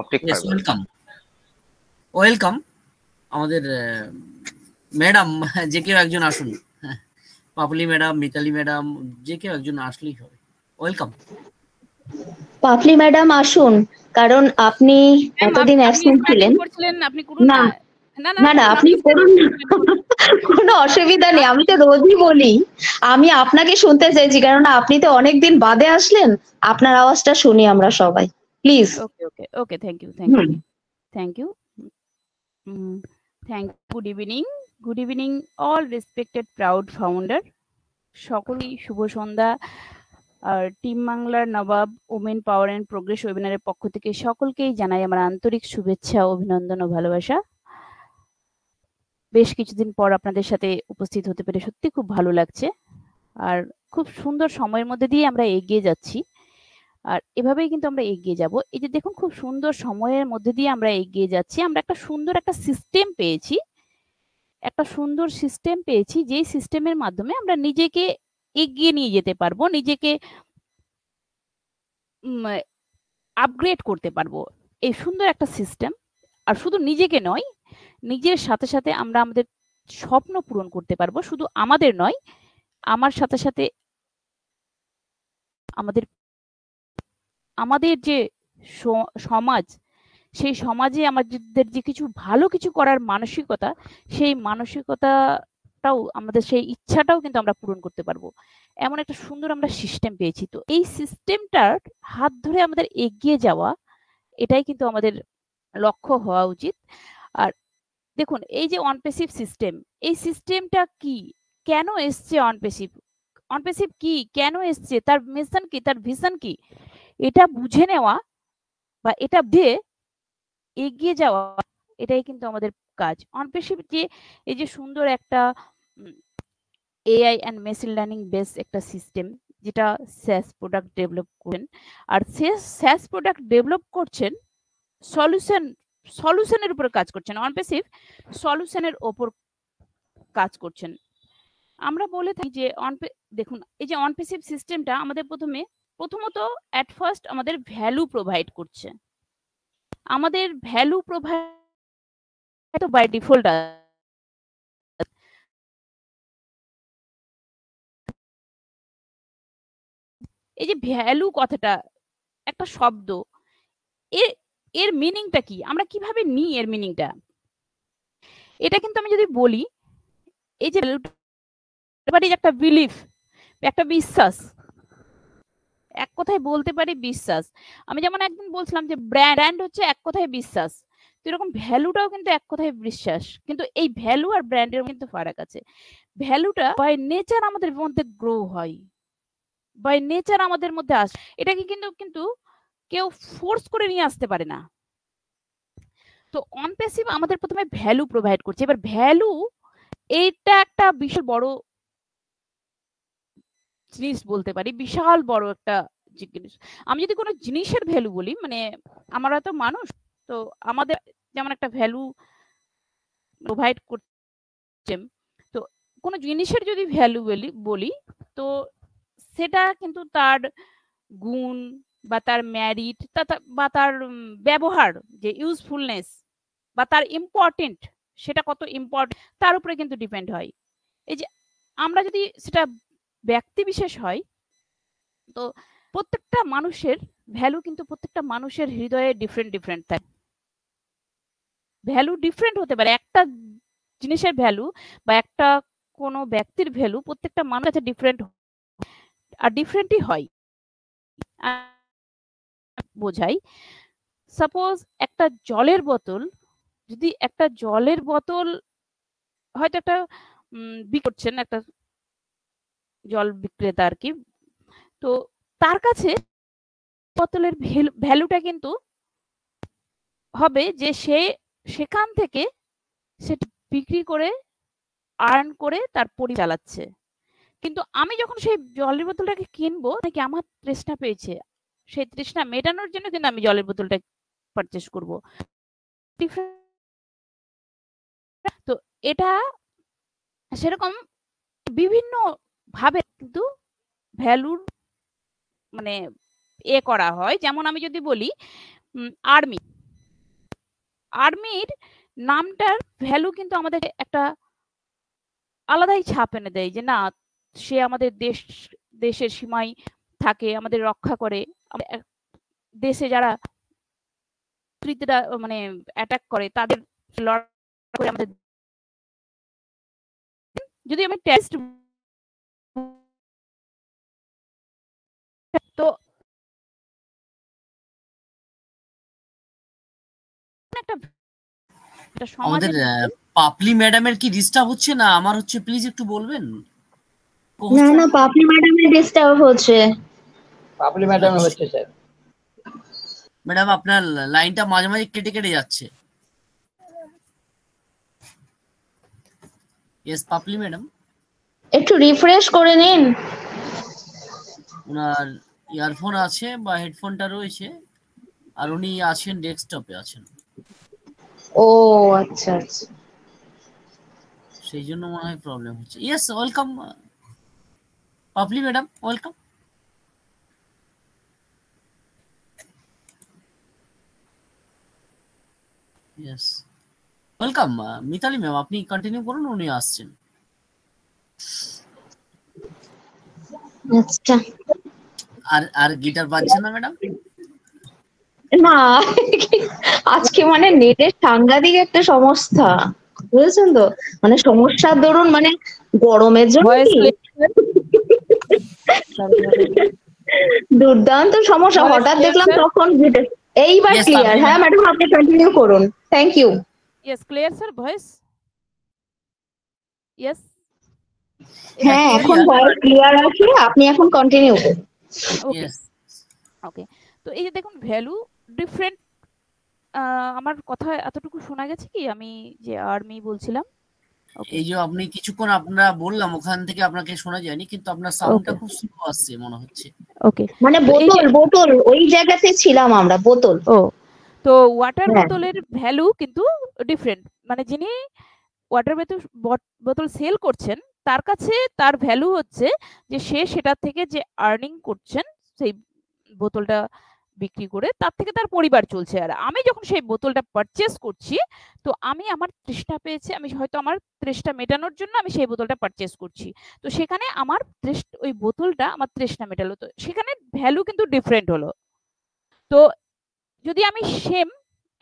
Optic welcome welcome আমাদের madam যে কেউ একজন আসুন পাপলি ম্যাডাম মিতালি ম্যাডাম যে কেউ একজন আসলেই হবে ওয়েলকাম পাপলি ম্যাডাম আসুন কারণ আপনি এতদিন অ্যাবসেন্ট ছিলেন আপনি না না না আপনি করুন কোনো অসুবিধা নেই আমি তো রোজই বলি আমি আপনাকে শুনতে চাইছি কারণ আপনি তো অনেকদিন বাদে আসলেন আপনার আওয়াজটা শুনি আমরা সবাই please okay okay okay thank you thank you thank you thank good evening good evening all respected proud founder সকলই শুভ সন্ধ্যা আর টিম বাংলার Nawab women power and progress ওয়েবিনারের পক্ষ থেকে সকলকেই জানাই আমার আন্তরিক শুভেচ্ছা অভিনন্দন ও ভালোবাসা বেশ কিছুদিন পর আপনাদের সাথে উপস্থিত হতে পেরে সত্যি খুব ভালো লাগছে আর খুব সুন্দর সময়ের মধ্যে দিয়ে আমরা এগিয়ে যাচ্ছি আর এভাবেই কিন্তু আমরা এগিয়ে যাব এই যে দেখুন খুব সুন্দর সময়ের মধ্যে দিয়ে আমরা এগিয়ে যাচ্ছি আমরা একটা সুন্দর একটা সিস্টেম পেয়েছি একটা সুন্দর সিস্টেম পেয়েছি যেই সিস্টেমের মাধ্যমে আমরা নিজেকে এগিয়ে নিয়ে যেতে পারবো নিজেকে আপগ্রেড করতে পারবো এই সুন্দর একটা সিস্টেম আর শুধু নিজেকে নয় নিজের সাথে সাথে আমরা আমাদের স্বপ্ন পূরণ করতে পারবো শুধু আমাদের নয় আমার সাথে সাথে আমাদের আমাদের যে সমাজ সেই সমাজে আমাদের যে কিছু ভালো কিছু করার মানসিকতা সেই মানসিকতাটাও আমাদের সেই ইচ্ছাটাও কিন্তু আমরা পূরণ করতে পারবো এমন একটা সুন্দর আমরা সিস্টেম পেয়েছি তো এই সিস্টেমটার হাত ধরে আমাদের এগিয়ে যাওয়া এটাই কিন্তু আমাদের লক্ষ্য হওয়া উচিত আর দেখুন এই যে অনপেসিভ সিস্টেম এই সিস্টেমটা কি কেন এসছে অনপেসিভ অনপেসিভ কি কেন এসছে তার মিশন কি তার ভিশন কি এটা বুঝে নেওয়া বা এটা দিয়ে এগিয়ে যাওয়া এটাই কিন্তু আমাদের কাজ অনেক বেশি যে এই যে সুন্দর একটা AI and machine learning base একটা সিস্টেম যেটা স্যাস প্রোডাক্ট ডেভেলপ করেন আর স্যাস প্রোডাক্ট ডেভেলপ করছেন সলিউশন সলিউশনের উপর কাজ করছেন অনপেসিভ সলিউশনের ওপর কাজ করছেন আমরা বলে থাকি যে অন দেখুন এই যে অনপেসিভ সিস্টেমটা আমাদের প্রথমে প্রথমত অ্যাট ফার্স্ট আমাদের ভ্যালু প্রোভাইড করছে আমাদের ভ্যালু প্রোভাইড বাই ডিফল্ট এই যে ভ্যালু কথাটা একটা শব্দ এর এর মিনিংটা কি আমরা কিভাবে নিই এর মিনিংটা এটা কিন্তু আমি যদি বলি এই যে একটা বিলিফ একটা বিশ্বাস এক কথায় বলতে পারি বিশ্বাস আমি যেমন একদিন বলছিলাম যে ব্র্যান্ড হচ্ছে এক কথায় বিশ্বাস তো এরকম ভ্যালুটাও কিন্তু এক কথায় বিশ্বাস কিন্তু এই ভ্যালু আর ব্র্যান্ডের কিন্তু ফারাক আছে ভ্যালুটা বাই নেচার আমাদের মধ্যে গ্রো হয় বাই নেচার আমাদের মধ্যে আসে এটাকে কিন্তু কিন্তু কেউ ফোর্স করে নিয়ে আসতে পারে না তো অনপেসিভ আমাদের প্রথমে ভ্যালু প্রোভাইড করছে এবার ভ্যালু এইটা একটা বিশাল বড় জিনিস বলতে পারি বিশাল বড় একটা জিনিস আমি যদি কোনো জিনিসের ভ্যালু বলি মানে আমরা তো মানুষ তো আমাদের যেমন একটা ভ্যালু প্রোভাইড করছে তো কোনো জিনিসের যদি ভ্যালু বলি তো সেটা কিন্তু তার গুণ বা তার ম্যারিট বা তার ব্যবহার যে ইউজফুলনেস বা তার ইম্পর্টেন্ট সেটা কত ইম্পর্টেন্ট তার উপরে কিন্তু ডিপেন্ড হয় এই যে আমরা যদি সেটা ব্যক্তি বিশেষ হয় তো প্রত্যেকটা মানুষের ভ্যালু কিন্তু প্রত্যেকটা মানুষের হৃদয়ে ডিফারেন্ট ডিফারেন্ট থাকে ভ্যালু ডিফারেন্ট হতে পারে একটা জিনিসের ভ্যালু বা একটা কোনো ব্যক্তির ভ্যালু প্রত্যেকটা মানুষের কাছে ডিফারেন্ট আর ডিফারেন্টই হয় বোঝাই সাপোজ একটা জলের বোতল যদি একটা জলের বোতল হয়তো একটা বিক্রি করছেন একটা জল বিক্রেতা আর কি তো তার কাছে বোতলের ভ্যালুটা কিন্তু হবে যে সে সেখান থেকে সে বিক্রি করে আর্ন করে তার পরি চালাচ্ছে কিন্তু আমি যখন সেই জলের বোতলটাকে কিনবো নাকি আমার তৃষ্ণা পেয়েছে সেই তৃষ্ণা মেটানোর জন্য কিন্তু আমি জলের বোতলটা পারচেস করব তো এটা সেরকম বিভিন্ন ভাবে কিন্তু ভ্যালুর মানে এ করা হয় যেমন আমি যদি বলি আর্মি আর্মির নামটার ভ্যালু কিন্তু আমাদের একটা আলাদাই ছাপ এনে দেয় যে না সে আমাদের দেশ দেশের সীমায় থাকে আমাদের রক্ষা করে দেশে যারা মানে অ্যাটাক করে তাদের লড়াই করে আমাদের যদি আমি টেস্ট তো আমাদের পাপলি ম্যাডামের কি ডিস্টার্ব হচ্ছে না আমার হচ্ছে প্লিজ একটু বলবেন না না পাপলি ম্যাডামের ডিস্টার্ব হচ্ছে পাপলি ম্যাডামের হচ্ছে স্যার ম্যাডাম আপনার লাইনটা মাঝে মাঝে কেটে কেটে যাচ্ছে ইয়েস পাপলি ম্যাডাম একটু রিফ্রেশ করে নিন ওনার ইয়ারফোন আছে বা হেডফোনটা রয়েছে আর উনি আছেন ডেস্কটপে আছেন ও আচ্ছা আচ্ছা সেই জন্য মনে হয় প্রবলেম হচ্ছে yes welcome Papli madam welcome yes welcome Mitali ma'am আপনি কন্টিনিউ করুন উনি আসছেন আচ্ছা আর আর গিটার বাজছে না ম্যাডাম না আজকে মানে নেটের সাংঘাতিক একটা সমস্যা বুঝেছেন তো মানে সমস্যার দরুন মানে গরমের জন্য দুর্দান্ত সমস্যা হঠাৎ দেখলাম তখন এইবার ক্লিয়ার হ্যাঁ ম্যাডাম আপনি কন্টিনিউ করুন thank you yes clear sir voice yes হ্যাঁ এখন ভয়েস ক্লিয়ার আছে আপনি এখন কন্টিনিউ করুন ওকে তো এই যে দেখুন ভ্যালু ডিফারেন্ট আমার কথা এতটুকু শোনা গেছে কি আমি যে আর্মি বলছিলাম এই যে আপনি কিছুক্ষণ আপনারা বললাম ওখান থেকে আপনাকে শোনা যায়নি কিন্তু আপনার সাউন্ডটা খুব আসছে মনে হচ্ছে ওকে মানে বোতল বোতল ওই জায়গাতে ছিলাম আমরা বোতল ও তো ওয়াটার হ্যাঁ। বোতলের ভ্যালু কিন্তু ডিফারেন্ট মানে যিনি ওয়াটার বোতল বোতল সেল করছেন তার কাছে তার ভ্যালু হচ্ছে যে সে সেটা থেকে যে আর্নিং করছেন সেই বোতলটা বিক্রি করে তার থেকে তার পরিবার চলছে আর আমি যখন সেই বোতলটা পারচেস করছি তো আমি আমার তৃষ্ঠা পেয়েছে আমি হয়তো আমার তৃষ্ণা মেটানোর জন্য আমি সেই বোতলটা পারচেস করছি তো সেখানে আমার ওই বোতলটা আমার তৃষ্ণা মেটালো তো সেখানে ভ্যালু কিন্তু ডিফারেন্ট হলো তো যদি আমি সেম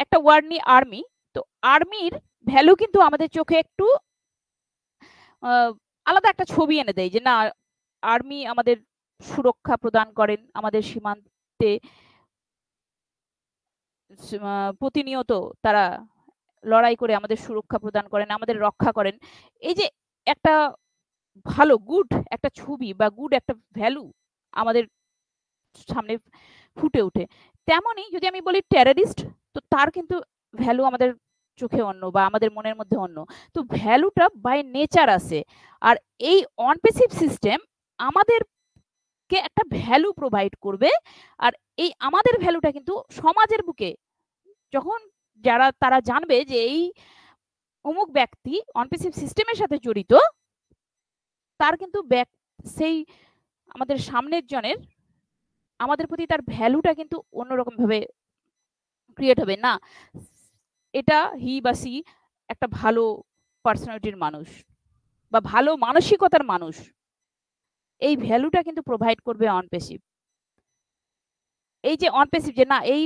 একটা ওয়ার্ড নিই আর্মি তো আর্মির ভ্যালু কিন্তু আমাদের চোখে একটু আলাদা একটা ছবি এনে দেয় যে না আর্মি আমাদের সুরক্ষা প্রদান করেন আমাদের সীমান্তে প্রতিনিয়ত তারা লড়াই করে আমাদের সুরক্ষা প্রদান করেন আমাদের রক্ষা করেন এই যে একটা ভালো গুড একটা ছবি বা গুড একটা ভ্যালু আমাদের সামনে ফুটে ওঠে তেমনই যদি আমি বলি টেরারিস্ট তো তার কিন্তু ভ্যালু আমাদের চোখে অন্য বা আমাদের মনের মধ্যে অন্য তো ভ্যালুটা বাই নেচার আছে আর এই অনপেসিভ সিস্টেম আমাদের কে একটা ভ্যালু প্রোভাইড করবে আর এই আমাদের ভ্যালুটা কিন্তু সমাজের বুকে যখন যারা তারা জানবে যে এই অমুক ব্যক্তি অনপেসিভ সিস্টেমের সাথে জড়িত তার কিন্তু সেই আমাদের সামনের জনের আমাদের প্রতি তার ভ্যালুটা কিন্তু অন্যরকম ভাবে ক্রিয়েট হবে না এটা হি বা সি একটা ভালো পার্সোনালিটির মানুষ বা ভালো মানসিকতার মানুষ এই ভ্যালুটা কিন্তু প্রোভাইড করবে অনপেসিভ এই যে অনপেসিভ যে না এই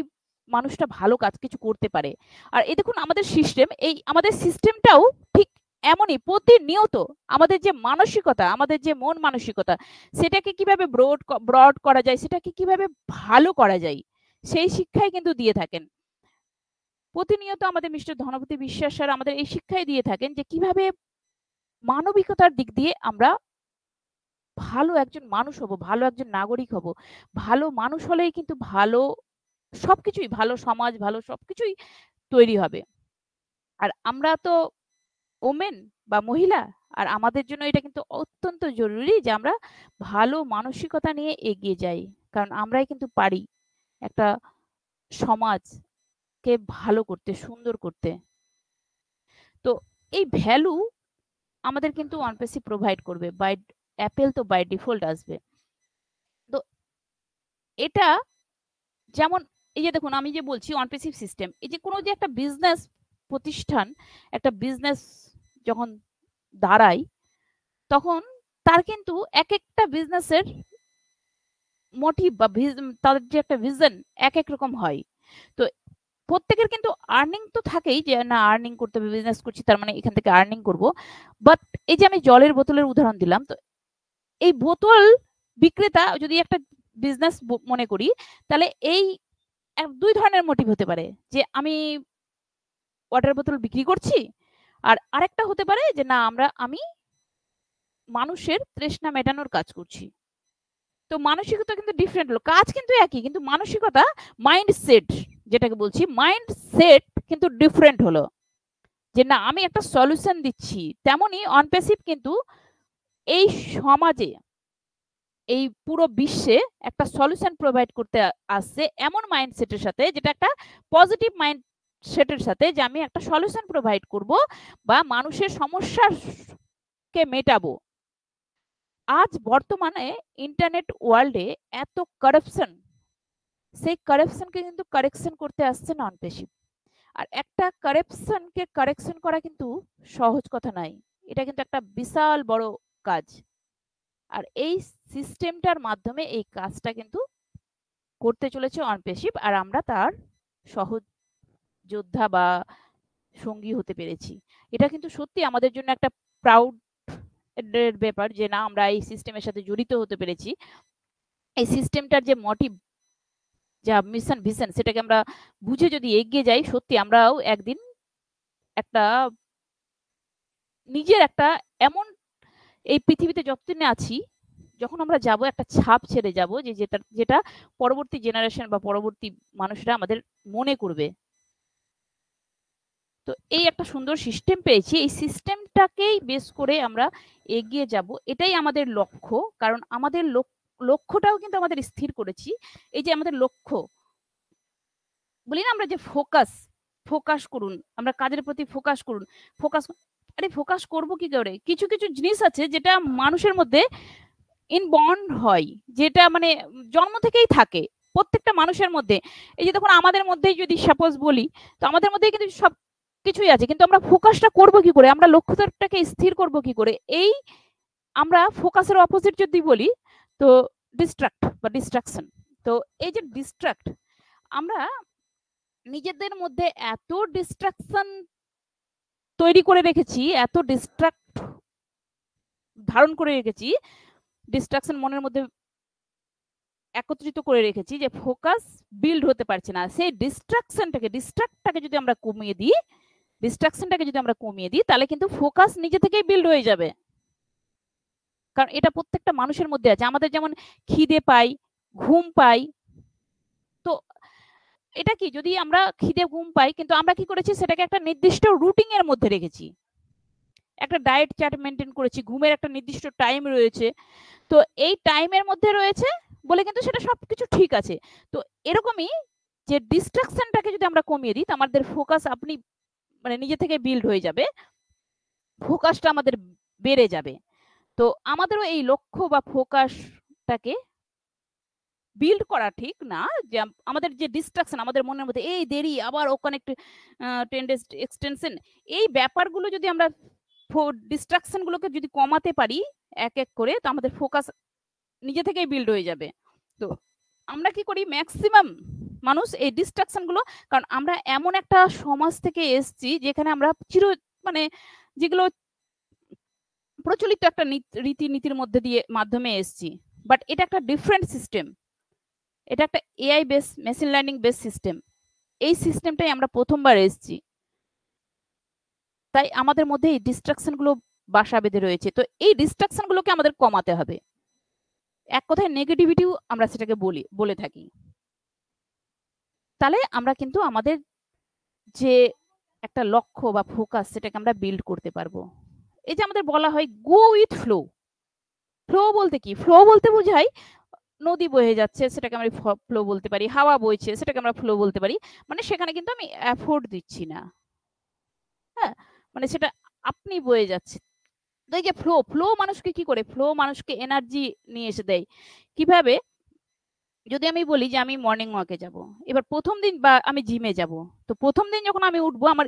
মানুষটা ভালো কাজ কিছু করতে পারে আর এই দেখুন আমাদের সিস্টেম এই আমাদের সিস্টেমটাও ঠিক এমনই প্রতিনিয়ত আমাদের যে মানসিকতা আমাদের যে মন মানসিকতা সেটাকে কিভাবে ব্রড ব্রড করা যায় সেটাকে কিভাবে ভালো করা যায় সেই শিক্ষাই কিন্তু দিয়ে থাকেন প্রতিনিয়ত আমাদের মিস্টার ধনপতি বিশ্বাস স্যার আমাদের এই শিক্ষাই দিয়ে থাকেন যে কিভাবে মানবিকতার দিক দিয়ে আমরা ভালো একজন মানুষ হব ভালো একজন নাগরিক হব ভালো মানুষ হলেই কিন্তু ভালো সবকিছুই ভালো সমাজ ভালো সবকিছুই তৈরি হবে আর আমরা তো ওমেন বা মহিলা আর আমাদের জন্য এটা কিন্তু অত্যন্ত জরুরি যে আমরা ভালো মানসিকতা নিয়ে এগিয়ে যাই কারণ আমরাই কিন্তু পারি একটা সমাজ নিজেকে ভালো করতে সুন্দর করতে তো এই ভ্যালু আমাদের কিন্তু ওয়ানপেসি প্রোভাইড করবে বাই অ্যাপেল তো বাই ডিফল্ট আসবে তো এটা যেমন এই যে দেখুন আমি যে বলছি ওয়ানপেসিভ সিস্টেম এই যে কোনো যে একটা বিজনেস প্রতিষ্ঠান একটা বিজনেস যখন দাঁড়াই তখন তার কিন্তু এক একটা বিজনেসের মোটিভ বা তাদের যে একটা ভিজন এক এক রকম হয় তো প্রত্যেকের কিন্তু আর্নিং তো থাকেই যে না আর্নিং করতে হবে বিজনেস করছি তার মানে এখান থেকে আর্নিং করব বাট এই যে আমি জলের বোতলের উদাহরণ দিলাম তো এই বোতল বিক্রেতা যদি একটা বিজনেস মনে করি তাহলে এই দুই ধরনের মোটিভ হতে পারে যে আমি ওয়াটার বোতল বিক্রি করছি আর আরেকটা হতে পারে যে না আমরা আমি মানুষের তৃষ্ণা মেটানোর কাজ করছি তো মানসিকতা কিন্তু ডিফারেন্ট হলো কাজ কিন্তু একই কিন্তু মানসিকতা মাইন্ডসেট যেটাকে বলছি মাইন্ড সেট কিন্তু ডিফারেন্ট হলো যে না আমি একটা সলিউশন দিচ্ছি তেমনি অনপেসিভ কিন্তু এই সমাজে এই পুরো বিশ্বে একটা সলিউশন প্রোভাইড করতে আসছে এমন মাইন্ডসেটের সাথে যেটা একটা পজিটিভ মাইন্ড সেটের সাথে যে আমি একটা সলিউশন প্রোভাইড করব বা মানুষের সমস্যাকে মেটাবো আজ বর্তমানে ইন্টারনেট ওয়ার্ল্ডে এত করাপশন সেই কারেপশনকে কিন্তু কারেকশন করতে আসছে নন পেশিভ আর একটা কারেপশনকে কারেকশন করা কিন্তু সহজ কথা নয় এটা কিন্তু একটা বিশাল বড় কাজ আর এই সিস্টেমটার মাধ্যমে এই কাজটা কিন্তু করতে চলেছে অনপেশিপ আর আমরা তার সহজ যোদ্ধা বা সঙ্গী হতে পেরেছি এটা কিন্তু সত্যি আমাদের জন্য একটা প্রাউড ব্যাপার যে না আমরা এই সিস্টেমের সাথে জড়িত হতে পেরেছি এই সিস্টেমটার যে মোটিভ যা মিশন ভিশন সেটাকে আমরা বুঝে যদি এগিয়ে যাই সত্যি আমরাও একদিন একটা নিজের একটা এমন এই পৃথিবীতে যতদিনে আছি যখন আমরা যাব একটা ছাপ ছেড়ে যাব যে যেটা যেটা পরবর্তী জেনারেশন বা পরবর্তী মানুষরা আমাদের মনে করবে তো এই একটা সুন্দর সিস্টেম পেয়েছি এই সিস্টেমটাকেই বেস করে আমরা এগিয়ে যাব এটাই আমাদের লক্ষ্য কারণ আমাদের লক্ষ্য লক্ষ্যটাও কিন্তু আমাদের স্থির করেছি এই যে আমাদের লক্ষ্য বলি না আমরা যে ফোকাস ফোকাস করুন আমরা কাজের প্রতি ফোকাস করুন ফোকাস আরে ফোকাস করব কি করে কিছু কিছু জিনিস আছে যেটা মানুষের মধ্যে ইনবর্ন হয় যেটা মানে জন্ম থেকেই থাকে প্রত্যেকটা মানুষের মধ্যে এই যে তখন আমাদের মধ্যেই যদি সাপোজ বলি তো আমাদের মধ্যেই কিন্তু সব কিছুই আছে কিন্তু আমরা ফোকাসটা করব কি করে আমরা লক্ষ্যটাকে স্থির করব কি করে এই আমরা ফোকাসের অপোজিট যদি বলি তো ডিস্ট্রাক্ট বা ডিস্ট্রাকশন তো এই যে ডিস্ট্রাক্ট আমরা নিজেদের মধ্যে এত ডিস্ট্রাকশন তৈরি করে রেখেছি এত ডিস্ট্রাক্ট ধারণ করে রেখেছি ডিস্ট্রাকশন মনের মধ্যে একত্রিত করে রেখেছি যে ফোকাস বিল্ড হতে পারছে না সেই ডিস্ট্রাকশনটাকে ডিস্ট্রাক্টটাকে যদি আমরা কমিয়ে দিই ডিস্ট্রাকশনটাকে যদি আমরা কমিয়ে দিই তাহলে কিন্তু ফোকাস নিজে থেকেই বিল্ড হয়ে যাবে কারণ এটা প্রত্যেকটা মানুষের মধ্যে আছে আমাদের যেমন খিদে পাই ঘুম পাই তো এটা কি যদি আমরা খিদে ঘুম পাই কিন্তু আমরা কি করেছি সেটাকে একটা নির্দিষ্ট রুটিন এর মধ্যে রেখেছি একটা ডায়েট চার্ট মেনটেন করেছি ঘুমের একটা নির্দিষ্ট টাইম রয়েছে তো এই টাইমের মধ্যে রয়েছে বলে কিন্তু সেটা সবকিছু ঠিক আছে তো এরকমই যে ডিস্ট্রাকশনটাকে যদি আমরা কমিয়ে দিই আমাদের ফোকাস আপনি মানে নিজে থেকে বিল্ড হয়ে যাবে ফোকাসটা আমাদের বেড়ে যাবে তো আমাদেরও এই লক্ষ্য বা ফোকাসটাকে বিল্ড করা ঠিক না যে আমাদের যে ডিস্ট্রাকশন আমাদের মনের মধ্যে এই দেরি আবার ওখানে একটু এক্সটেনশন এই ব্যাপারগুলো যদি আমরা ডিস্ট্রাকশনগুলোকে যদি কমাতে পারি এক এক করে তো আমাদের ফোকাস নিজে থেকেই বিল্ড হয়ে যাবে তো আমরা কি করি ম্যাক্সিমাম মানুষ এই ডিস্ট্রাকশনগুলো কারণ আমরা এমন একটা সমাজ থেকে এসছি যেখানে আমরা চির মানে যেগুলো প্রচলিত একটা রীতিনীতির মধ্যে দিয়ে মাধ্যমে এসছি বাট এটা একটা ডিফারেন্ট সিস্টেম এটা একটা AI base machine learning base system এই সিস্টেমটাই আমরা প্রথমবার এসছি তাই আমাদের মধ্যে এই ডিস্ট্রাকশনগুলো বাসা বেঁধে রয়েছে তো এই ডিস্ট্রাকশনগুলোকে আমাদের কমাতে হবে এক কথায় নেগেটিভিটিও আমরা সেটাকে বলি বলে থাকি তাহলে আমরা কিন্তু আমাদের যে একটা লক্ষ্য বা ফোকাস সেটাকে আমরা বিল্ড করতে পারবো এই যে আমাদের বলা হয় গো উইথ ফ্লো ফ্লো বলতে কি ফ্লো বলতে বোঝায় নদী বয়ে যাচ্ছে সেটাকে আমরা ফ্লো বলতে পারি হাওয়া বইছে সেটাকে আমরা ফ্লো বলতে পারি মানে সেখানে কিন্তু আমি অ্যাফোর্ড দিচ্ছি না হ্যাঁ মানে সেটা আপনি বয়ে যাচ্ছে এই যে ফ্লো ফ্লো মানুষকে কি করে ফ্লো মানুষকে এনার্জি নিয়ে এসে দেয় কিভাবে যদি আমি বলি যে আমি মর্নিং ওয়াকে যাব এবার প্রথম দিন বা আমি জিমে যাব তো প্রথম দিন যখন আমি উঠবো আমার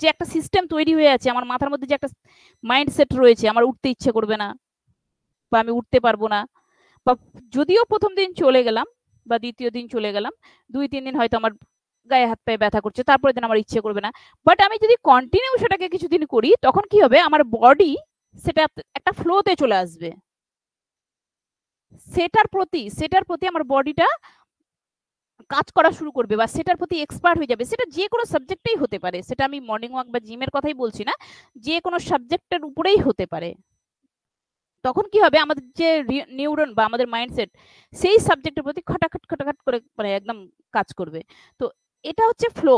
যে একটা সিস্টেম তৈরি হয়ে আছে আমার মাথার মধ্যে যে একটা মাইন্ডসেট রয়েছে আমার উঠতে ইচ্ছে করবে না বা আমি উঠতে পারবো না বা যদিও প্রথম দিন চলে গেলাম বা দ্বিতীয় দিন চলে গেলাম দুই তিন দিন হয়তো আমার গায়ে হাত পায়ে ব্যথা করছে তারপরে দিন আমার ইচ্ছে করবে না বাট আমি যদি কন্টিনিউ সেটাকে কিছুদিন করি তখন কি হবে আমার বডি সেটা একটা ফ্লোতে চলে আসবে সেটার প্রতি সেটার প্রতি আমার বডিটা কাজ করা শুরু করবে বা সেটার প্রতি এক্সপার্ট হয়ে যাবে সেটা যে কোনো সাবজেক্টেই হতে পারে সেটা আমি মর্নিং ওয়াক বা জিমের কথাই বলছি না যে কোনো সাবজেক্টের উপরেই হতে পারে তখন কি হবে আমাদের যে নিউরন বা আমাদের মাইন্ডসেট সেই সাবজেক্টের প্রতি খটাখট খটাখট করে মানে একদম কাজ করবে তো এটা হচ্ছে ফ্লো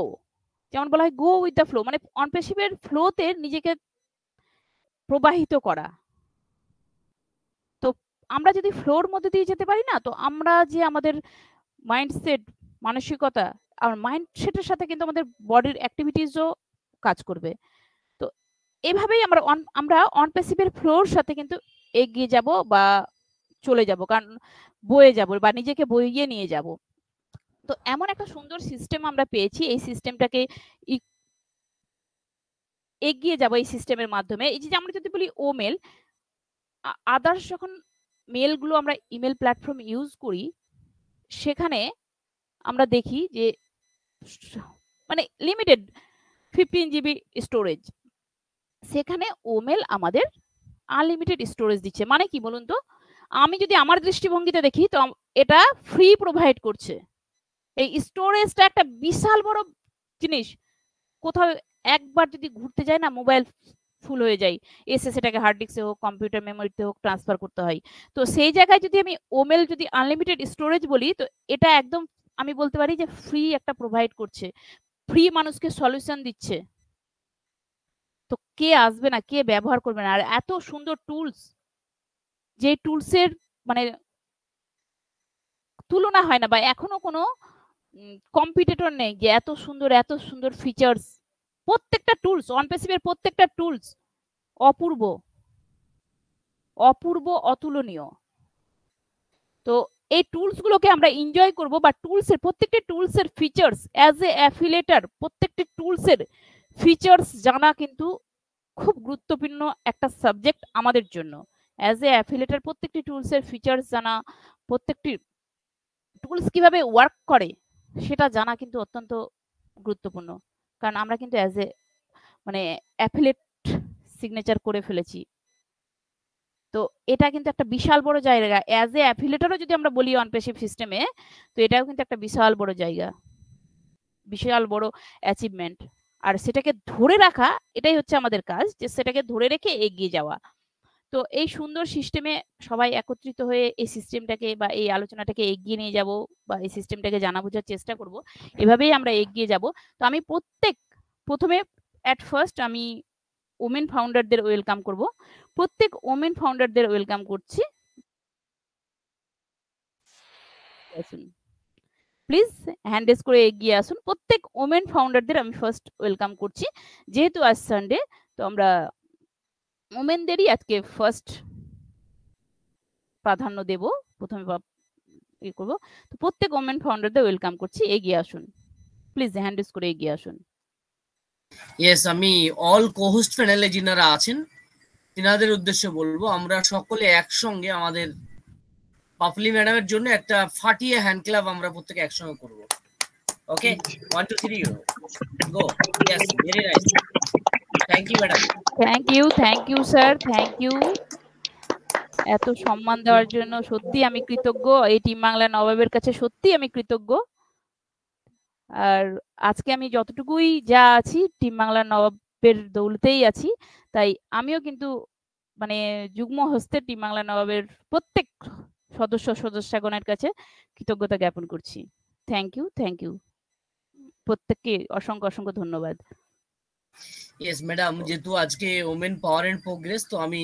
যেমন বলা হয় গো উইথ দ্য ফ্লো মানে অনপেশিভের ফ্লোতে নিজেকে প্রবাহিত করা তো আমরা যদি ফ্লোর মধ্যে দিয়ে যেতে পারি না তো আমরা যে আমাদের মাইন্ডসেট মানসিকতা আর মাইন্ডসেটের সাথে কিন্তু আমাদের বডির অ্যাক্টিভিটিসও কাজ করবে তো এভাবেই আমরা অন আমরা অনপেসিভের ফ্লোর সাথে কিন্তু এগিয়ে যাব বা চলে যাব কারণ বয়ে যাব বা নিজেকে বইয়ে নিয়ে যাব তো এমন একটা সুন্দর সিস্টেম আমরা পেয়েছি এই সিস্টেমটাকে এগিয়ে যাব এই সিস্টেমের মাধ্যমে এই যে আমরা যদি বলি ওমেল আদার্স যখন মেলগুলো আমরা ইমেল প্ল্যাটফর্ম ইউজ করি সেখানে আমরা দেখি যে মানে লিমিটেড ফিফটিন জিবি স্টোরেজ সেখানে ওমেল আমাদের আনলিমিটেড স্টোরেজ দিচ্ছে মানে কি বলুন তো আমি যদি আমার দৃষ্টিভঙ্গিতে দেখি তো এটা ফ্রি প্রোভাইড করছে এই স্টোরেজটা একটা বিশাল বড় জিনিস কোথাও একবার যদি ঘুরতে যায় না মোবাইল ফুল হয়ে যায় এসে সেটাকে হার্ড ডিস্কে হোক কম্পিউটার মেমোরিতে হোক ট্রান্সফার করতে হয় তো সেই জায়গায় যদি আমি ওমেল যদি আনলিমিটেড স্টোরেজ বলি তো এটা একদম আমি বলতে পারি যে ফ্রি একটা প্রোভাইড করছে ফ্রি মানুষকে সলিউশন দিচ্ছে তো কে আসবে না কে ব্যবহার করবে না আর এত সুন্দর টুলস যে টুলসের মানে তুলনা হয় না বা এখনো কোনো কম্পিটিটর নেই যে এত সুন্দর এত সুন্দর ফিচার্স প্রত্যেকটা টুলস অনপেসিভের প্রত্যেকটা টুলস অপূর্ব অপূর্ব অতুলনীয় তো এই টুলসগুলোকে আমরা এনজয় করব বা টুলসের প্রত্যেকটি টুলসের ফিচার্স অ্যাজ এ অ্যাফিলেটার প্রত্যেকটি টুলসের ফিচার্স জানা কিন্তু খুব গুরুত্বপূর্ণ একটা সাবজেক্ট আমাদের জন্য অ্যাজ এ অ্যাফিলেটার প্রত্যেকটি টুলসের ফিচার্স জানা প্রত্যেকটি টুলস কিভাবে ওয়ার্ক করে সেটা জানা কিন্তু অত্যন্ত গুরুত্বপূর্ণ কারণ আমরা কিন্তু অ্যাজ এ মানে অ্যাফিলেট সিগনেচার করে ফেলেছি তো এটা কিন্তু একটা বিশাল বড় জায়গা অ্যাজ এ অ্যাফিলেটারও যদি আমরা বলি অনপেশিভ সিস্টেমে তো এটাও কিন্তু একটা বিশাল বড় জায়গা বিশাল বড় অ্যাচিভমেন্ট আর সেটাকে ধরে রাখা এটাই হচ্ছে আমাদের কাজ যে সেটাকে ধরে রেখে এগিয়ে যাওয়া তো এই সুন্দর সিস্টেমে সবাই একত্রিত হয়ে এই সিস্টেমটাকে বা এই আলোচনাটাকে এগিয়ে নিয়ে যাব বা এই সিস্টেমটাকে জানা বোঝার চেষ্টা করব এভাবেই আমরা এগিয়ে যাব তো আমি প্রত্যেক প্রথমে অ্যাট ফার্স্ট আমি ওমেন ফাউন্ডারদের ওয়েলকাম করব প্রত্যেক ওমেন ফাউন্ডারদের ওয়েলকাম করছি প্লিজ হ্যান্ডেস করে এগিয়ে আসুন প্রত্যেক ওমেন ফাউন্ডারদের আমি ফার্স্ট ওয়েলকাম করছি যেহেতু আজ সানডে তো আমরা ওমেনদেরই আজকে ফার্স্ট প্রাধান্য দেব প্রথমে ইয়ে করবো তো প্রত্যেক ওমেন ফাউন্ডারদের ওয়েলকাম করছি এগিয়ে আসুন প্লিজ হ্যান্ডেস করে এগিয়ে আসুন ইয়েস আমি অল কোহোস্ট প্যানেলে যিনারা আছেন তিনাদের উদ্দেশ্যে বলবো আমরা সকলে একসঙ্গে আমাদের পাপলি ম্যাডামের জন্য একটা ফাটিয়ে হ্যান্ড ক্লাব আমরা প্রত্যেকে একসঙ্গে করব okay one two three go yes very nice thank you madam thank you thank you sir thank you এত সম্মান দেওয়ার জন্য সত্যি আমি কৃতজ্ঞ এই টিম বাংলা নবাবের কাছে সত্যি আমি কৃতজ্ঞ আর আজকে আমি যতটুকুই যা আছি টিম বাংলা নবাবের দৌলতেই আছি তাই আমিও কিন্তু মানে যুগ্ম হস্তে টিম বাংলা নবাবের প্রত্যেক সদস্য সদস্যগণের কাছে কৃতজ্ঞতা জ্ঞাপন করছি থ্যাংক ইউ থ্যাংক ইউ প্রত্যেককে অসংখ্য অসংখ্য ধন্যবাদ ইয়েস ম্যাডাম যেহেতু আজকে ওমেন পাওয়ার এন্ড প্রোগ্রেস তো আমি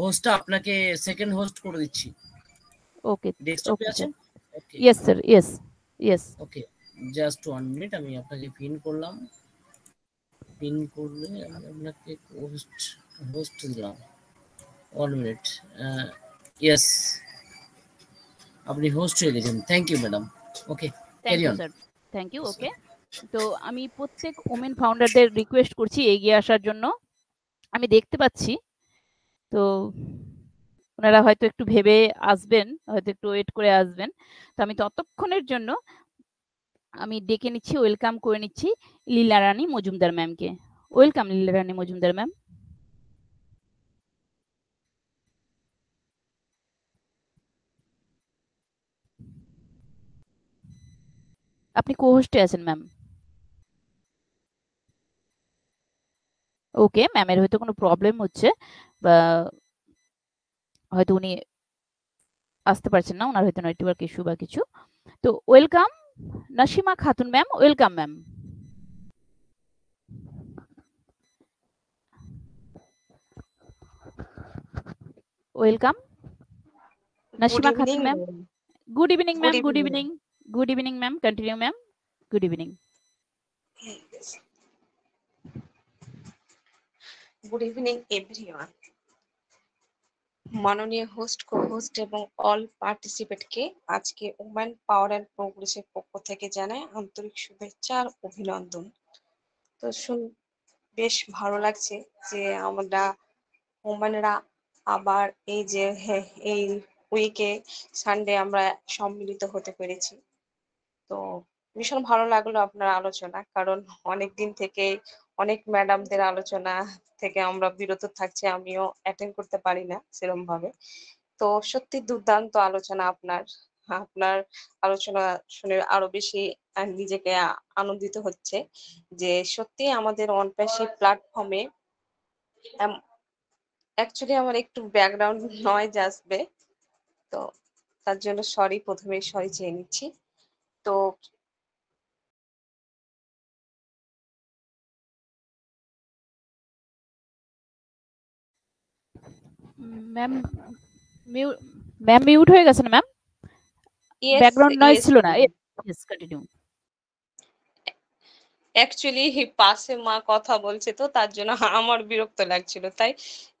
হোস্টটা আপনাকে সেকেন্ড হোস্ট করে দিচ্ছি ওকে ডেস্কটপে আছেন yes sir yes yes okay just one minute আমি আপনাকে পিন করলাম পিন করলে আমি আপনাকে হোস্ট হোস্ট দিলাম ওয়ান মিনিট ইয়েস আপনি হোস্ট হয়ে গেছেন thank you madam okay carry on thank you okay তো আমি প্রত্যেক ওমেন ফাউন্ডারদের রিকোয়েস্ট করছি এগিয়ে আসার জন্য আমি দেখতে পাচ্ছি তো ওনারা হয়তো একটু ভেবে আসবেন হয়তো একটু ওয়েট করে আসবেন তো আমি ততক্ষণের জন্য আমি ডেকে নিচ্ছি ওয়েলকাম করে নিচ্ছি লীলা রানী মজুমদার ম্যামকে ওয়েলকাম লীলা রানী মজুমদার ম্যাম আপনি কোহস্টে আছেন ম্যাম ওকে ম্যামের হয়তো কোনো প্রবলেম হচ্ছে বা হয়তো উনি আসতে পারছেন না ওনার হয়তো নেটওয়ার্ক ইস্যু বা কিছু তো welcome Nasima Khatun ma'am welcome ma'am welcome Nasima Khatun ma'am good evening ma'am good evening good evening ma'am continue ma'am good evening good evening everyone মাননীয় হোস্ট কো হোস্ট এবং অল পার্টিসিপেটকে আজকে ওমেন পাওয়ার অ্যান্ড প্রোগ্রেসের পক্ষ থেকে জানায় আন্তরিক শুভেচ্ছা আর অভিনন্দন তো শুন বেশ ভালো লাগছে যে আমরা ওমেনরা আবার এই যে এই উইকে সানডে আমরা সম্মিলিত হতে পেরেছি তো ভীষণ ভালো লাগলো আপনার আলোচনা কারণ অনেকদিন থেকে অনেক ম্যাডামদের আলোচনা থেকে আমরা বিরত থাকছি আমিও অ্যাটেন্ড করতে পারি না সেরম ভাবে তো সত্যি দুর্দান্ত আলোচনা আপনার আপনার আলোচনা শুনে আরো বেশি নিজেকে আনন্দিত হচ্ছে যে সত্যি আমাদের অনপ্যাশি প্ল্যাটফর্মে অ্যাকচুয়ালি আমার একটু ব্যাকগ্রাউন্ড নয়েজ আসবে তো তার জন্য সরি প্রথমে সরি চেয়ে নিচ্ছি তো ম্যাম মিউট হয়ে গেছে না ম্যাম ব্যাকগ্রাউন্ড নয়েজ ছিল না ইয়েস কন্টিনিউ অ্যাকচুয়ালি পাশে মা কথা বলছে তো তার জন্য আমার বিরক্ত লাগছিল তাই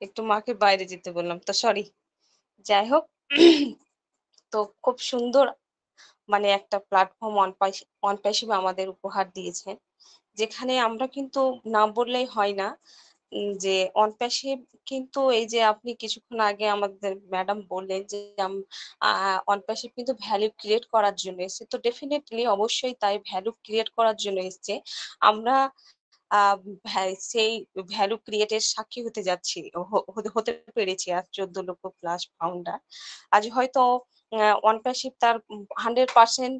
একটু মাকে বাইরে যেতে বললাম তো সরি যাই হোক তো খুব সুন্দর মানে একটা প্ল্যাটফর্ম অনপাশিবা আমাদের উপহার দিয়েছেন যেখানে আমরা কিন্তু না বললেই হয় না যে অনপ্যা কিন্তু এই যে আপনি কিছুক্ষণ আগে আমাদের ম্যাডাম বললেন যে অনপ্যা সাহেব কিন্তু ভ্যালু ক্রিয়েট করার জন্য এসছে তো ডেফিনেটলি অবশ্যই তাই ভ্যালু ক্রিয়েট করার জন্য এসছে আমরা হ্যাঁ, সেই ভ্যালু ক্রিয়েটের সাক্ষী হতে যাচ্ছি হতে পেরেছি আজ চোদ্দ লক্ষ প্লাস ফাউন্ডার আজ হয়তো অনপ্যাশিভ তার হান্ড্রেড পার্সেন্ট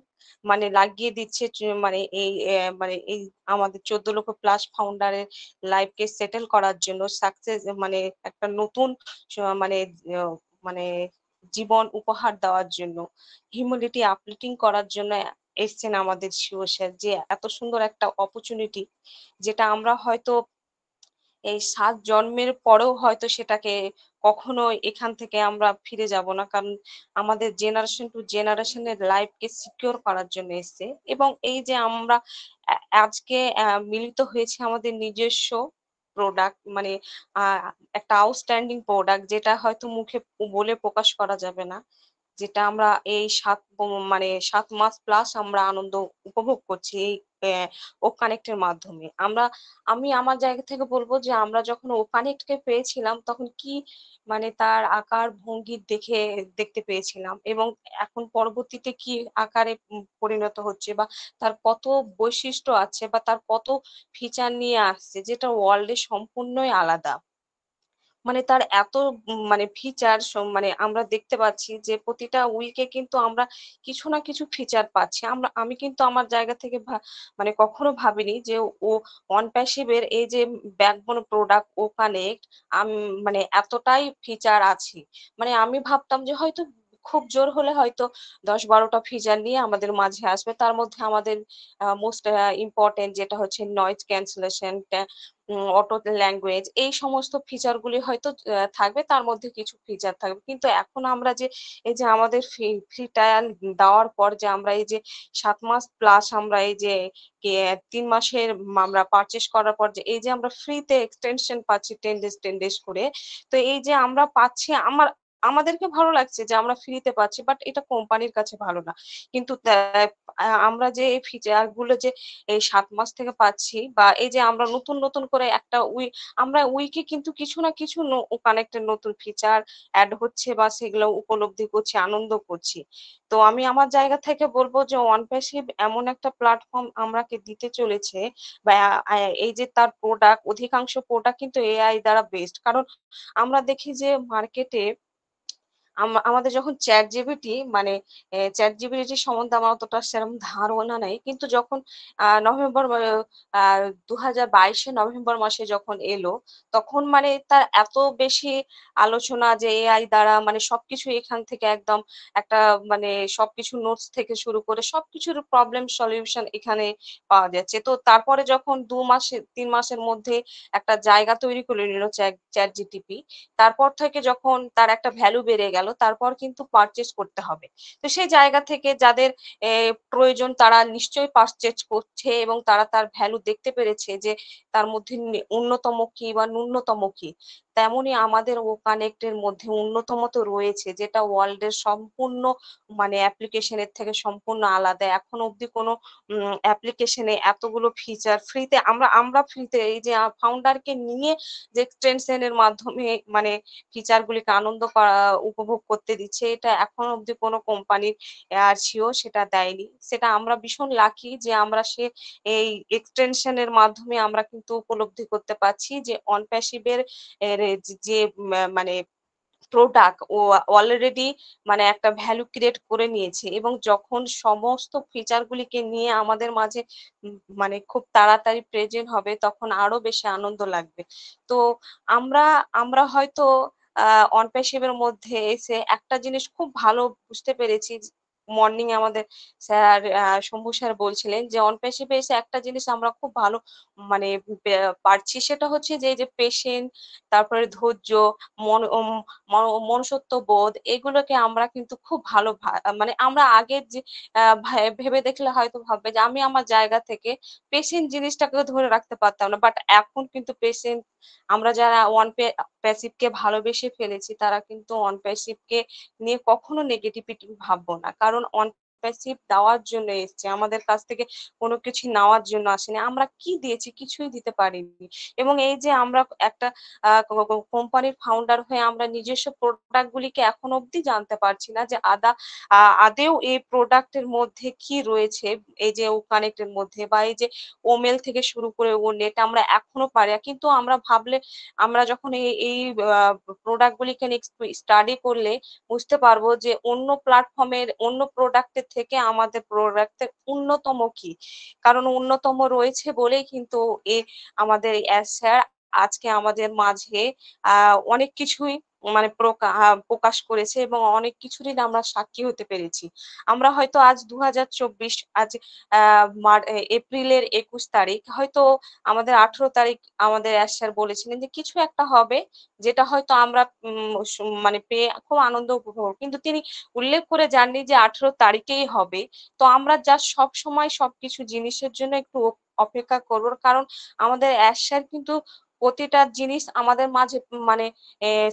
মানে লাগিয়ে দিচ্ছে মানে এই মানে এই আমাদের চোদ্দ লক্ষ প্লাস ফাউন্ডারের লাইফকে সেটেল করার জন্য সাকসেস মানে একটা নতুন মানে মানে জীবন উপহার দেওয়ার জন্য হিউম্যানিটি আপলিটিং করার জন্য এসছেন আমাদের শিব স্যার যে এত সুন্দর একটা অপরচুনিটি যেটা আমরা হয়তো এই সাত জন্মের পরেও হয়তো সেটাকে কখনো এখান থেকে আমরা ফিরে যাব না কারণ আমাদের জেনারেশন টু জেনারেশনের লাইফকে সিকিওর করার জন্য এসছে এবং এই যে আমরা আজকে মিলিত হয়েছে আমাদের নিজস্ব প্রোডাক্ট মানে একটা আউটস্ট্যান্ডিং প্রোডাক্ট যেটা হয়তো মুখে বলে প্রকাশ করা যাবে না যেটা আমরা এই সাত মানে সাত মাস প্লাস আমরা আনন্দ উপভোগ করছি এই ও কানেক্টের মাধ্যমে আমরা আমি আমার জায়গা থেকে বলবো যে আমরা যখন ও কানেক্টকে পেয়েছিলাম তখন কি মানে তার আকার ভঙ্গি দেখে দেখতে পেয়েছিলাম এবং এখন পরবর্তীতে কি আকারে পরিণত হচ্ছে বা তার কত বৈশিষ্ট্য আছে বা তার কত ফিচার নিয়ে আসছে যেটা ওয়ার্ল্ডে সম্পূর্ণই আলাদা মানে তার এত মানে ফিচার মানে আমরা দেখতে পাচ্ছি যে প্রতিটা উইকে কিন্তু আমরা কিছু না কিছু ফিচার পাচ্ছি আমরা আমি কিন্তু আমার জায়গা থেকে মানে কখনো ভাবিনি যে ও অন প্যাসিভের এই যে ব্যাকবোন প্রোডাক্ট ও কানেক্ট মানে এতটাই ফিচার আছে মানে আমি ভাবতাম যে হয়তো খুব জোর হলে হয়তো দশ বারোটা ফিচার নিয়ে আমাদের মাঝে আসবে তার মধ্যে আমাদের মোস্ট ইম্পর্টেন্ট যেটা হচ্ছে নয়েজ ক্যান্সেলেশন অটো ল্যাঙ্গুয়েজ এই সমস্ত ফিচারগুলি হয়তো থাকবে তার মধ্যে কিছু ফিচার থাকবে কিন্তু এখন আমরা যে এই যে আমাদের ফ্রি ট্রায়াল দেওয়ার পর যে আমরা এই যে সাত মাস প্লাস আমরা এই যে তিন মাসের আমরা পারচেস করার পর যে এই যে আমরা ফ্রিতে এক্সটেনশন পাচ্ছি টেন ডেজ টেন ডেজ করে তো এই যে আমরা পাচ্ছি আমার আমাদেরকে ভালো লাগছে যে আমরা ফ্রিতে পাচ্ছি বাট এটা কোম্পানির কাছে ভালো না কিন্তু আমরা যে এই ফিচার গুলো যে এই সাত মাস থেকে পাচ্ছি বা এই যে আমরা নতুন নতুন করে একটা উই আমরা উইকে কিন্তু কিছু না কিছু কানেক্টেড নতুন ফিচার অ্যাড হচ্ছে বা সেগুলো উপলব্ধি করছি আনন্দ করছি তো আমি আমার জায়গা থেকে বলবো যে ওয়ান প্যাসিভ এমন একটা প্ল্যাটফর্ম আমরাকে দিতে চলেছে বা এই যে তার প্রোডাক্ট অধিকাংশ প্রোডাক্ট কিন্তু এআই দ্বারা বেস্ট কারণ আমরা দেখি যে মার্কেটে আমাদের যখন চ্যাট জিবিটি মানে চ্যাট জিবিটি সম্বন্ধে আমার অতটা সেরকম ধারণা নেই কিন্তু যখন নভেম্বর দু হাজার বাইশে নভেম্বর মাসে যখন এলো তখন মানে তার এত বেশি আলোচনা যে এআই দ্বারা মানে সবকিছু এখান থেকে একদম একটা মানে সবকিছু নোটস থেকে শুরু করে সবকিছুর প্রবলেম সলিউশন এখানে পাওয়া যাচ্ছে তো তারপরে যখন দু মাসে তিন মাসের মধ্যে একটা জায়গা তৈরি করে নিল চ্যাট জিটিপি তারপর থেকে যখন তার একটা ভ্যালু বেড়ে গেল গেল তারপর কিন্তু পারচেজ করতে হবে তো সেই জায়গা থেকে যাদের প্রয়োজন তারা নিশ্চয়ই পারচেজ করছে এবং তারা তার ভ্যালু দেখতে পেরেছে যে তার মধ্যে অন্যতম কি বা ন্যূনতম কি তেমনি আমাদের ও কানেক্টের মধ্যে অন্যতম তো রয়েছে যেটা ওয়ার্ল্ডের সম্পূর্ণ মানে অ্যাপ্লিকেশনের থেকে সম্পূর্ণ আলাদা এখন অবধি কোনো অ্যাপ্লিকেশনে এতগুলো ফিচার ফ্রিতে আমরা আমরা ফ্রিতে এই যে ফাউন্ডারকে নিয়ে যে এক্সটেনশনের মাধ্যমে মানে ফিচারগুলিকে আনন্দ করা উপভোগ করতে দিচ্ছে এটা এখন অবধি কোনো কোম্পানির আরসিও সেটা দেয়নি সেটা আমরা ভীষণ লাকি যে আমরা সে এই এক্সটেনশনের মাধ্যমে আমরা কিন্তু উপলব্ধি করতে পারছি যে অনপ্যাসিভের মানে যে মানে প্রোডাক্ট ও অলরেডি মানে একটা ভ্যালু ক্রিয়েট করে নিয়েছে এবং যখন সমস্ত ফিচারগুলিকে নিয়ে আমাদের মাঝে মানে খুব তাড়াতাড়ি প্রেজেন্ট হবে তখন আরো বেশি আনন্দ লাগবে তো আমরা আমরা হয়তো অনপেশেবের মধ্যে এসে একটা জিনিস খুব ভালো বুঝতে পেরেছি মর্নিং আমাদের স্যার শম্ভু স্যার বলছিলেন যে অন পেশে পেশে একটা জিনিস আমরা খুব ভালো মানে পারছি সেটা হচ্ছে যে যে পেশেন্ট তারপরে ধৈর্য মন মনসত্ব বোধ এগুলোকে আমরা কিন্তু খুব ভালো মানে আমরা আগে যে ভেবে দেখলে হয়তো ভাববে যে আমি আমার জায়গা থেকে পেশেন্ট জিনিসটাকে ধরে রাখতে পারতাম না বাট এখন কিন্তু পেশেন্ট আমরা যারা ওয়ান প্যাসিভকে ভালোবেসে ফেলেছি তারা কিন্তু অন প্যাসিভকে নিয়ে কখনো নেগেটিভিটি ভাববো না কারণ কারণ অন পার্সপেসিভ দেওয়ার জন্য এসছে আমাদের কাছ থেকে কোনো কিছু নেওয়ার জন্য আসেনি আমরা কি দিয়েছি কিছুই দিতে পারিনি এবং এই যে আমরা একটা কোম্পানির ফাউন্ডার হয়ে আমরা নিজস্ব প্রোডাক্টগুলিকে এখন অবধি জানতে পারছি না যে আদা আদেও এই প্রোডাক্টের মধ্যে কি রয়েছে এই যে ও কানেক্টের মধ্যে বা এই যে ওমেল থেকে শুরু করে ও নেট আমরা এখনো পারি কিন্তু আমরা ভাবলে আমরা যখন এই এই প্রোডাক্টগুলিকে স্টাডি করলে বুঝতে পারবো যে অন্য প্ল্যাটফর্মের অন্য প্রোডাক্টের থেকে আমাদের প্রোডাক্টের উন্নতম কি কারণ উন্নতম রয়েছে বলেই কিন্তু এ আমাদের স্যার আজকে আমাদের মাঝে অনেক কিছুই মানে প্রকাশ করেছে এবং অনেক কিছুরই আমরা সাক্ষী হতে পেরেছি আমরা হয়তো আজ দু আজ এপ্রিলের একুশ তারিখ হয়তো আমাদের আঠেরো তারিখ আমাদের স্যার বলেছিলেন যে কিছু একটা হবে যেটা হয়তো আমরা মানে পেয়ে খুব আনন্দ উপভোগ কিন্তু তিনি উল্লেখ করে জাননি যে আঠেরো তারিখেই হবে তো আমরা যা সব সময় সবকিছু জিনিসের জন্য একটু অপেক্ষা করব কারণ আমাদের অ্যাশ স্যার কিন্তু প্রতিটা জিনিস আমাদের মাঝে মানে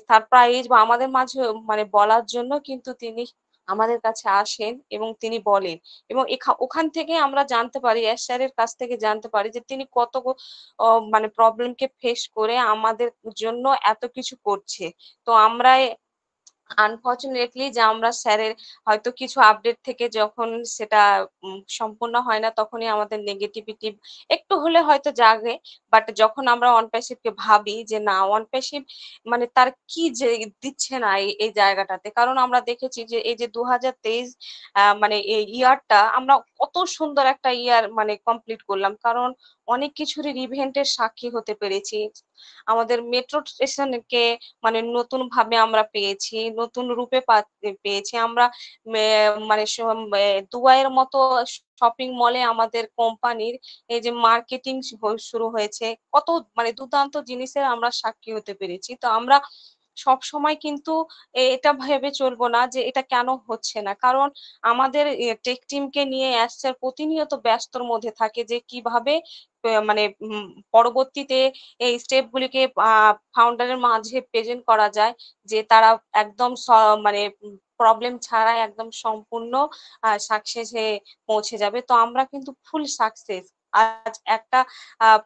সারপ্রাইজ বা আমাদের মাঝে মানে বলার জন্য কিন্তু তিনি আমাদের কাছে আসেন এবং তিনি বলেন এবং ওখান থেকে আমরা জানতে পারি অ্যাশারের কাছ থেকে জানতে পারি যে তিনি কত মানে প্রবলেমকে ফেস করে আমাদের জন্য এত কিছু করছে তো আমরা আনফর্চুনেটলি যে আমরা স্যারের হয়তো কিছু আপডেট থেকে যখন সেটা সম্পূর্ণ হয় না তখনই আমাদের নেগেটিভিটি একটু হলে হয়তো জাগে বাট যখন আমরা ওয়ান প্যাসিভকে ভাবি যে না ওয়ান প্যাসিভ মানে তার কি যে দিচ্ছে না এই জায়গাটাতে কারণ আমরা দেখেছি যে এই যে দু মানে এই ইয়ারটা আমরা কত সুন্দর একটা ইয়ার মানে কমপ্লিট করলাম কারণ অনেক কিছুরই ইভেন্টের সাক্ষী হতে পেরেছি আমাদের মেট্রো স্টেশনকে মানে নতুন ভাবে আমরা পেয়েছি নতুন রূপে পেয়েছি আমরা মানে দুবাইয়ের মতো শপিং মলে আমাদের কোম্পানির এই যে মার্কেটিং শুরু হয়েছে কত মানে দুর্দান্ত জিনিসের আমরা সাক্ষী হতে পেরেছি তো আমরা সব সময় কিন্তু এটা ভেবে চলবো না যে এটা কেন হচ্ছে না কারণ আমাদের টেক টিমকে নিয়ে অ্যাসের প্রতিনিয়ত ব্যস্তর মধ্যে থাকে যে কিভাবে মানে পরবর্তীতে এই স্টেপগুলিকে ফাউন্ডারের মাঝে প্রেজেন্ট করা যায় যে তারা একদম মানে প্রবলেম ছাড়াই একদম সম্পূর্ণ সাকসেস হয়ে পৌঁছে যাবে তো আমরা কিন্তু ফুল সাকসেস আজ একটা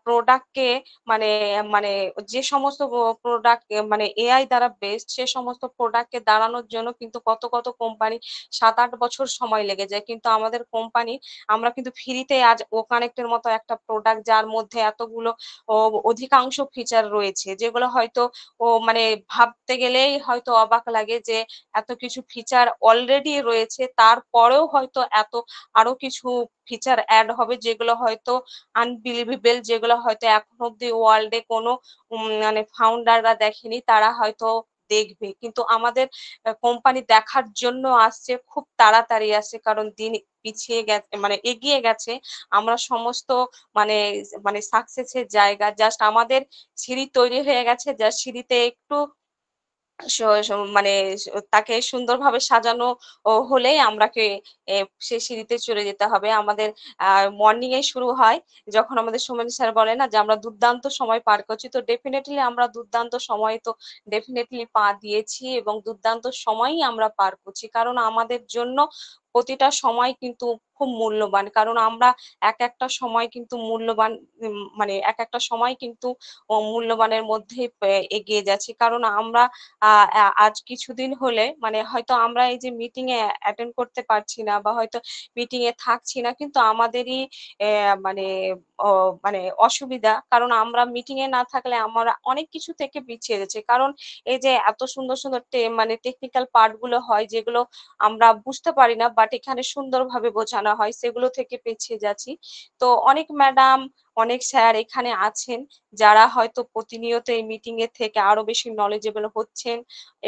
প্রোডাক্টকে মানে মানে যে সমস্ত প্রোডাক্ট মানে এআই দ্বারা বেস্ট সে সমস্ত প্রোডাক্টকে দাঁড়ানোর জন্য কিন্তু কত কত কোম্পানি সাত আট বছর সময় লেগে যায় কিন্তু আমাদের কোম্পানি আমরা কিন্তু ফ্রিতে আজ ও কানেক্টের মতো একটা প্রোডাক্ট যার মধ্যে এতগুলো অধিকাংশ ফিচার রয়েছে যেগুলো হয়তো ও মানে ভাবতে গেলেই হয়তো অবাক লাগে যে এত কিছু ফিচার অলরেডি রয়েছে তারপরেও হয়তো এত আরো কিছু ফিচার অ্যাড হবে যেগুলো হয়তো আনবিলিভেবল যেগুলো হয়তো এখন অব্দি ওয়ার্ল্ডে কোনো মানে ফাউন্ডাররা দেখেনি তারা হয়তো দেখবে কিন্তু আমাদের কোম্পানি দেখার জন্য আসছে খুব তাড়াতাড়ি আসছে কারণ দিন পিছিয়ে গেছে মানে এগিয়ে গেছে আমরা সমস্ত মানে মানে সাকসেসের জায়গা জাস্ট আমাদের সিঁড়ি তৈরি হয়ে গেছে যা সিঁড়িতে একটু মানে তাকে সুন্দরভাবে সাজানো হলেই আমরাকে সে সিঁড়িতে চলে যেতে হবে আমাদের মর্নিং এ শুরু হয় যখন আমাদের সোমেন স্যার বলে না যে আমরা দুর্দান্ত সময় পার করছি তো ডেফিনেটলি আমরা দুর্দান্ত সময় তো ডেফিনেটলি পা দিয়েছি এবং দুর্দান্ত সময়ই আমরা পার করছি কারণ আমাদের জন্য প্রতিটা সময় কিন্তু খুব মূল্যবান কারণ আমরা এক একটা সময় কিন্তু মূল্যবান মানে এক একটা সময় কিন্তু মূল্যবানের মধ্যে এগিয়ে যাচ্ছি কারণ আমরা আজ কিছুদিন হলে মানে হয়তো আমরা এই যে মিটিং এ অ্যাটেন্ড করতে পারছি না বা হয়তো মিটিং এ থাকছি না কিন্তু আমাদেরই মানে মানে অসুবিধা কারণ আমরা মিটিং এ না থাকলে আমরা অনেক কিছু থেকে পিছিয়ে যাচ্ছে কারণ এই যে এত সুন্দর সুন্দর মানে টেকনিক্যাল পার্ট গুলো হয় যেগুলো আমরা বুঝতে পারি না বা বাট এখানে সুন্দরভাবে বোঝানো হয় সেগুলো থেকে পেছিয়ে যাচ্ছি তো অনেক ম্যাডাম অনেক স্যার এখানে আছেন যারা হয়তো প্রতিনিয়ত এই মিটিং এর থেকে আরো বেশি নলেজেবল হচ্ছেন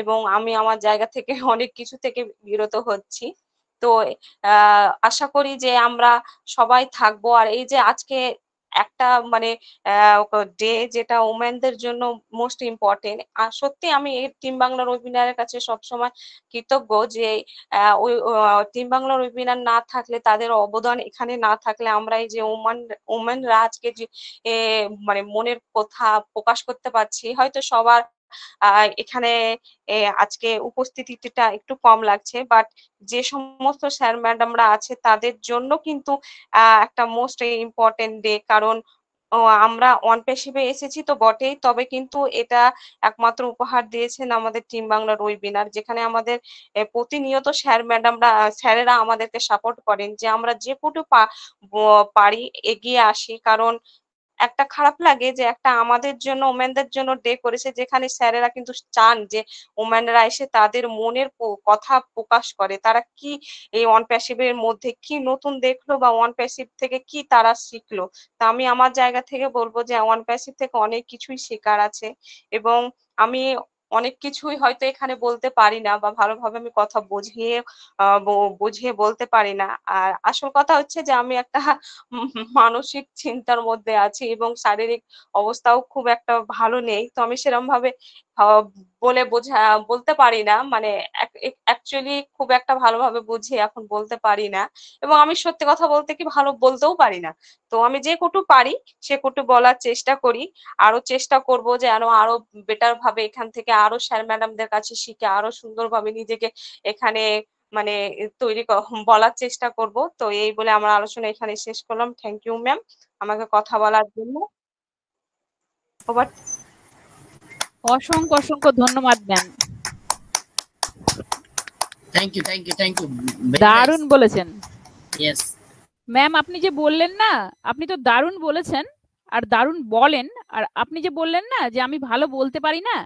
এবং আমি আমার জায়গা থেকে অনেক কিছু থেকে বিরত হচ্ছি তো আশা করি যে আমরা সবাই থাকবো আর এই যে আজকে একটা মানে ডে যেটা ওমেনদের জন্য মোস্ট ইম্পর্টেন্ট আর সত্যি আমি এই টিম বাংলার ওয়েবিনারের কাছে সবসময় কৃতজ্ঞ যে ওই টিম বাংলার ওয়েবিনার না থাকলে তাদের অবদান এখানে না থাকলে আমরা এই যে ওমান ওমেনরা আজকে যে মানে মনের কথা প্রকাশ করতে পারছি হয়তো সবার এখানে আজকে উপস্থিতিটা একটু কম লাগছে বাট যে সমস্ত স্যার ম্যাডামরা আছে তাদের জন্য কিন্তু একটা মোস্ট ইম্পর্টেন্ট ডে কারণ আমরা অনপে হিসেবে এসেছি তো বটেই তবে কিন্তু এটা একমাত্র উপহার দিয়েছেন আমাদের টিম বাংলার ওয়েবিনার যেখানে আমাদের প্রতিনিয়ত স্যার ম্যাডামরা স্যারেরা আমাদেরকে সাপোর্ট করেন যে আমরা পুটু পারি এগিয়ে আসি কারণ একটা খারাপ লাগে যে একটা আমাদের জন্য ওমেনদের জন্য ডে করেছে যেখানে স্যারেরা কিন্তু চান যে ওমেনরা এসে তাদের মনের কথা প্রকাশ করে তারা কি এই ওয়ান প্যাসিভের মধ্যে কি নতুন দেখলো বা ওয়ান প্যাসিভ থেকে কি তারা শিখলো তা আমি আমার জায়গা থেকে বলবো যে ওয়ান প্যাসিভ থেকে অনেক কিছুই শেখার আছে এবং আমি অনেক কিছুই হয়তো এখানে বলতে পারি না বা ভালোভাবে আমি কথা বুঝিয়ে বুঝিয়ে বলতে পারি না আর আসল কথা হচ্ছে যে আমি একটা মানসিক চিন্তার মধ্যে আছি এবং শারীরিক অবস্থাও খুব একটা ভালো নেই তো আমি সেরম ভাবে বলে বলতে পারি না মানে অ্যাকচুয়ালি খুব একটা ভালোভাবে বুঝি এখন বলতে পারি না এবং আমি সত্যি কথা বলতে কি ভালো বলতেও পারি না তো আমি যে কটু পারি সে কটু বলার চেষ্টা করি আরো চেষ্টা করব যেন আরো বেটার ভাবে এখান থেকে আরো স্যার ম্যাডামদের কাছে শিখে আরো সুন্দরভাবে নিজেকে এখানে মানে তৈরি বলার চেষ্টা করব তো এই বলে আমার আলোচনা এখানে শেষ করলাম থ্যাংক ইউ ম্যাম আমাকে কথা বলার জন্য ওভার অসংখ্য অসংখ্য ধন্যবাদ ma'am thank you thank you thank you দারুণ বলেছেন ইয়েস ম্যাম আপনি যে বললেন না আপনি তো দারুণ বলেছেন আর দারুণ বলেন আর আপনি যে বললেন না যে আমি ভালো বলতে পারি না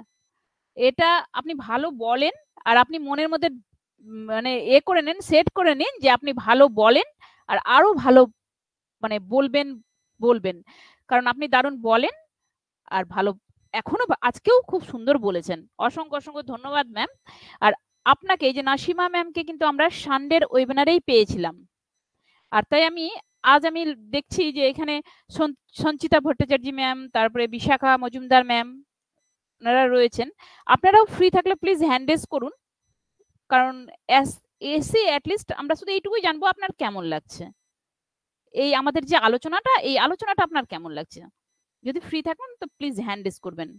এটা আপনি ভালো বলেন আর আপনি মনের মধ্যে মানে এ করে নেন সেট করে নিন যে আপনি ভালো বলেন আর আরো ভালো মানে বলবেন বলবেন কারণ আপনি দারুণ বলেন আর ভালো এখনো আজকেও খুব সুন্দর বলেছেন অসংখ্য অসংখ্য ধন্যবাদ ম্যাম আর আপনাকে এই যে নাসিমা ম্যামকে কিন্তু আমরা সানডের ওয়েবিনারেই পেয়েছিলাম আর তাই আমি আজ আমি দেখছি যে এখানে সঞ্চিতা ভট্টাচার্য ম্যাম তারপরে বিশাখা মজুমদার ম্যাম ওনারা রয়েছেন আপনারাও ফ্রি থাকলে প্লিজ হ্যান্ডেস করুন কারণ এসে অ্যাটলিস্ট আমরা শুধু এইটুকুই জানবো আপনার কেমন লাগছে এই আমাদের যে আলোচনাটা এই আলোচনাটা আপনার কেমন লাগছে যদি ফ্রি থাকেন তো প্লিজ হ্যান্ড রেস করবেন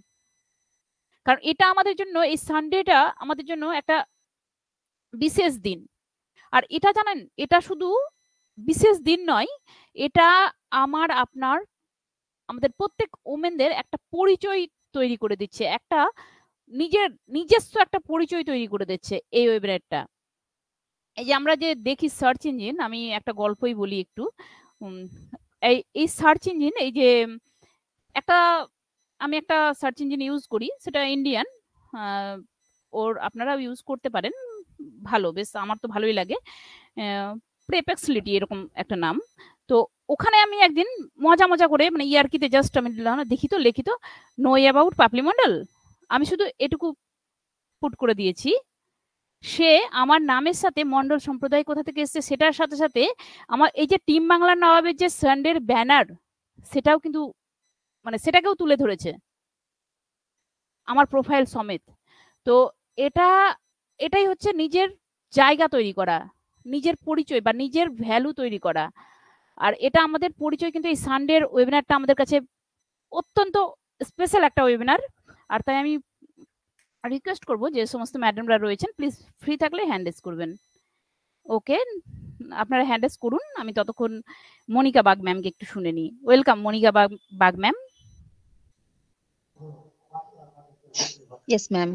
কারণ এটা আমাদের জন্য এই সানডেটা আমাদের জন্য একটা বিশেষ দিন আর এটা জানেন এটা শুধু বিশেষ দিন নয় এটা আমার আপনার আমাদের প্রত্যেক ওমেনদের একটা পরিচয় তৈরি করে দিচ্ছে একটা নিজের নিজস্ব একটা পরিচয় তৈরি করে দিচ্ছে এই ওয়েবসাইটটা এই যে আমরা যে দেখি সার্চ ইঞ্জিন আমি একটা গল্পই বলি একটু এই সার্চ ইঞ্জিন এই যে একটা আমি একটা সার্চ ইঞ্জিন ইউজ করি সেটা ইন্ডিয়ান ওর আপনারা ইউজ করতে পারেন ভালো বেশ আমার তো ভালোই লাগে প্রেপেক্স লিটি এরকম একটা নাম তো ওখানে আমি একদিন মজা মজা করে মানে ইয়ারকিতে জাস্ট আমি দেখি তো লেখি নো অ্যাবাউট পাপলি মন্ডল আমি শুধু এটুকু পুট করে দিয়েছি সে আমার নামের সাথে মন্ডল সম্প্রদায় কোথা থেকে এসছে সেটার সাথে সাথে আমার এই যে টিম বাংলার নবাবের যে সানডের ব্যানার সেটাও কিন্তু মানে সেটাকেও তুলে ধরেছে আমার প্রোফাইল সমেত তো এটা এটাই হচ্ছে নিজের জায়গা তৈরি করা নিজের পরিচয় বা নিজের ভ্যালু তৈরি করা আর এটা আমাদের পরিচয় কিন্তু এই সানডের ওয়েবিনারটা আমাদের কাছে অত্যন্ত স্পেশাল একটা ওয়েবিনার আর তাই আমি রিকোয়েস্ট করব যে সমস্ত ম্যাডামরা রয়েছেন প্লিজ ফ্রি থাকলে হ্যান্ডেস করবেন ওকে আপনারা হ্যান্ডেস করুন আমি ততক্ষণ মনিকা বাগ ম্যামকে একটু শুনে নিই welcome Monika Bag Bag ma'am Yes, ma'am.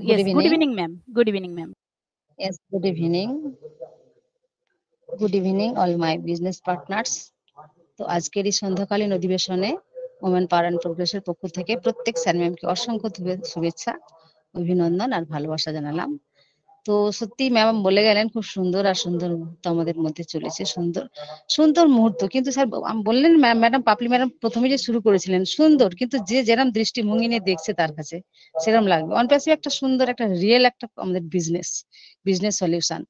Yes, evening. good evening, ma'am. Good evening, ma'am. Yes, good evening. Good evening all my business partners তো আজকের এই সন্ধ্যাকালীন অধিবেশনে ওমেন পারান প্রোগ্রেসের পক্ষ থেকে প্রত্যেক স্যার ম্যামকে অসংখ্য শুভেচ্ছা অভিনন্দন আর ভালোবাসা জানালাম তো সত্যি ম্যাম বলে গেলেন খুব সুন্দর আর সুন্দর মুহূর্ত আমাদের মধ্যে চলেছে সুন্দর সুন্দর মুহূর্ত কিন্তু স্যার বললেন ম্যাম ম্যাডাম পাপলি ম্যাডাম প্রথমে যে শুরু করেছিলেন সুন্দর কিন্তু যে যেরকম দৃষ্টিভঙ্গি নিয়ে দেখছে তার কাছে সেরকম লাগবে অনপ্যাসিভ একটা সুন্দর একটা রিয়েল একটা আমাদের business business solution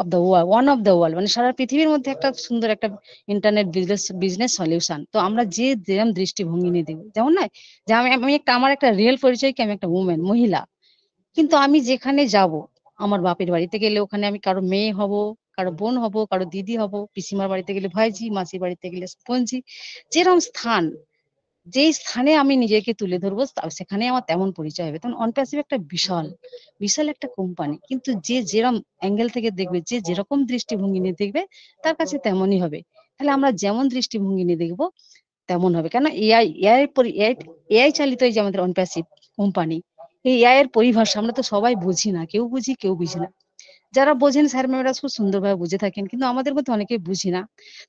of the world one of the world মানে সারা পৃথিবীর মধ্যে একটা সুন্দর একটা ইন্টারনেট বিজনেস বিজনেস সলিউশন তো আমরা যে যেরকম দৃষ্টিভঙ্গি নিয়ে দেবো যেমন না যে আমি একটা আমার একটা রিয়েল পরিচয় কি আমি একটা উমেন মহিলা কিন্তু আমি যেখানে যাব আমার বাপের বাড়িতে গেলে ওখানে আমি কারো মেয়ে হব কারো বোন হব কারো দিদি হব পিসিমার বাড়িতে গেলে ভাইজি মাসির বাড়িতে গেলে স্পঞ্জি যেরকম স্থান যেই স্থানে আমি নিজেকে তুলে ধরবো সেখানে আমার তেমন পরিচয় হবে তখন অনপ্যাসিভ একটা বিশাল বিশাল একটা কোম্পানি কিন্তু যে যেরকম অ্যাঙ্গেল থেকে দেখবে যে যেরকম দৃষ্টিভঙ্গি নিয়ে দেখবে তার কাছে তেমনই হবে তাহলে আমরা যেমন দৃষ্টিভঙ্গি নিয়ে দেখবো তেমন হবে কেন এআই এআই এআই চালিত এই যে আমাদের অনপ্যাসিভ কোম্পানি এই আয়ের এর পরিভাষা আমরা তো সবাই বুঝি না কেউ বুঝি কেউ বুঝি না যারা বোঝেন স্যার ম্যামরা খুব সুন্দরভাবে বুঝে থাকেন কিন্তু আমাদের মধ্যে অনেকে বুঝি না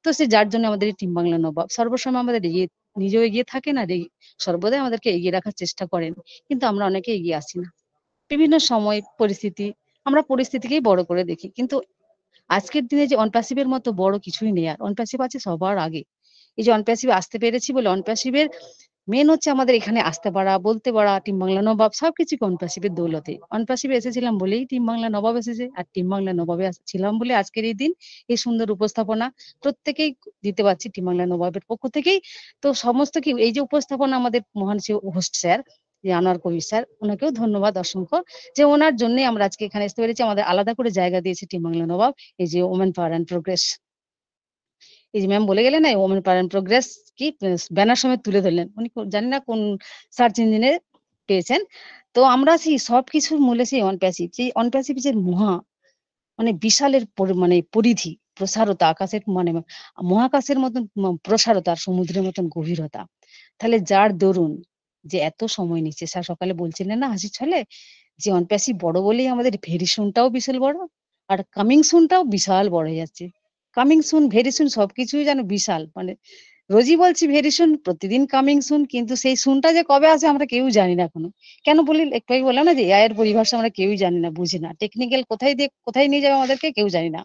তো সে যার জন্য আমাদের টিম বাংলা নবাব সর্বসময় আমাদের এগিয়ে নিজেও এগিয়ে থাকেন আর সর্বদাই আমাদেরকে এগিয়ে রাখার চেষ্টা করেন কিন্তু আমরা অনেকে এগিয়ে আসি না বিভিন্ন সময় পরিস্থিতি আমরা পরিস্থিতিকেই বড় করে দেখি কিন্তু আজকের দিনে যে অনপ্যাসিভের মতো বড় কিছুই নেই আর অনপ্যাসিভ আছে সবার আগে এই যে অনপ্যাসিভ আসতে পেরেছি বলে অনপ্যাসিভের মেন হচ্ছে আমাদের এখানে আসতে পারা বলতে পারা টিম বাংলা নবাব সবকিছু অনপাশিবের দৌলতে অনপাশিবে এসেছিলাম বলেই টিম বাংলা নবাব এসেছে আর টিম বাংলা নবাবে ছিলাম বলে আজকের এই দিন এই সুন্দর উপস্থাপনা প্রত্যেকেই দিতে পারছি টিম বাংলা নবাবের পক্ষ থেকেই তো সমস্ত কি এই যে উপস্থাপনা আমাদের মহান হোস্ট স্যার যে আনোয়ার কবির স্যার ওনাকেও ধন্যবাদ অসংখ্য যে ওনার জন্যই আমরা আজকে এখানে আসতে পেরেছি আমাদের আলাদা করে জায়গা দিয়েছে টিম বাংলা নবাব এই যে ওমেন পাওয়ার অ্যান্ড প্রোগ্রেস এই যে ম্যাম বলে গেলেন না ওমেন পারেন প্রোগ্রেস কি ব্যানার সময় তুলে ধরলেন উনি জানি না কোন সার্চ ইঞ্জিনে পেয়েছেন তো আমরা সেই সবকিছুর মূলে সেই অনপ্যাসিভ সেই অনপ্যাসিভ যে মহা মানে বিশালের মানে পরিধি প্রসারতা আকাশের মানে মহাকাশের মতন প্রসারতা আর সমুদ্রের মতন গভীরতা তাহলে যার দরুন যে এত সময় নিচ্ছে স্যার সকালে বলছিলেন না হাসি ছলে যে অনপ্যাসি বড় বলেই আমাদের ভেরি শুনটাও বিশাল বড় আর কামিং সুনটাও বিশাল বড় হয়ে যাচ্ছে কামিং সুন ভেরি সুন সবকিছুই যেন বিশাল মানে রোজই বলছি ভেরি সুন প্রতিদিন কামিং সুন কিন্তু সেই সুনটা যে কবে আসে আমরা কেউ জানি না এখনো কেন বলি একটু বললাম না যে এআই এর পরিভাষা আমরা কেউই জানি না বুঝি না টেকনিক্যাল কোথায় দিয়ে কোথায় নিয়ে যাবে আমাদেরকে কেউ জানি না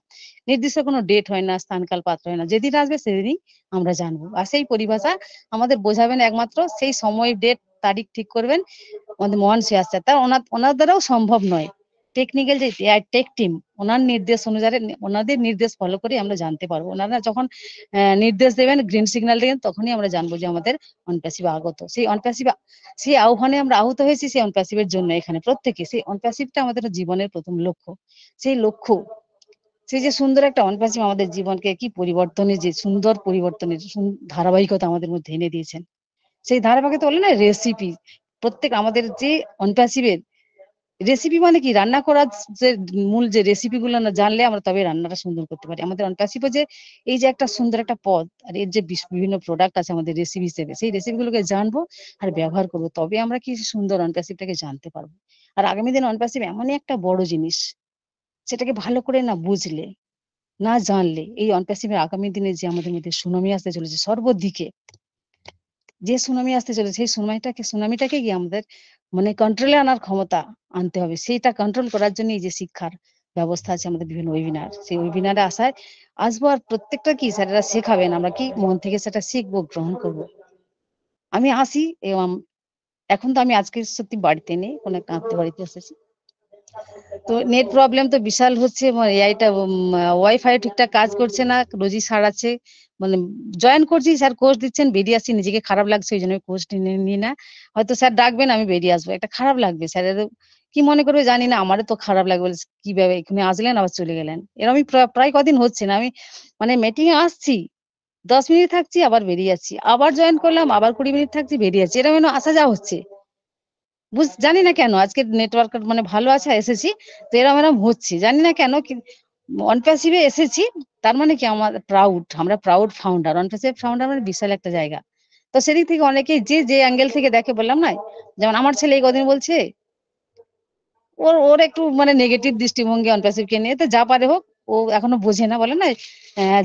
নির্দিষ্ট কোনো ডেট হয় না স্থানকাল পাত্র হয় না যেদিন আসবে সেদিনই আমরা জানবো আর সেই পরিভাষা আমাদের বোঝাবেন একমাত্র সেই সময় ডেট তারিখ ঠিক করবেন আমাদের মহান সে আসছে তার ওনার ওনার দ্বারাও সম্ভব নয় টেকনিক্যাল যে টেক টিম ওনার নির্দেশ অনুযায়ী ওনাদের নির্দেশ ফলো করে আমরা জানতে পারবো ওনারা যখন নির্দেশ দেবেন গ্রিন সিগন্যাল দেবেন তখনই আমরা জানবো যে আমাদের অনপ্যাসিভ আগত সেই অনপ্যাসিভ সেই আহ্বানে আমরা আহত হয়েছি সেই অনপ্যাসিভের জন্য এখানে প্রত্যেকে সেই অনপ্যাসিভটা আমাদের জীবনের প্রথম লক্ষ্য সেই লক্ষ্য সেই যে সুন্দর একটা অনপ্যাসিভ আমাদের জীবনকে কি পরিবর্তনের যে সুন্দর পরিবর্তনের ধারাবাহিকতা আমাদের মধ্যে এনে দিয়েছেন সেই ধারাবাহিকতা বলে না রেসিপি প্রত্যেক আমাদের যে অনপ্যাসিভের রেসিপি মানে কি রান্না করার যে মূল যে রেসিপি গুলো না জানলে আমরা তবে রান্নাটা সুন্দর করতে পারি আমাদের অন্টাসিপো যে এই যে একটা সুন্দর একটা পদ আর এর যে বিভিন্ন প্রোডাক্ট আছে আমাদের রেসিপি হিসেবে সেই রেসিপি গুলোকে জানবো আর ব্যবহার করবো তবে আমরা কি সুন্দর অনপ্যাসিভটাকে জানতে পারবো আর আগামী দিন অনপ্যাসিভ এমনই একটা বড় জিনিস সেটাকে ভালো করে না বুঝলে না জানলে এই অনপ্যাসিভের আগামী দিনে যে আমাদের মধ্যে সুনামি আসতে চলেছে সর্বদিকে যে সুনামি আসতে চলেছে সেই সুনামিটাকে সুনামিটাকে গিয়ে আমাদের মানে কন্ট্রোলে আনার ক্ষমতা আনতে হবে সেইটা কন্ট্রোল করার জন্য এই যে শিক্ষার ব্যবস্থা আছে আমাদের বিভিন্ন ওয়েবিনার সেই ওয়েবিনারে আসায় আসবো আর প্রত্যেকটা কি স্যারেরা শেখাবেন আমরা কি মন থেকে সেটা শিখবো গ্রহণ করব আমি আসি এবং এখন তো আমি আজকে সত্যি বাড়িতে নেই কোনো একটা আত্মীয় বাড়িতে এসেছি তো নেট প্রবলেম তো বিশাল হচ্ছে এআইটা ওয়াইফাই ঠিকঠাক কাজ করছে না রোজই সারাচ্ছে মানে জয়েন করছি স্যার কোর্স দিচ্ছেন বেরিয়ে আসছি নিজেকে খারাপ লাগছে ওই জন্য কোর্স নিয়ে না হয়তো স্যার ডাকবেন আমি বেরিয়ে আসবো একটা খারাপ লাগবে স্যার কি মনে করবে জানি না আমারও তো খারাপ লাগবে কিভাবে এখানে আসলেন আবার চলে গেলেন এরকমই প্রায় কদিন হচ্ছে না আমি মানে মিটিং এ আসছি দশ মিনিট থাকছি আবার বেরিয়ে যাচ্ছি আবার জয়েন করলাম আবার কুড়ি মিনিট থাকছি বেরিয়ে আসছি এরকম আসা যাওয়া হচ্ছে বুঝ জানি না কেন আজকে নেটওয়ার্ক মানে ভালো আছে এসেছি তো এরম এরম হচ্ছে জানি না কেন অন প্যাসিভে এসেছি তার মানে কি আমার প্রাউড আমরা proud founder OnPassive founder মানে বিশাল একটা জায়গা তো সেদিক থেকে অনেকে যে যে অ্যাঙ্গেল থেকে দেখে বললাম না যেমন আমার ছেলে এই কদিন বলছে ওর ওর একটু মানে নেগেটিভ দৃষ্টিভঙ্গি অন কে নিয়ে তো যা পারে হোক ও এখনো বোঝে না বলে না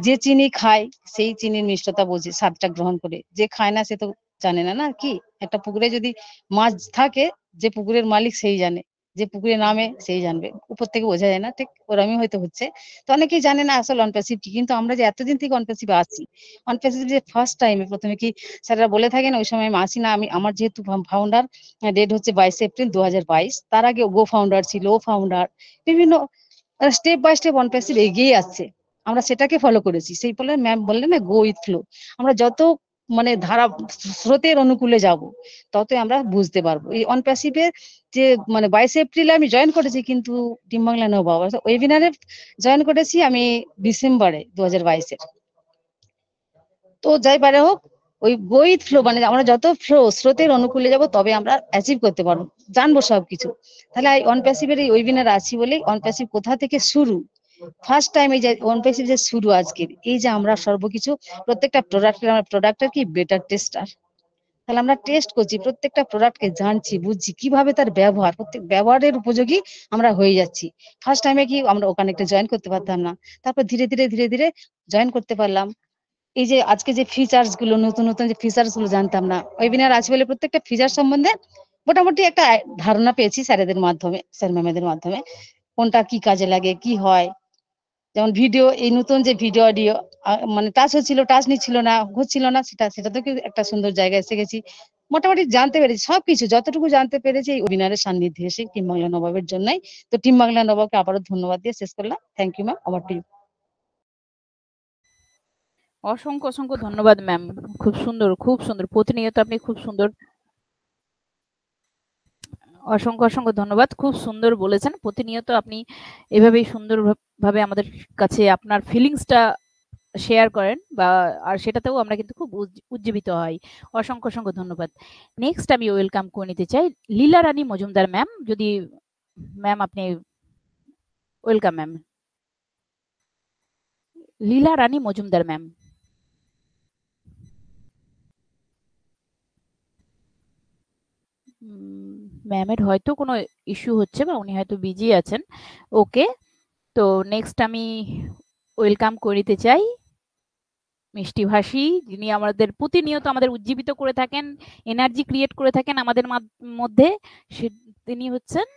যে চিনি খায় সেই চিনির মিষ্টতা বোঝে স্বাদটা গ্রহণ করে যে খায় না সে তো জানে না না কি একটা পুকুরে যদি মাছ থাকে যে পুকুরের মালিক সেই জানে যে পুকুরে নামে সেই জানবে উপর থেকে বোঝা যায় না ঠিক ওরমই হয়তো হচ্ছে তো অনেকেই জানে না আসলে অনপ্যাসিভ কি কিন্তু আমরা যে এতদিন থেকে অনপ্যাসিভ আছি অনপ্যাসিভ যে ফার্স্ট টাইমে প্রথমে কি স্যাররা বলে থাকেন ওই সময় আমি আসি না আমি আমার যেহেতু ফাউন্ডার ডেট হচ্ছে বাইশে এপ্রিল দু তার আগে গো ফাউন্ডার ছিল ও ফাউন্ডার বিভিন্ন স্টেপ বাই স্টেপ অনপ্যাসিভ এগিয়ে আসছে আমরা সেটাকে ফলো করেছি সেই ফলে ম্যাম বললেন না গো উইথ ফ্লো আমরা যত মানে ধারা স্রোতের অনুকূলে যাব ততই আমরা বুঝতে পারবো এই অন প্যাসিভের যে মানে বাইশে এপ্রিলে আমি জয়েন করেছি কিন্তু টিম বাংলা নৌ বাবা ওয়েবিনারে জয়েন করেছি আমি ডিসেম্বরে দু হাজার বাইশের তো যাই পারে হোক ওই বই ফ্লো মানে আমরা যত ফ্লো স্রোতের অনুকূলে যাব তবে আমরা অ্যাচিভ করতে পারবো জানবো সবকিছু তাহলে অন প্যাসিভের এই ওয়েবিনার আছি বলে অন প্যাসিভ কোথা থেকে শুরু ফার্স্ট টাইম এই যে ওয়ান পেসের যে শুরু আজকের এই যে আমরা সর্বকিছু প্রত্যেকটা প্রোডাক্টের আমার প্রোডাক্টের কি বেটার টেস্টার তাহলে আমরা টেস্ট করছি প্রত্যেকটা প্রোডাক্টকে জানছি বুঝছি কিভাবে তার ব্যবহার প্রত্যেক ব্যবহারের উপযোগী আমরা হয়ে যাচ্ছি ফার্স্ট টাইমে কি আমরা ওখানে একটা জয়েন করতে পারতাম না তারপর ধীরে ধীরে ধীরে ধীরে জয়েন করতে পারলাম এই যে আজকে যে ফিচার্স গুলো নতুন নতুন যে ফিচার্স গুলো জানতাম না ওয়েবিনার আছে বলে প্রত্যেকটা ফিচার সম্বন্ধে মোটামুটি একটা ধারণা পেয়েছি স্যারেদের মাধ্যমে স্যার ম্যামেদের মাধ্যমে কোনটা কি কাজে লাগে কি হয় যেমন ভিডিও এই নতুন যে ভিডিও অডিও মানে টাচ হচ্ছিল টাচ নিচ্ছিল না হচ্ছিল না সেটা সেটা থেকে একটা সুন্দর জায়গায় এসে গেছি মোটামুটি জানতে পেরেছি সবকিছু যতটুকু জানতে পেরেছি এই অভিনয়ের সান্নিধ্যে এসে টিম বাংলা নবাবের জন্যই তো টিম বাংলা নবাবকে আবারও ধন্যবাদ দিয়ে শেষ করলাম থ্যাংক ইউ ম্যাম আমার টিম অসংখ্য অসংখ্য ধন্যবাদ ম্যাম খুব সুন্দর খুব সুন্দর প্রতিনিয়ত আপনি খুব সুন্দর অসংখ্য অসংখ্য ধন্যবাদ খুব সুন্দর বলেছেন প্রতিনিয়ত আপনি এভাবেই সুন্দরভাবে আমাদের কাছে আপনার ফিলিংসটা শেয়ার করেন বা আর সেটাতেও আমরা কিন্তু খুব উজ্জীবিত হই অসংখ্য অসংখ্য ধন্যবাদ নেক্সট আমি ওয়েলকাম করে নিতে চাই লীলা রানী মজুমদার ম্যাম যদি ম্যাম আপনি welcome ma'am Leela Rani Majumdar ma'am হুম ম্যামের হয়তো কোনো ইস্যু হচ্ছে বা উনি হয়তো বিজি আছেন ওকে তো নেক্সট আমি ওয়েলকাম করিতে চাই মিষ্টি ভাষী যিনি আমাদের প্রতিনিয়ত আমাদের উজ্জীবিত করে থাকেন এনার্জি ক্রিয়েট করে থাকেন আমাদের মধ্যে সে তিনি হচ্ছেন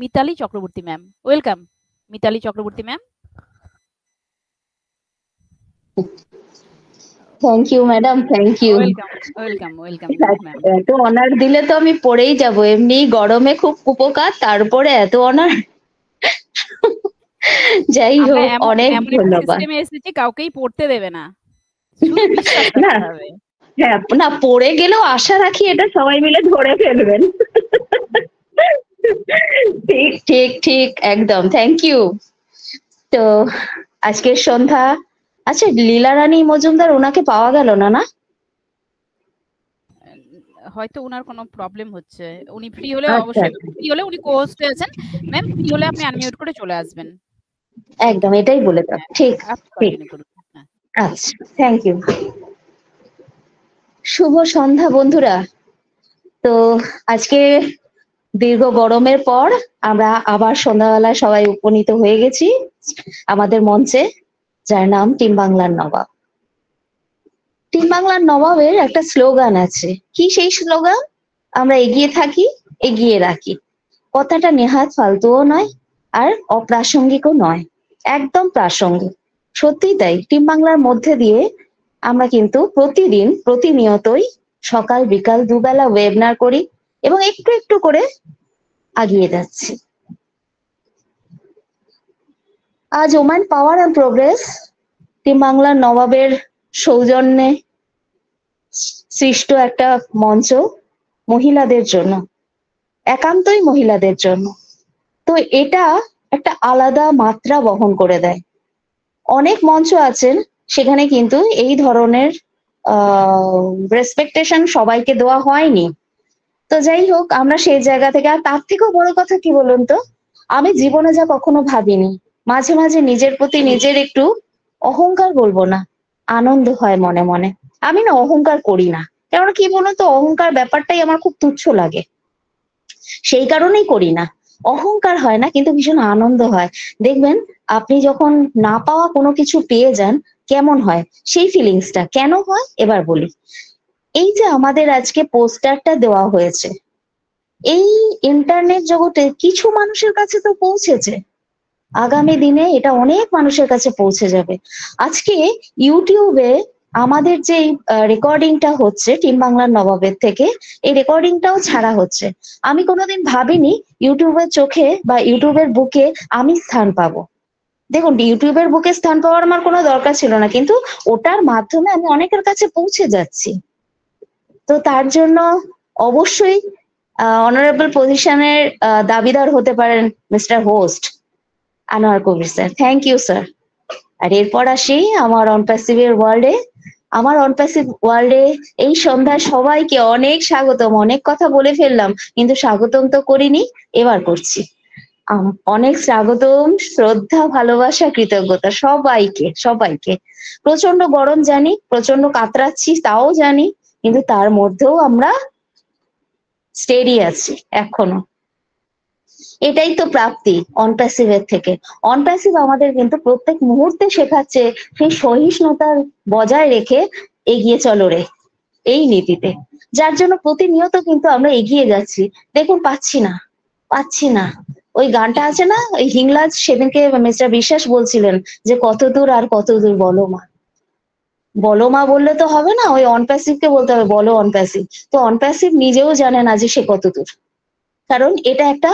Mitali Chakraborty ma'am welcome Mitali Chakraborty ma'am thank you madam thank you welcome welcome এত অনার দিলে তো আমি পড়েই যাব এমনি গরমে খুব উপকার তারপরে এত অনার যাই হোক অনেক ধন্যবাদ কাউকেই পড়তে দেবে না না হ্যাঁ না পড়ে গেলেও আশা রাখি এটা সবাই মিলে ধরে ফেলবেন ঠিক ঠিক ঠিক একদম থ্যাংক ইউ তো আজকের সন্ধ্যা আচ্ছা লীলা রানী মজুমদার ওনাকে পাওয়া গেল না না হয়তো ওনার কোনো প্রবলেম হচ্ছে উনি ফ্রি হলে আচ্ছা, অবশ্যই ফ্রি আচ্ছা। হলে উনি কোস্টে আছেন ম্যাম ফ্রি হলে আপনি আনমিউট করে চলে আসবেন একদম এটাই বলে দাও হ্যাঁ, ঠিক ঠিক হ্যাঁ। আচ্ছা থ্যাংক ইউ শুভ সন্ধ্যা বন্ধুরা তো আজকে দীর্ঘ গরমের পর আমরা আবার সন্ধ্যাবেলায় সবাই উপনীত হয়ে গেছি আমাদের মঞ্চে যার নাম টিম বাংলার নবাব টিম বাংলার নবাবের একটা স্লোগান আছে কি সেই স্লোগান আমরা এগিয়ে থাকি এগিয়ে রাখি কথাটা নেহাত ফালতুও নয় আর অপ্রাসঙ্গিকও নয় একদম প্রাসঙ্গিক সত্যি তাই টিম বাংলার মধ্যে দিয়ে আমরা কিন্তু প্রতিদিন প্রতিনিয়তই সকাল বিকাল দুবেলা ওয়েবনার করি এবং একটু একটু করে আগিয়ে যাচ্ছি আজ women power and progress team বাংলার নবাবের সৌজন্যে সৃষ্ট একটা মঞ্চ মহিলাদের জন্য একান্তই মহিলাদের জন্য তো এটা একটা আলাদা মাত্রা বহন করে দেয় অনেক মঞ্চ আছেন সেখানে কিন্তু এই ধরনের আহ রেসপেক্টেশন সবাইকে দেওয়া হয়নি তো যাই হোক আমরা সেই জায়গা থেকে আর তার থেকেও বড় কথা কি বলুন তো আমি জীবনে যা কখনো ভাবিনি মাঝে মাঝে নিজের প্রতি নিজের একটু অহংকার বলবো না আনন্দ হয় মনে মনে আমি না অহংকার করি না কারণ কি বলতো অহংকার ব্যাপারটাই আমার খুব তুচ্ছ লাগে সেই কারণেই করি না অহংকার হয় না কিন্তু ভীষণ আনন্দ হয় দেখবেন আপনি যখন না পাওয়া কোনো কিছু পেয়ে যান কেমন হয় সেই ফিলিংসটা কেন হয় এবার বলি এই যে আমাদের আজকে পোস্টারটা দেওয়া হয়েছে এই ইন্টারনেট জগতে কিছু মানুষের কাছে তো পৌঁছেছে আগামী দিনে এটা অনেক মানুষের কাছে পৌঁছে যাবে আজকে ইউটিউবে আমাদের যে রেকর্ডিংটা হচ্ছে টিম বাংলার নবাবের থেকে এই রেকর্ডিংটাও ছাড়া হচ্ছে আমি কোনোদিন ভাবিনি ইউটিউবের চোখে বা ইউটিউবের বুকে আমি স্থান পাবো দেখুন ইউটিউবের বুকে স্থান পাওয়ার আমার কোনো দরকার ছিল না কিন্তু ওটার মাধ্যমে আমি অনেকের কাছে পৌঁছে যাচ্ছি তো তার জন্য অবশ্যই অনারেবল পজিশনের দাবিদার হতে পারেন mister host Anwar Kabir sir thank you sir আর এরপর আসি আমার এর ওয়ার্ল্ডে আমার অনপ্যাসিভ ওয়ার্ল্ডে এই সন্ধ্যায় সবাইকে অনেক স্বাগতম অনেক কথা বলে ফেললাম কিন্তু স্বাগতম তো করিনি এবার করছি অনেক স্বাগতম শ্রদ্ধা ভালোবাসা কৃতজ্ঞতা সবাইকে সবাইকে প্রচন্ড গরম জানি প্রচন্ড কাতরাচ্ছি তাও জানি কিন্তু তার মধ্যেও আমরা স্টেডি আছি এখনো এটাই তো প্রাপ্তি অনপ্যাসিভ এর থেকে অনপ্যাসিভ আমাদের কিন্তু প্রত্যেক মুহূর্তে শেখাচ্ছে সেই সহিষ্ণুতার বজায় রেখে এগিয়ে চলো রে এই নীতিতে যার জন্য প্রতিনিয়ত কিন্তু আমরা এগিয়ে যাচ্ছি দেখুন পাচ্ছি না পাচ্ছি না ওই গানটা আছে না ওই হিংলাজ সেদিনকে মিস্টার বিশ্বাস বলছিলেন যে কত দূর আর কত দূর বলো মা বলো মা বললে তো হবে না ওই অনপ্যাসিভ কে বলতে হবে বলো অনপ্যাসিভ তো অনপ্যাসিভ নিজেও জানে না যে সে কত দূর কারণ এটা একটা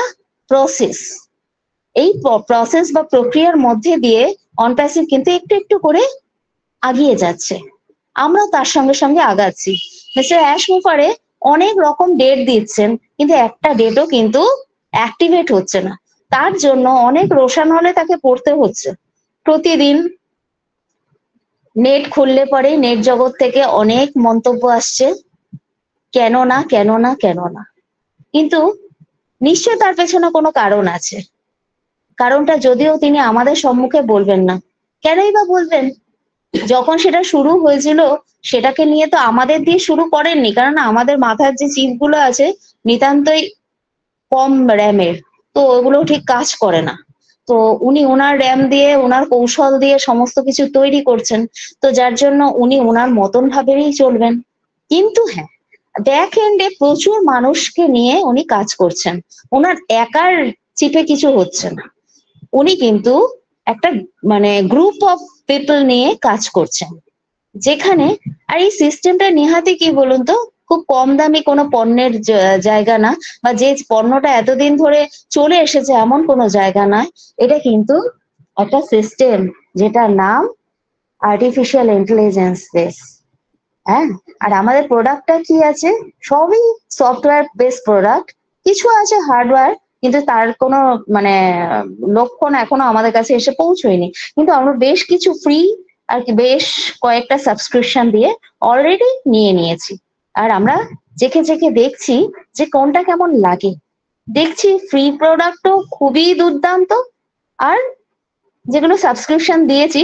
প্রসেস এই প্রসেস বা প্রক্রিয়ার মধ্যে দিয়ে অন প্যাসিভ কিন্তু একটু একটু করে আগিয়ে যাচ্ছে আমরা তার সঙ্গে সঙ্গে আগাচ্ছি মিস্টার অ্যাশমুফারে অনেক রকম ডেট দিচ্ছেন কিন্তু একটা ডেটও কিন্তু অ্যাক্টিভেট হচ্ছে না তার জন্য অনেক রোশান হলে তাকে পড়তে হচ্ছে প্রতিদিন নেট খুললে পরে নেট জগৎ থেকে অনেক মন্তব্য আসছে কেন না কেন না কেন না কিন্তু নিশ্চয় তার পেছনে কোনো কারণ আছে কারণটা যদিও তিনি আমাদের সম্মুখে বলবেন না কেনই বা বলবেন যখন সেটা শুরু হয়েছিল সেটাকে নিয়ে তো আমাদের দিয়ে শুরু করেননি কারণ আমাদের মাথার যে চিপগুলো আছে নিতান্তই কম র্যামের তো ওগুলো ঠিক কাজ করে না তো উনি ওনার র্যাম দিয়ে ওনার কৌশল দিয়ে সমস্ত কিছু তৈরি করছেন তো যার জন্য উনি ওনার মতন ভাবেই চলবেন কিন্তু হ্যাঁ ব্যাক এন্ডে প্রচুর মানুষকে নিয়ে উনি কাজ করছেন ওনার একার চিপে কিছু হচ্ছে না উনি কিন্তু একটা মানে গ্রুপ অফ পিপল নিয়ে কাজ করছেন যেখানে আর এই সিস্টেমটা নিহাতে কি বলুন তো খুব কম দামি কোনো পণ্যের জায়গা না বা যে পণ্যটা এতদিন ধরে চলে এসেছে এমন কোনো জায়গা নয় এটা কিন্তু একটা সিস্টেম যেটার নাম আর্টিফিশিয়াল ইন্টেলিজেন্স বেস হ্যাঁ আর আমাদের প্রোডাক্টটা কি আছে সবই সফটওয়্যার বেস প্রোডাক্ট কিছু আছে হার্ডওয়্যার কিন্তু তার কোনো মানে লক্ষণ এখনো আমাদের কাছে এসে পৌঁছয়নি কিন্তু আমরা বেশ কিছু ফ্রি আর কি বেশ কয়েকটা সাবস্ক্রিপশন দিয়ে অলরেডি নিয়ে নিয়েছি আর আমরা যেখে জেখে দেখছি যে কোনটা কেমন লাগে দেখছি ফ্রি প্রোডাক্টও খুবই দুর্দান্ত আর যেগুলো সাবস্ক্রিপশন দিয়েছি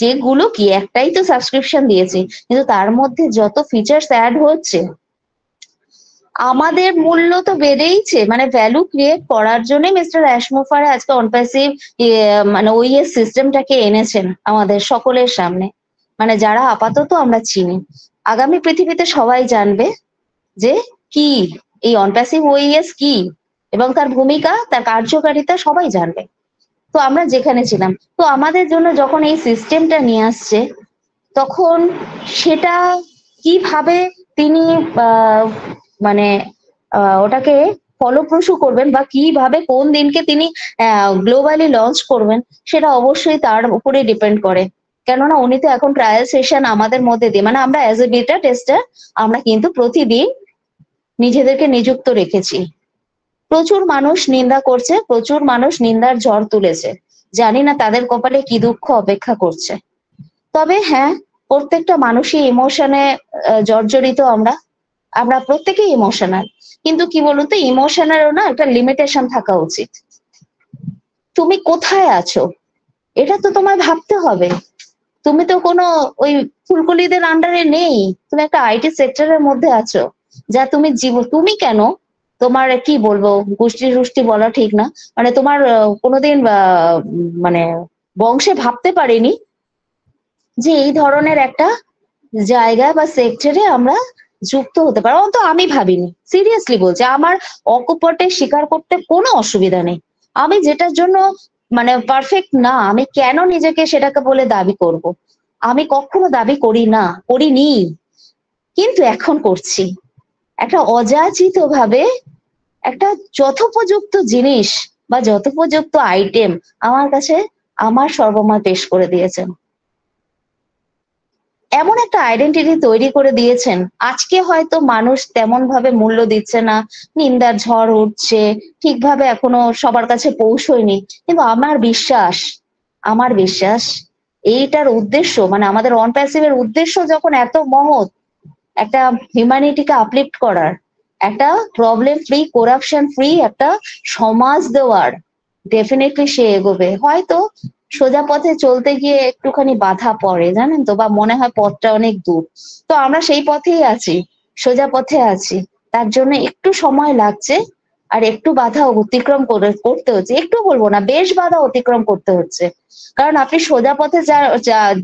যেগুলো কি একটাই তো সাবস্ক্রিপশন দিয়েছি কিন্তু তার মধ্যে যত ফিচার্স অ্যাড হচ্ছে আমাদের মূল্য তো বেড়েইছে মানে ভ্যালু ক্রিয়েট করার জন্য মিস্টার অ্যাশমোফার আজকে অনপ্যাসিভ মানে ওই সিস্টেমটাকে e এনেছেন আমাদের সকলের সামনে মানে যারা আপাতত আমরা চিনি আগামী পৃথিবীতে সবাই জানবে যে কি এই অনপ্যাসিভ এস e কি এবং তার ভূমিকা তার কার্যকারিতা সবাই জানবে তো আমরা যেখানে ছিলাম তো আমাদের জন্য যখন এই সিস্টেমটা নিয়ে আসছে তখন সেটা কিভাবে তিনি মানে ওটাকে ফলপ্রসূ করবেন বা কিভাবে কোন দিনকে তিনি গ্লোবালি লঞ্চ করবেন সেটা অবশ্যই তার উপরে ডিপেন্ড করে কেননা উনি তো এখন ট্রায়াল সেশন আমাদের মধ্যে দিয়ে মানে আমরা অ্যাজ এ বিটা টেস্টার আমরা কিন্তু প্রতিদিন নিজেদেরকে নিযুক্ত রেখেছি প্রচুর মানুষ নিন্দা করছে প্রচুর মানুষ নিন্দার ঝড় তুলেছে জানি না তাদের কপালে কি দুঃখ অপেক্ষা করছে তবে হ্যাঁ প্রত্যেকটা মানুষই ইমোশনে জর্জরিত আমরা আমরা প্রত্যেকেই ইমোশনাল কিন্তু কি বলুন তো ইমোশনালও না একটা লিমিটেশন থাকা উচিত তুমি কোথায় আছো এটা তো তোমায় ভাবতে হবে তুমি তো কোনো ওই ফুলকুলিদের আন্ডারে নেই তুমি একটা আইটি সেক্টরের মধ্যে আছো যা তুমি জীব তুমি কেন তোমার কি বলবো গুষ্টি টুষ্টি বলা ঠিক না মানে তোমার কোনোদিন মানে বংশে ভাবতে পারিনি যে এই ধরনের একটা জায়গায় বা সেক্টরে আমরা যুক্ত হতে পারো অন্ত আমি ভাবিনি সিরিয়াসলি বলছি আমার অকপটে স্বীকার করতে কোনো অসুবিধা নেই আমি যেটার জন্য মানে পারফেক্ট না আমি কেন নিজেকে সেটাকে বলে দাবি করব। আমি কখনো দাবি করি না করিনি কিন্তু এখন করছি একটা অযাচিত ভাবে একটা যথোপযুক্ত জিনিস বা যথোপযুক্ত আইটেম আমার কাছে আমার সর্বময় পেশ করে দিয়েছেন এমন একটা আইডেন্টিটি তৈরি করে দিয়েছেন আজকে হয়তো মানুষ তেমন ভাবে মূল্য দিচ্ছে না নিন্দার ঝড় উঠছে ঠিকভাবে এখনো সবার কাছে পৌঁছয়নি কিন্তু আমার বিশ্বাস আমার বিশ্বাস এইটার উদ্দেশ্য মানে আমাদের অনপ্যাসিভ এর উদ্দেশ্য যখন এত মহৎ একটা হিউম্যানিটিকে আপলিফ্ট করার একটা প্রবলেম ফ্রি করাপশন ফ্রি একটা সমাজ দেওয়ার ডেফিনেটলি সে এগোবে হয়তো সোজা পথে চলতে গিয়ে একটুখানি বাধা পড়ে জানেন তো বা মনে হয় পথটা অনেক দূর তো আমরা সেই পথেই আছি সোজা পথে আছি তার জন্য একটু সময় লাগছে আর একটু বাধা অতিক্রম করতে হচ্ছে একটু বলবো না বেশ বাধা অতিক্রম করতে হচ্ছে কারণ আপনি সোজা পথে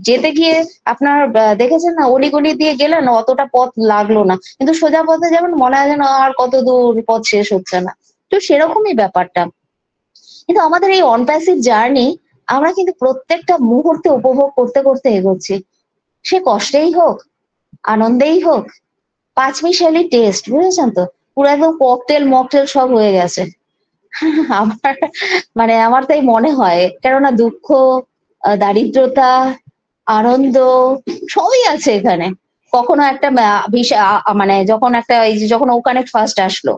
যেতে গিয়ে আপনার দেখেছেন না অলিগলি দিয়ে গেলেন অতটা পথ লাগলো না কিন্তু সোজা পথে যেমন মনে হয় যেন আর কত দূর পথ শেষ হচ্ছে না তো সেরকমই ব্যাপারটা কিন্তু আমাদের এই অনপ্যাসিভ জার্নি আমরা কিন্তু প্রত্যেকটা মুহূর্তে উপভোগ করতে করতে এগোচ্ছি সে কষ্টেই হোক আনন্দেই হোক পাঁচমিশালি টেস্ট বুঝেছেন তো পুরো একদম ককটেল মকটেল সব হয়ে গেছে আমার মানে আমার তাই মনে হয় কেননা দুঃখ দারিদ্রতা আনন্দ সবই আছে এখানে কখনো একটা মানে যখন একটা এই যে যখন ওখানে ফার্স্ট আসলো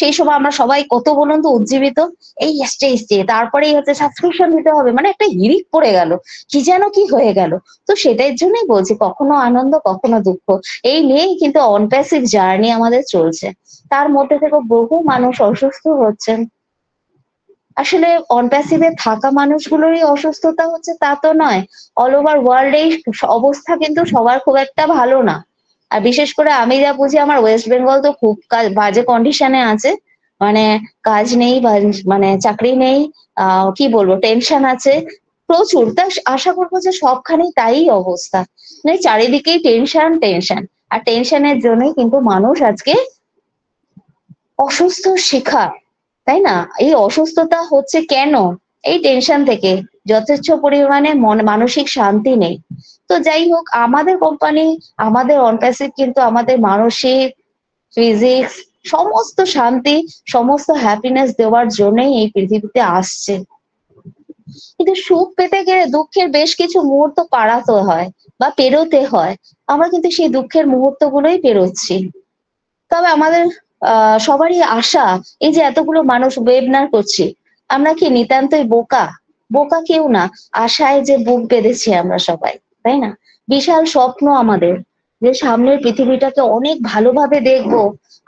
সেই সময় আমরা সবাই কত বলুন তো উজ্জীবিত এই এসছে এসছে তারপরেই হচ্ছে সাবস্ক্রিপশন নিতে হবে মানে একটা হিরিক পড়ে গেল কি যেন কি হয়ে গেল তো সেটার জন্যই বলছি কখনো আনন্দ কখনো দুঃখ এই নিয়েই কিন্তু অনপ্যাসিভ জার্নি আমাদের চলছে তার মধ্যে থেকে বহু মানুষ অসুস্থ হচ্ছেন আসলে অন প্যাসিভে থাকা মানুষগুলোরই অসুস্থতা হচ্ছে তা তো নয় অল ওভার ওয়ার্ল্ড এই অবস্থা কিন্তু সবার খুব একটা ভালো না আর বিশেষ করে আমি যা বুঝি আমার ওয়েস্ট বেঙ্গল তো খুব বাজে কন্ডিশনে আছে মানে কাজ নেই মানে চাকরি নেই কি বলবো টেনশন আছে প্রচুর তা আশা করবো যে সবখানেই তাই অবস্থা মানে চারিদিকেই টেনশন টেনশন আর টেনশনের জন্যই কিন্তু মানুষ আজকে অসুস্থ শিখা তাই না এই অসুস্থতা হচ্ছে কেন এই টেনশন থেকে যথেষ্ট পরিমাণে মানসিক শান্তি নেই তো যাই হোক আমাদের কোম্পানি আমাদের অনপ্যাসিভ কিন্তু আমাদের মানসিক ফিজিক্স সমস্ত শান্তি সমস্ত হ্যাপিনেস দেওয়ার জন্যই এই পৃথিবীতে আসছে কিন্তু সুখ পেতে গেলে দুঃখের বেশ কিছু মুহূর্ত পাড়াতে হয় বা পেরোতে হয় আমরা কিন্তু সেই দুঃখের মুহূর্ত গুলোই পেরোচ্ছি তবে আমাদের সবারই আশা এই যে এতগুলো মানুষ ওয়েবনার করছে আমরা কি নিতান্তই বোকা বোকা কেউ না আশায় যে বুক বেঁধেছি আমরা সবাই তাই না বিশাল স্বপ্ন আমাদের যে সামনের পৃথিবীটাকে অনেক ভালোভাবে দেখব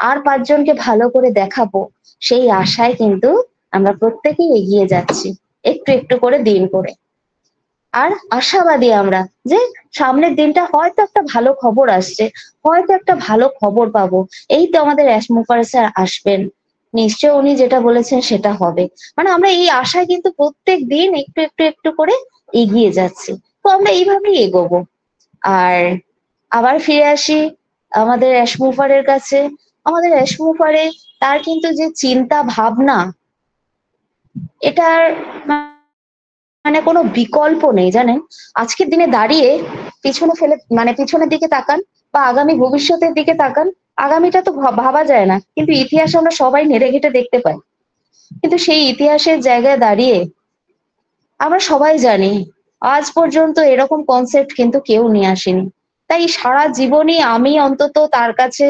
আর পাঁচজনকে ভালো করে দেখাবো সেই আশায় কিন্তু আমরা প্রত্যেকেই এগিয়ে যাচ্ছি একটু একটু করে দিন করে আর আশাবাদী আমরা যে সামনের দিনটা হয়তো একটা ভালো খবর আসছে হয়তো একটা ভালো খবর পাবো এই তো আমাদের স্যার আসবেন নিশ্চয় উনি যেটা বলেছেন সেটা হবে মানে আমরা এই আশায় কিন্তু প্রত্যেক দিন একটু একটু একটু করে এগিয়ে যাচ্ছি তো আমরা এইভাবেই এগোবো আর আবার ফিরে আসি আমাদের অ্যাসমুফারের কাছে আমাদের অ্যাসমুফারে তার কিন্তু যে চিন্তা ভাবনা এটার মানে কোনো বিকল্প নেই জানেন আজকের দিনে দাঁড়িয়ে পিছনে ফেলে মানে পিছনের দিকে তাকান বা আগামী ভবিষ্যতের দিকে তাকান আগামীটা তো ভাবা যায় না কিন্তু ইতিহাস আমরা সবাই নেড়ে ঘেটে দেখতে পাই কিন্তু সেই ইতিহাসের জায়গায় দাঁড়িয়ে আমরা সবাই জানি আজ পর্যন্ত এরকম কনসেপ্ট কিন্তু কেউ নিয়ে আসেনি তাই সারা জীবনই আমি অন্তত তার কাছে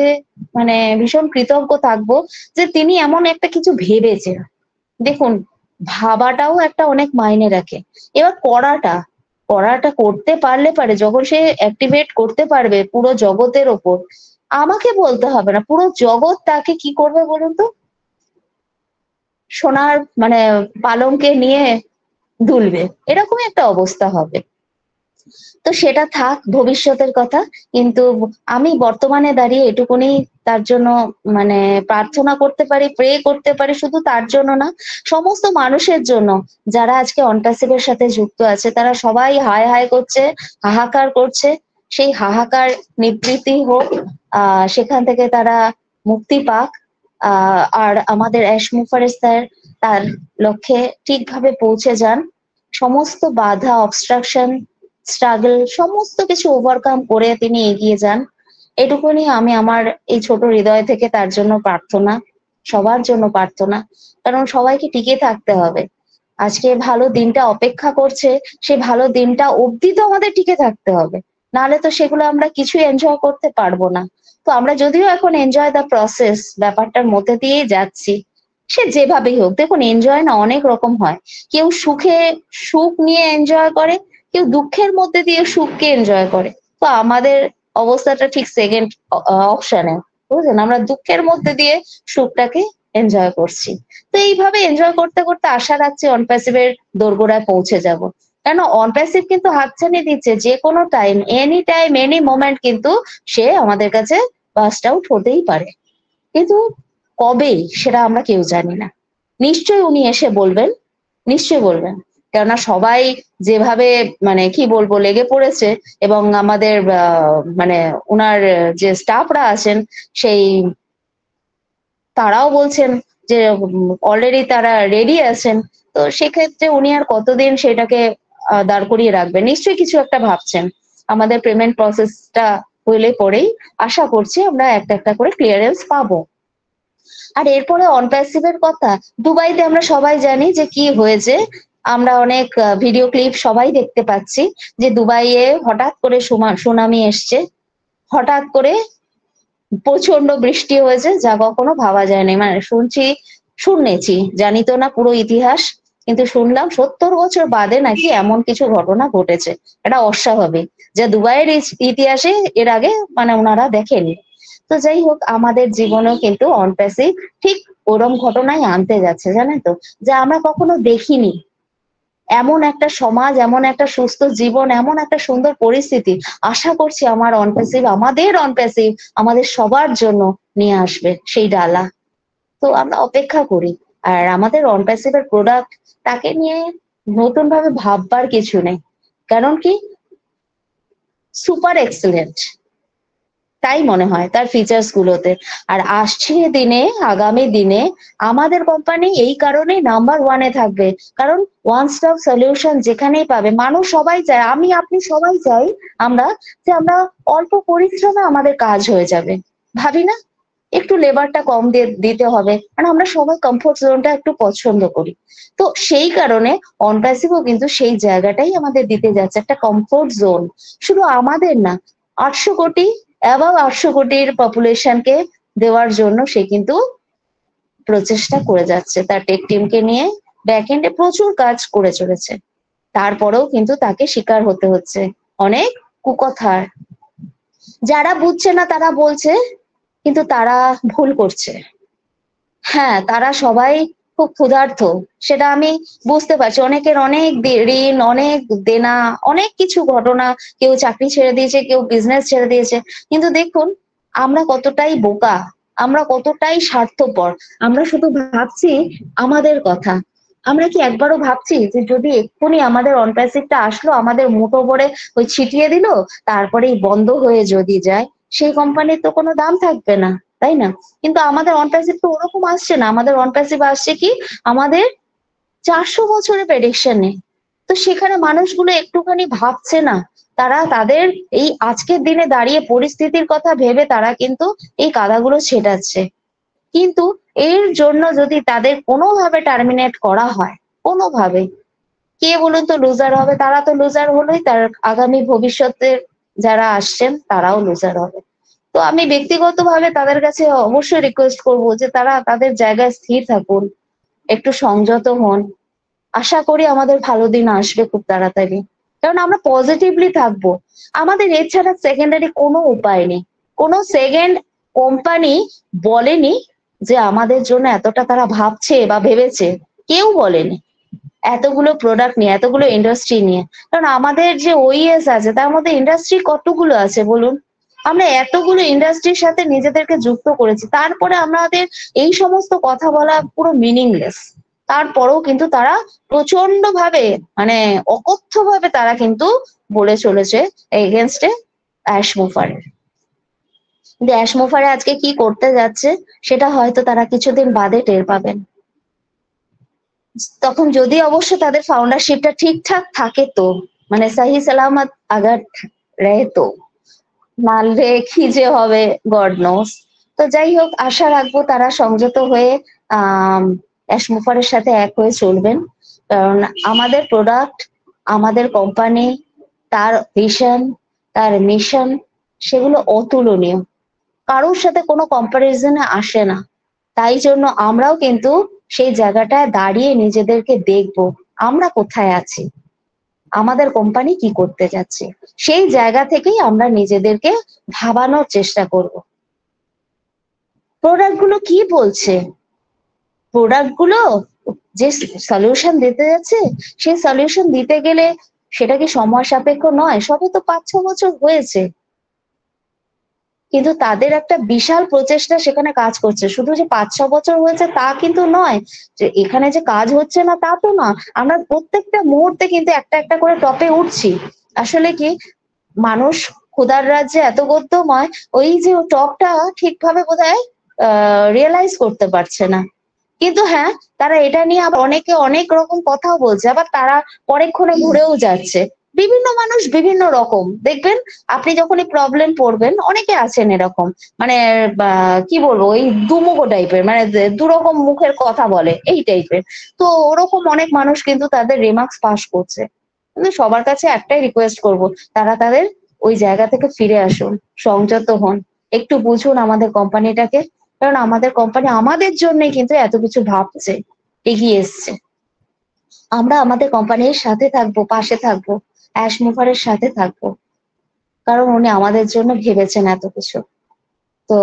মানে ভীষণ কৃতজ্ঞ থাকবো যে তিনি এমন একটা কিছু ভেবেছেন দেখুন ভাবাটাও একটা অনেক মাইনে রাখে এবার করাটা করাটা করতে পারলে পারে যখন সে অ্যাক্টিভেট করতে পারবে পুরো জগতের ওপর আমাকে বলতে হবে না পুরো জগৎ তাকে কি করবে বলুন তো সোনার মানে পালঙ্কে নিয়ে দুলবে এরকমই একটা অবস্থা হবে তো সেটা থাক ভবিষ্যতের কথা কিন্তু আমি বর্তমানে দাঁড়িয়ে এটুকুনি তার জন্য মানে প্রার্থনা করতে পারি প্রে করতে পারি শুধু তার জন্য না সমস্ত মানুষের জন্য যারা আজকে অন্টাসিপের সাথে যুক্ত আছে তারা সবাই হায় হায় করছে হাহাকার করছে সেই হাহাকার নিবৃত্তি হোক আহ সেখান থেকে তারা মুক্তি পাক আহ আর আমাদের অ্যাশ মুফারেস স্যার তার লক্ষ্যে ঠিকভাবে পৌঁছে যান সমস্ত বাধা অবস্ট্রাকশন স্ট্রাগল সমস্ত কিছু ওভারকাম করে তিনি এগিয়ে যান এটুকুনি আমি আমার এই ছোট হৃদয় থেকে তার জন্য প্রার্থনা সবার জন্য প্রার্থনা কারণ সবাইকে টিকে থাকতে হবে আজকে ভালো দিনটা অপেক্ষা করছে সে ভালো দিনটা অবধি তো আমাদের টিকে থাকতে হবে নাহলে তো সেগুলো আমরা কিছু এনজয় করতে পারবো না তো আমরা যদিও এখন এনজয় দ্য প্রসেস ব্যাপারটার মধ্যে দিয়েই যাচ্ছি সে যেভাবেই হোক দেখুন এনজয় না অনেক রকম হয় কেউ সুখে সুখ নিয়ে এনজয় করে কেউ দুঃখের মধ্যে দিয়ে সুখকে এনজয় করে তো আমাদের অবস্থাটা ঠিক সেকেন্ড অপশানে বুঝলেন আমরা দুঃখের মধ্যে দিয়ে সুখটাকে এনজয় করছি তো এইভাবে এনজয় করতে করতে আশা রাখছি এর দোরগোড়ায় পৌঁছে যাব কেন অনপ্যাসিভ কিন্তু হাতছানি দিচ্ছে যে কোনো time any time any moment কিন্তু সে আমাদের কাছে বাস্ট আউট হতেই পারে কিন্তু কবে সেটা আমরা কেউ জানি না নিশ্চয় উনি এসে বলবেন নিশ্চয় বলবেন কেননা সবাই যেভাবে মানে কি বলবো লেগে পড়েছে এবং আমাদের মানে ওনার যে স্টাফরা আছেন সেই তারাও বলছেন যে অলরেডি তারা রেডি আছেন তো সেক্ষেত্রে উনি আর কতদিন সেটাকে দাঁড় করিয়ে রাখবেন নিশ্চয়ই কিছু একটা ভাবছেন আমাদের পেমেন্ট প্রসেসটা হইলে পরেই আশা করছি আমরা একটা একটা করে ক্লিয়ারেন্স পাবো আর এরপরে অনপ্যাসিভের কথা দুবাইতে আমরা সবাই জানি যে কি হয়েছে আমরা অনেক ভিডিও ক্লিপ সবাই দেখতে পাচ্ছি যে দুবাইয়ে হঠাৎ করে সুনামি এসছে হঠাৎ করে প্রচন্ড বৃষ্টি হয়েছে যা কখনো ভাবা যায়নি মানে শুনছি শুনেছি জানি তো না পুরো ইতিহাস কিন্তু শুনলাম সত্তর বছর বাদে নাকি এমন কিছু ঘটনা ঘটেছে এটা অস্বাভাবিক যা দুবাইয়ের ইতিহাসে এর আগে মানে ওনারা দেখেনি তো যাই হোক আমাদের জীবনেও কিন্তু অনপ্যাসিভ ঠিক ওরম ঘটনায় আনতে যাচ্ছে জানেন তো যা আমরা কখনো দেখিনি এমন একটা সমাজ এমন একটা সুস্থ জীবন এমন একটা সুন্দর পরিস্থিতি আশা করছি আমার অনপ্যাসিভ আমাদের অনপ্যাসিভ আমাদের সবার জন্য নিয়ে আসবে সেই ডালা তো আমরা অপেক্ষা করি আর আমাদের এর প্রোডাক্ট তাকে নিয়ে নতুন ভাবে ভাববার কিছু নেই কারণ কি সুপার এক্সেলেন্ট তাই মনে হয় তার ফিচার্স গুলোতে আর আসছে দিনে আগামী দিনে আমাদের কোম্পানি এই কারণে নাম্বার ওয়ানে থাকবে কারণ ওয়ান স্টপ সলিউশন যেখানেই পাবে মানুষ সবাই চায় আমি আপনি সবাই চাই আমরা যে আমরা অল্প পরিশ্রমে আমাদের কাজ হয়ে যাবে ভাবি না একটু লেবারটা কম দিয়ে দিতে হবে কারণ আমরা সবাই কমফোর্ট জোনটা একটু পছন্দ করি তো সেই কারণে অনপ্যাসিভও কিন্তু সেই জায়গাটাই আমাদের দিতে যাচ্ছে একটা কমফোর্ট জোন শুধু আমাদের না আটশো কোটি অ্যাবাভ আটশো কোটির পপুলেশনকে দেওয়ার জন্য সে কিন্তু প্রচেষ্টা করে যাচ্ছে তার টেক টিমকে নিয়ে ব্যাক এন্ডে প্রচুর কাজ করে চলেছে তারপরেও কিন্তু তাকে শিকার হতে হচ্ছে অনেক কুকথার যারা বুঝছে না তারা বলছে কিন্তু তারা ভুল করছে হ্যাঁ তারা সবাই খুব ক্ষুধার্থ সেটা আমি বুঝতে পারছি অনেকের অনেক ঋণ অনেক দেনা অনেক কিছু ঘটনা কেউ চাকরি ছেড়ে দিয়েছে কেউ বিজনেস ছেড়ে দিয়েছে কিন্তু দেখুন আমরা কতটাই বোকা আমরা কতটাই স্বার্থপর আমরা শুধু ভাবছি আমাদের কথা আমরা কি একবারও ভাবছি যে যদি এক্ষুনি আমাদের অনপ্যাসিভটা আসলো আমাদের মুঠো পরে ওই ছিটিয়ে দিল তারপরেই বন্ধ হয়ে যদি যায় সেই কোম্পানির তো কোনো দাম থাকবে না তাই না কিন্তু আমাদের অন প্যাসিভ তো ওরকম আসছে না আমাদের অন প্যাসিভ আসছে কি আমাদের চারশো বছরের প্রেডিকশনে তো সেখানে মানুষগুলো একটুখানি ভাবছে না তারা তাদের এই আজকের দিনে দাঁড়িয়ে পরিস্থিতির কথা ভেবে তারা কিন্তু এই কাদাগুলো ছেটাচ্ছে কিন্তু এর জন্য যদি তাদের কোনোভাবে টার্মিনেট করা হয় কোনোভাবে কে বলুন তো লুজার হবে তারা তো লুজার হলোই তার আগামী ভবিষ্যতে যারা আসছেন তারাও লুজার হবে তো আমি ব্যক্তিগতভাবে তাদের কাছে অবশ্যই রিকোয়েস্ট করব যে তারা তাদের জায়গায় স্থির থাকুন একটু সংযত হন আশা করি আমাদের ভালো দিন আসবে খুব তাড়াতাড়ি কারণ আমরা পজিটিভলি থাকব আমাদের এছাড়া সেকেন্ডারি কোনো উপায় নেই কোনো সেকেন্ড কোম্পানি বলেনি যে আমাদের জন্য এতটা তারা ভাবছে বা ভেবেছে কেউ বলেনি এতগুলো প্রোডাক্ট নিয়ে এতগুলো ইন্ডাস্ট্রি নিয়ে কারণ আমাদের যে ওইএস e আছে তার মধ্যে ইন্ডাস্ট্রি কতগুলো আছে বলুন আমরা এতগুলো ইন্ডাস্ট্রির সাথে নিজেদেরকে যুক্ত করেছি তারপরে আমাদের এই সমস্ত কথা বলা পুরো মিনিংলেস তারপরেও কিন্তু তারা প্রচন্ড ভাবে মানে অকথ্য ভাবে তারা কিন্তু বলে চলেছে এগেনস্টে অ্যাশমোফারের অ্যাশমোফারে আজকে কি করতে যাচ্ছে সেটা হয়তো তারা কিছুদিন বাদে টের পাবেন তখন যদি অবশ্য তাদের ফাউন্ডারশিপটা ঠিকঠাক থাকে তো মানে সাহি সালামত আগার রহে তো নালে কি যে হবে গড নোস তো যাই হোক আশা রাখবো তারা সংযত হয়ে অ্যাশমোফারের সাথে এক হয়ে চলবেন কারণ আমাদের প্রোডাক্ট আমাদের কোম্পানি তার ভিশন তার মিশন সেগুলো অতুলনীয় কারোর সাথে কোনো কম্পারিজনে আসে না তাই জন্য আমরাও কিন্তু সেই জায়গাটায় দাঁড়িয়ে নিজেদেরকে দেখব আমরা কোথায় আছি আমাদের কোম্পানি কি করতে যাচ্ছে সেই জায়গা থেকেই আমরা নিজেদেরকে ভাবানোর চেষ্টা করব প্রোডাক্ট গুলো কি বলছে প্রোডাক্ট গুলো যে সলিউশন দিতে যাচ্ছে সেই সলিউশন দিতে গেলে সেটা কি সময় সাপেক্ষ নয় সবে তো পাঁচ ছ বছর হয়েছে কিন্তু তাদের একটা বিশাল প্রচেষ্টা সেখানে কাজ করছে শুধু যে পাঁচ ছ বছর হয়েছে তা কিন্তু নয় যে এখানে যে কাজ হচ্ছে না তা তো না আমরা প্রত্যেকটা মুহূর্তে কিন্তু একটা একটা করে টপে উঠছি আসলে কি মানুষ ক্ষুদার রাজ্যে এত গদ্যময় ওই যে টপটা ঠিকভাবে বোধ হয় রিয়েলাইজ করতে পারছে না কিন্তু হ্যাঁ তারা এটা নিয়ে আবার অনেকে অনেক রকম কথাও বলছে আবার তারা পরেক্ষণে ঘুরেও যাচ্ছে বিভিন্ন মানুষ বিভিন্ন রকম দেখবেন আপনি যখন এই প্রবলেম পড়বেন অনেকে আছেন এরকম মানে কি বলবো এই দুমুখো টাইপের মানে দুরকম মুখের কথা বলে এই টাইপের তো ওরকম অনেক মানুষ কিন্তু তাদের রিমার্কস পাস করছে কিন্তু সবার কাছে একটাই রিকোয়েস্ট করব তারা তাদের ওই জায়গা থেকে ফিরে আসুন সংযত হন একটু বুঝুন আমাদের কোম্পানিটাকে কারণ আমাদের কোম্পানি আমাদের জন্য কিন্তু এত কিছু ভাবছে এগিয়ে এসছে আমরা আমাদের কোম্পানির সাথে থাকবো পাশে থাকবো অ্যাশ মুভারের সাথে থাকবো কারণ উনি আমাদের জন্য ভেবেছেন এত কিছু তো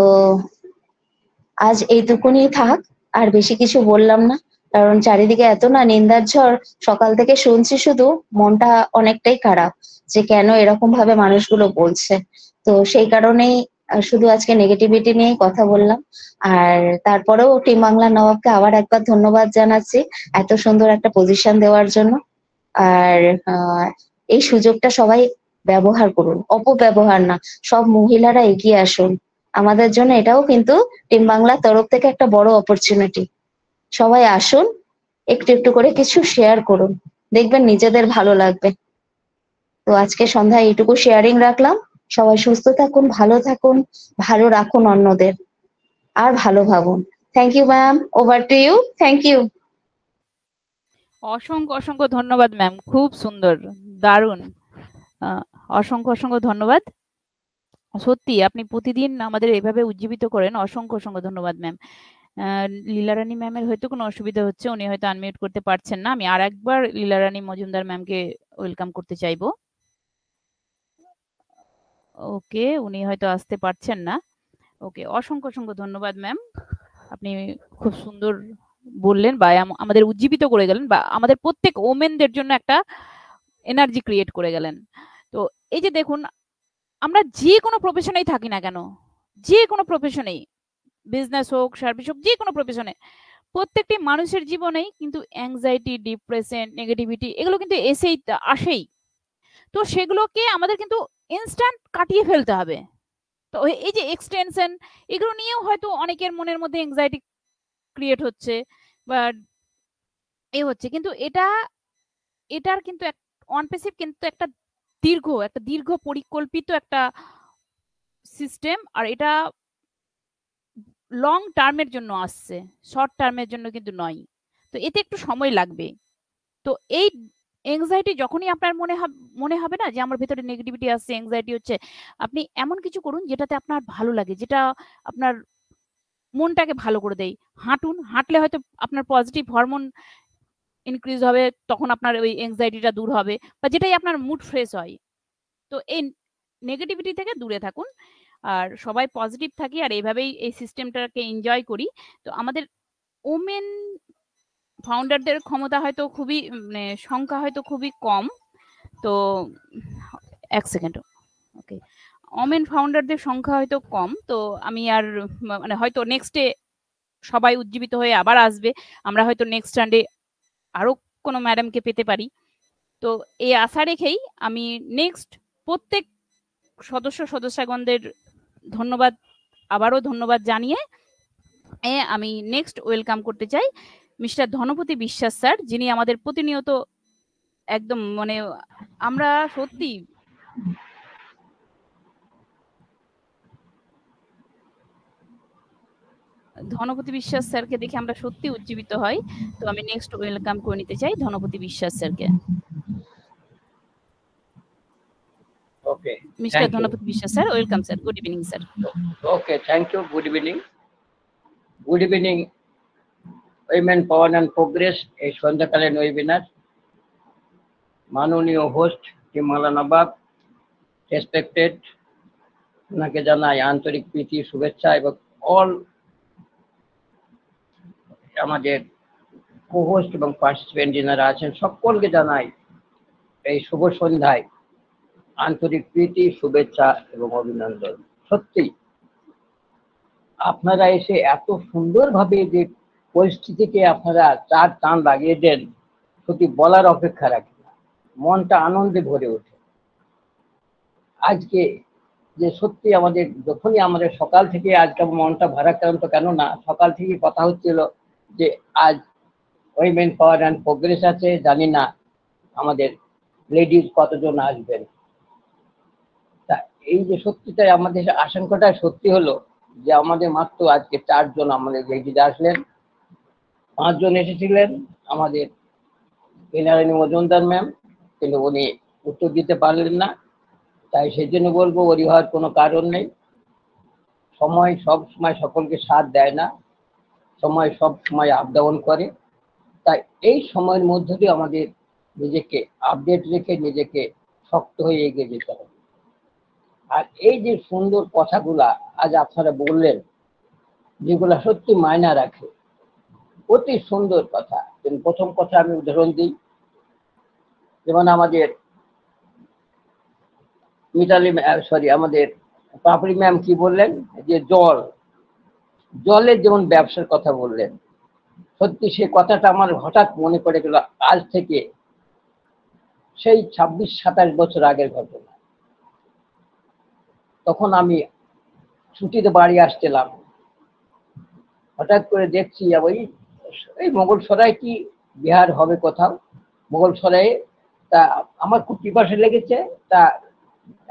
আজ এইটুকুনি থাক আর বেশি কিছু বললাম না কারণ চারিদিকে এত না নিন্দার ঝড় সকাল থেকে শুনছি শুধু মনটা অনেকটাই খারাপ যে কেন এরকম ভাবে মানুষগুলো বলছে তো সেই কারণেই শুধু আজকে নেগেটিভিটি নিয়েই কথা বললাম আর তারপরেও টিম বাংলা নবাবকে আবার একবার ধন্যবাদ জানাচ্ছি এত সুন্দর একটা পজিশন দেওয়ার জন্য আর এই সুযোগটা সবাই ব্যবহার করুন অপব্যবহার না সব মহিলারা এগিয়ে আসুন আমাদের জন্য এটাও কিন্তু টিম বাংলার তরফ থেকে একটা বড় অপরচুনিটি সবাই আসুন একটু একটু করে কিছু শেয়ার করুন দেখবেন নিজেদের ভালো লাগবে তো আজকে সন্ধ্যায় এইটুকু শেয়ারিং রাখলাম সবাই সুস্থ থাকুন ভালো থাকুন ভালো রাখুন অন্যদের আর ভালো ভাবুন thank you ma'am over to you thank you অসংখ্য অসংখ্য ধন্যবাদ ম্যাম খুব সুন্দর দারুণ অসংখ্য অসংখ্য ধন্যবাদ সত্যি আপনি প্রতিদিন আমাদের এভাবে উজ্জীবিত করেন অসংখ্য অসংখ্য ধন্যবাদ ম্যাম লীলারানী ম্যামের হয়তো কোনো অসুবিধা হচ্ছে উনি হয়তো আনমিউট করতে পারছেন না আমি আর একবার লীলারানী মজুমদার ম্যামকে ওয়েলকাম করতে চাইবো ওকে উনি হয়তো আসতে পারছেন না ওকে অসংখ্য অসংখ্য ধন্যবাদ ম্যাম আপনি খুব সুন্দর বললেন বা আমাদের উজ্জীবিত করে গেলেন বা আমাদের প্রত্যেক ওমেনদের জন্য একটা এনার্জি ক্রিয়েট করে গেলেন তো এই যে দেখুন আমরা যে কোনো প্রফেশনেই থাকি না কেন যে কোনো প্রফেশনেই বিজনেস হোক সার্ভিস হোক যে কোনো প্রফেশনে প্রত্যেকটি মানুষের জীবনেই কিন্তু অ্যাংজাইটি ডিপ্রেশন নেগেটিভিটি এগুলো কিন্তু এসেই আসেই তো সেগুলোকে আমাদের কিন্তু ইনস্ট্যান্ট কাটিয়ে ফেলতে হবে তো এই যে এক্সটেনশন এগুলো নিয়েও হয়তো অনেকের মনের মধ্যে অ্যাংজাইটি ক্রিয়েট হচ্ছে বা এ হচ্ছে কিন্তু এটা এটার কিন্তু এক অন কিন্তু একটা দীর্ঘ একটা দীর্ঘ পরিকল্পিত একটা সিস্টেম আর এটা লং টার্মের জন্য আসছে শর্ট টার্মের জন্য কিন্তু নয় তো এতে একটু সময় লাগবে তো এই এংজাইটি যখনই আপনার মনে মনে হবে না যে আমার ভেতরে নেগেটিভিটি আসছে এংজাইটি হচ্ছে আপনি এমন কিছু করুন যেটাতে আপনার ভালো লাগে যেটা আপনার মনটাকে ভালো করে দেয় হাঁটুন হাঁটলে হয়তো আপনার পজিটিভ হরমোন ইনক্রিজ হবে তখন আপনার ওই এংজাইটিটা দূর হবে বা যেটাই আপনার মুড ফ্রেশ হয় তো এই নেগেটিভিটি থেকে দূরে থাকুন আর সবাই পজিটিভ থাকি আর এইভাবেই এই সিস্টেমটাকে এনজয় করি তো আমাদের ওমেন ফাউন্ডারদের ক্ষমতা হয়তো খুবই মানে সংখ্যা হয়তো খুবই কম তো এক সেকেন্ড ওকে ওমেন ফাউন্ডারদের সংখ্যা হয়তো কম তো আমি আর মানে হয়তো নেক্সটে সবাই উজ্জীবিত হয়ে আবার আসবে আমরা হয়তো নেক্সট স্ট্যান্ডে আরও কোনো ম্যাডামকে পেতে পারি তো এই আশা রেখেই আমি নেক্সট প্রত্যেক সদস্য সদস্যগণদের ধন্যবাদ আবারও ধন্যবাদ জানিয়ে আমি নেক্সট ওয়েলকাম করতে চাই মিস্টার ধনপতি বিশ্বাস স্যার যিনি আমাদের প্রতিনিয়ত একদম মানে আমরা সত্যি ধনপতি বিশ্বাস স্যারকে দেখে আমরা সত্যি উজ্জীবিত হই তো আমি নেক্সট ওয়েলকাম করে নিতে চাই ধনপতি বিশ্বাস স্যারকে ওকে mister Dhanapati Biswas sir welcome sir good evening sir okay thank you good evening good evening women power and progress এই সন্ধ্যাকালীন ওয়েবিনার মাননীয় হোস্ট কিমালা নবাব রেসপেক্টেড ওনাকে জানাই আন্তরিক প্রীতি শুভেচ্ছা এবং অল আমাদের কোহোস্ট এবং পার্টিসিপেন্ট যারা আছেন সকলকে জানাই এই শুভ সন্ধ্যায় আন্তরিক প্রীতি শুভেচ্ছা এবং অভিনন্দন সত্যি আপনারা এসে এত সুন্দরভাবে যে পরিস্থিতিকে আপনারা চার টান লাগিয়ে দেন সত্যি বলার অপেক্ষা রাখি না মনটা আনন্দে ভরে ওঠে আজকে যে সত্যি আমাদের যখনই আমাদের সকাল থেকে আজকে মনটা ভারাক্রান্ত কেননা সকাল থেকে কথা হচ্ছিল যে আজ উইমেন পাওয়ার অ্যান্ড প্রোগ্রেস আছে জানি না আমাদের লেডিজ কতজন আসবেন তা এই যে সত্যিটাই আমাদের আশঙ্কাটা সত্যি হলো যে আমাদের মাত্র আজকে চারজন আমাদের লেডিজ আসলেন পাঁচজন এসেছিলেন আমাদের বিনারায়ণী মজুমদার ম্যাম কিন্তু উনি উত্তর দিতে পারলেন না তাই সেই জন্য বলবো ওরি হওয়ার কোনো কারণ নেই সময় সব সময় সকলকে সাথ দেয় না সময় সব সময় আপ করে তাই এই সময়ের মধ্যে দিয়ে আমাদের নিজেকে আপডেট রেখে নিজেকে শক্ত হয়ে এগিয়ে যেতে হবে আর এই যে সুন্দর কথাগুলা আজ আপনারা বললেন যেগুলা সত্যি মায়না রাখে অতি সুন্দর কথা প্রথম কথা আমি উদাহরণ দিই যেমন আমাদের মিতালি সরি আমাদের পাপড়ি ম্যাম কি বললেন যে জল জলের যেমন ব্যবসার কথা বললেন সত্যি সে কথাটা আমার হঠাৎ মনে পড়ে গেল আজ থেকে সেই ছাব্বিশ সাতাশ বছর আগের ঘটনা তখন আমি ছুটিতে বাড়ি আসছিলাম হঠাৎ করে দেখছি ওই এই মোগল সরাই কি বিহার হবে কোথাও মোগল সরাইয়ে তা আমার খুব পিপাসে লেগেছে তা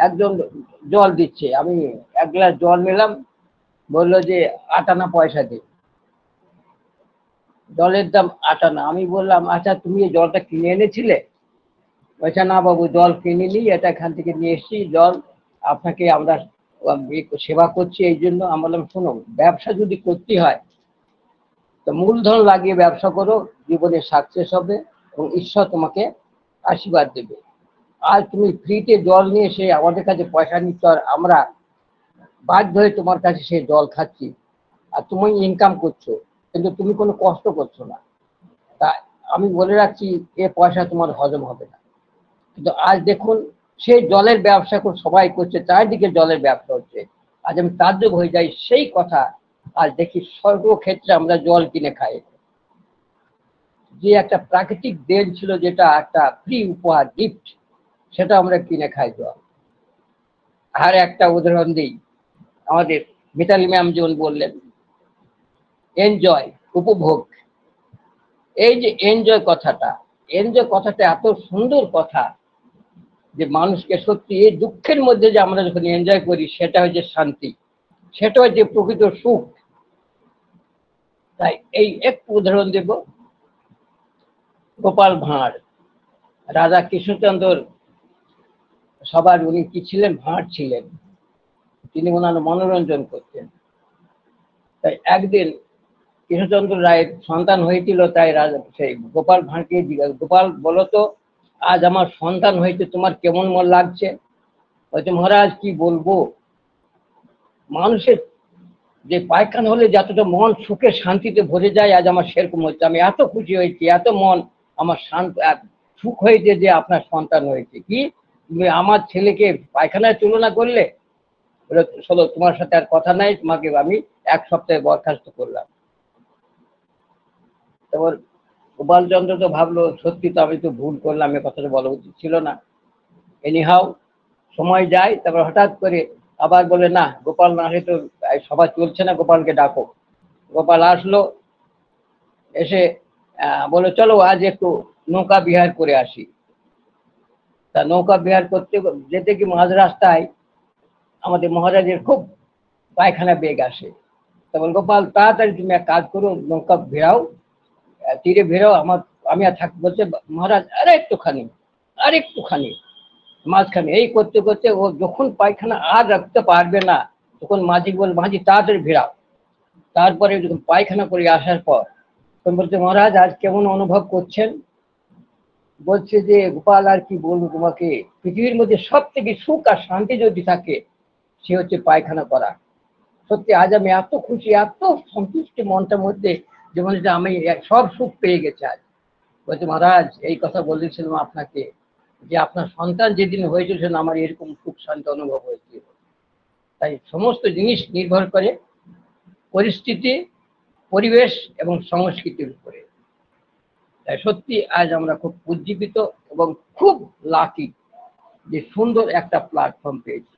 একজন জল দিচ্ছে আমি এক গ্লাস জল নিলাম বললো যে আটানা পয়সা দে জলের দাম আটানা আমি বললাম আচ্ছা তুমি জলটা কিনে এনেছিলে পয়সা না বাবু জল কিনিনি এটা এখান থেকে নিয়ে এসছি জল আপনাকে আমরা সেবা করছি এই জন্য আমি বললাম শোনো ব্যবসা যদি করতে হয় তো মূলধন লাগিয়ে ব্যবসা করো জীবনে সাকসেস হবে এবং ঈশ্বর তোমাকে আশীর্বাদ দেবে আর তুমি ফ্রিতে জল নিয়ে এসে আমাদের কাছে পয়সা নিচ্ছ আর আমরা বাধ্য হয়ে তোমার কাছে সেই জল খাচ্ছি আর তুমি ইনকাম করছো কিন্তু তুমি কোনো কষ্ট করছো না তা আমি বলে রাখছি এ পয়সা তোমার হজম হবে না কিন্তু আজ দেখুন সেই জলের ব্যবসা করে সবাই করছে চারিদিকে জলের ব্যবসা হচ্ছে আজ আমি যোগ হয়ে যাই সেই কথা আজ দেখি সর্বক্ষেত্রে আমরা জল কিনে খাই যে একটা প্রাকৃতিক দেন ছিল যেটা একটা ফ্রি উপহার গিফট সেটা আমরা কিনে খাই জল আর একটা উদাহরণ দিই আমাদের মিতালি ম্যাম যেমন বললেন এনজয় উপভোগ এই যে এনজয় কথাটা এনজয় কথাটা এত সুন্দর কথা যে মানুষকে সত্যি এই দুঃখের মধ্যে যে আমরা যখন এনজয় করি সেটা হচ্ছে শান্তি সেটা হচ্ছে প্রকৃত সুখ তাই এই একটু উদাহরণ দেব গোপাল ভাঁড় রাজা কৃষ্ণচন্দ্র সবার উনি কি ছিলেন ভাঁড় ছিলেন তিনি ওনার মনোরঞ্জন করতেন তাই একদিন কৃষ্ণচন্দ্র রায়ের সন্তান হয়েছিল তাই রাজা সেই গোপাল ভাঁড়কে জিজ্ঞাসা গোপাল বলো তো আজ আমার সন্তান হয়েছে তোমার কেমন মন লাগছে হয়তো মহারাজ কি বলবো মানুষের যে পায়খানা হলে যতটা মন সুখে শান্তিতে ভরে যায় আজ আমার সেরকম হচ্ছে আমি এত খুশি হয়েছি এত মন আমার শান্ত সুখ হয়েছে যে আপনার সন্তান হয়েছে কি তুমি আমার ছেলেকে পায়খানায় তুলনা করলে বলে তোমার সাথে আর কথা নাই তোমাকে আমি এক সপ্তাহে বরখাস্ত করলাম তারপর গোপালচন্দ্র তো ভাবলো সত্যি তো আমি তো ভুল করলাম এ কথাটা বলা উচিত ছিল না এনিহাও সময় যায় তারপর হঠাৎ করে আবার বলে না গোপাল না তো সভা চলছে না গোপালকে ডাকো গোপাল আসলো এসে বলে চলো আজ একটু নৌকা বিহার করে আসি তা নৌকা বিহার করতে যেতে কি মাঝ রাস্তায় আমাদের মহারাজের খুব পায়খানা বেগ আসে তা গোপাল তাড়াতাড়ি তুমি এক কাজ করো নৌকা ভেড়াও তীরে ভেড়াও আমার আমি আর থাক বলছে মহারাজ আর একটুখানি আর একটুখানি মাঝখানে এই করতে করতে ও যখন পায়খানা আর রাখতে পারবে না তখন মাঝি বল মাঝি তাড়াতাড়ি ভেড়াও তারপরে যখন পায়খানা করে আসার পর তখন বলছে মহারাজ আজ কেমন অনুভব করছেন বলছে যে গোপাল আর কি বলবো তোমাকে পৃথিবীর মধ্যে সব থেকে সুখ আর শান্তি যদি থাকে সে হচ্ছে পায়খানা করা সত্যি আজ আমি এত খুশি এত সন্তুষ্টি মনটার মধ্যে যেমন যে আমি সব সুখ পেয়ে গেছে আজ বলছে মহারাজ এই কথা বলেছিলাম আপনাকে যে আপনার সন্তান যেদিন হয়েছিল সেদিন আমার এরকম সুখ শান্তি অনুভব হয়েছিল তাই সমস্ত জিনিস নির্ভর করে পরিস্থিতি পরিবেশ এবং সংস্কৃতির উপরে তাই সত্যি আজ আমরা খুব উজ্জীবিত এবং খুব লাকি যে সুন্দর একটা প্ল্যাটফর্ম পেয়েছি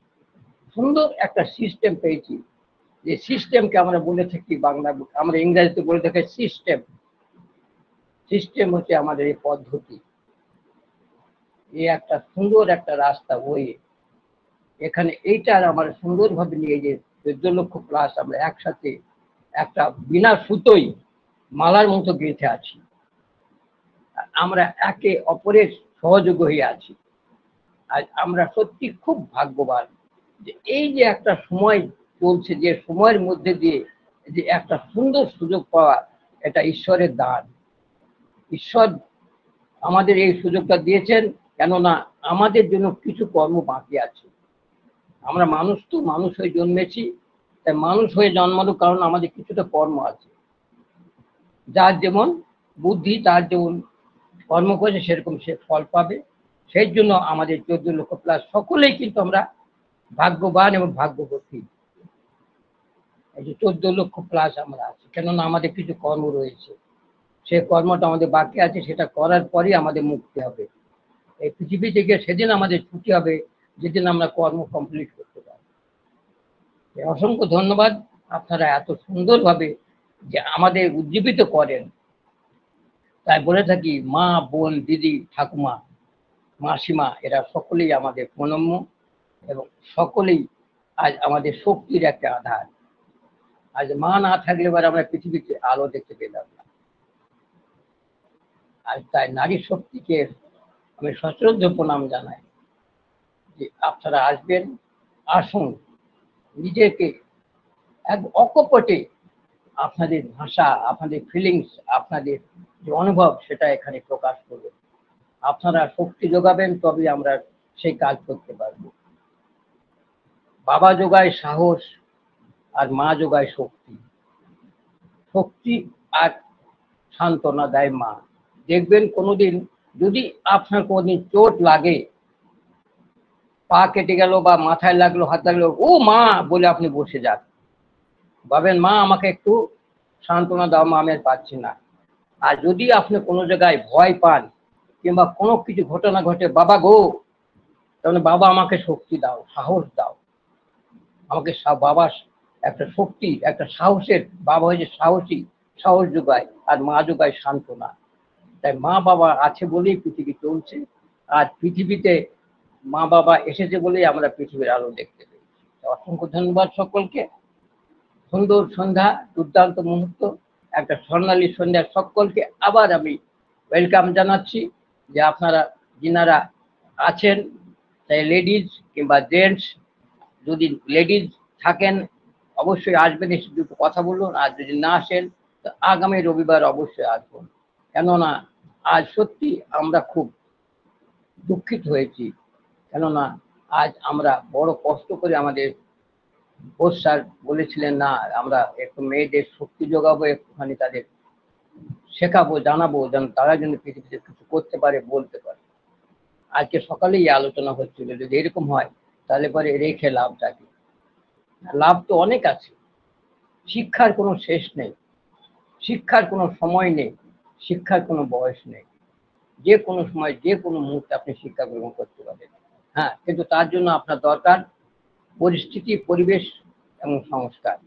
সুন্দর একটা সিস্টেম পেয়েছি যে সিস্টেমকে আমরা বলে থাকি বাংলা আমরা ইংরেজিতে বলে থাকি সিস্টেম সিস্টেম হচ্ছে আমাদের এই পদ্ধতি এ একটা সুন্দর একটা রাস্তা বইয়ে এখানে এইটার আমরা সুন্দরভাবে নিয়ে যে চোদ্দ লক্ষ প্লাস আমরা একসাথে একটা বিনা সুতোই মালার মতো গেঁথে আছি আমরা একে অপরের সহযোগ হয়ে আছি আজ আমরা সত্যি খুব ভাগ্যবান যে এই যে একটা সময় চলছে যে সময়ের মধ্যে দিয়ে যে একটা সুন্দর সুযোগ পাওয়া এটা ঈশ্বরের দান ঈশ্বর আমাদের এই সুযোগটা দিয়েছেন কেননা আমাদের জন্য কিছু কর্ম বাকি আছে আমরা মানুষ তো মানুষ হয়ে জন্মেছি তাই মানুষ হয়ে জন্মানো কারণ আমাদের কিছুটা কর্ম আছে যার যেমন বুদ্ধি তার যেমন কর্ম করেছে সেরকম সে ফল পাবে সেই জন্য আমাদের চোদ্দ লক্ষ প্লাস সকলেই কিন্তু আমরা ভাগ্যবান এবং ভাগ্যবতী এই যে চোদ্দ লক্ষ প্লাস আমরা আছি কেননা আমাদের কিছু কর্ম রয়েছে সে কর্মটা আমাদের বাকি আছে সেটা করার পরই আমাদের মুক্তি হবে এই পৃথিবী থেকে সেদিন আমাদের ছুটি হবে যেদিন আমরা কর্ম কমপ্লিট করতে পারব অসংখ্য ধন্যবাদ আপনারা এত সুন্দরভাবে যে আমাদের উজ্জীবিত করেন তাই বলে থাকি মা বোন দিদি ঠাকুমা মাসিমা এরা সকলেই আমাদের প্রণম্য এবং সকলেই আজ আমাদের শক্তির একটা আধার আজ মা না থাকলে এবার আমরা পৃথিবীতে আলো দেখতে পেলাম না আর তাই নারী শক্তিকে আমি সশ্রদ্ধ প্রণাম জানাই যে আপনারা আসবেন আসুন নিজেকে এক অকপটে আপনাদের ভাষা আপনাদের ফিলিংস আপনাদের যে অনুভব সেটা এখানে প্রকাশ করবে আপনারা শক্তি যোগাবেন তবে আমরা সেই কাজ করতে পারবো বাবা যোগায় সাহস আর মা যোগায় শক্তি শক্তি আর সান্ত্বনা দেয় মা দেখবেন কোনোদিন যদি আপনার কোনোদিন চোট লাগে পা কেটে গেল বা মাথায় লাগলো হাত লাগলো ও মা বলে আপনি বসে যান ভাবেন মা আমাকে একটু সান্ত্বনা দাও মা আমি পাচ্ছি না আর যদি আপনি কোনো জায়গায় ভয় পান কিংবা কোনো কিছু ঘটনা ঘটে বাবা গো তাহলে মানে বাবা আমাকে শক্তি দাও সাহস দাও আমাকে বাবার একটা শক্তি একটা সাহসের বাবা হয়েছে সাহসী সাহস যোগায় আর মা যোগায় সান্ত্বনা তাই মা বাবা আছে বলেই পৃথিবী চলছে আর পৃথিবীতে মা বাবা এসেছে বলেই আমরা পৃথিবীর আলো দেখতে পেয়েছি অসংখ্য ধন্যবাদ সকলকে সুন্দর সন্ধ্যা দুর্দান্ত মুহূর্ত একটা স্বর্ণালী সন্ধ্যা সকলকে আবার আমি ওয়েলকাম জানাচ্ছি যে আপনারা যিনারা আছেন লেডিজ কিংবা জেন্টস যদি লেডিজ থাকেন অবশ্যই আসবেন এসে দুটো কথা বলুন আর যদি না আসেন তো আগামী রবিবার অবশ্যই আসবেন কেননা আজ সত্যি আমরা খুব দুঃখিত হয়েছি কেননা আজ আমরা বড় কষ্ট করে আমাদের বোস স্যার বলেছিলেন না আমরা একটু মেয়েদের শক্তি যোগাবো একটুখানি তাদের শেখাবো জানাবো যেন তারা যেন পৃথিবীতে কিছু করতে পারে বলতে পারে আজকে সকালেই আলোচনা হচ্ছিল যদি এরকম হয় তাহলে পরে রেখে লাভটা কি লাভ তো অনেক আছে শিক্ষার কোনো শেষ নেই শিক্ষার কোনো সময় নেই শিক্ষার কোনো বয়স নেই যে কোনো সময় যে কোনো মুহূর্তে আপনি শিক্ষা গ্রহণ করতে পারেন হ্যাঁ কিন্তু তার জন্য আপনার দরকার পরিস্থিতি পরিবেশ এবং সংস্কার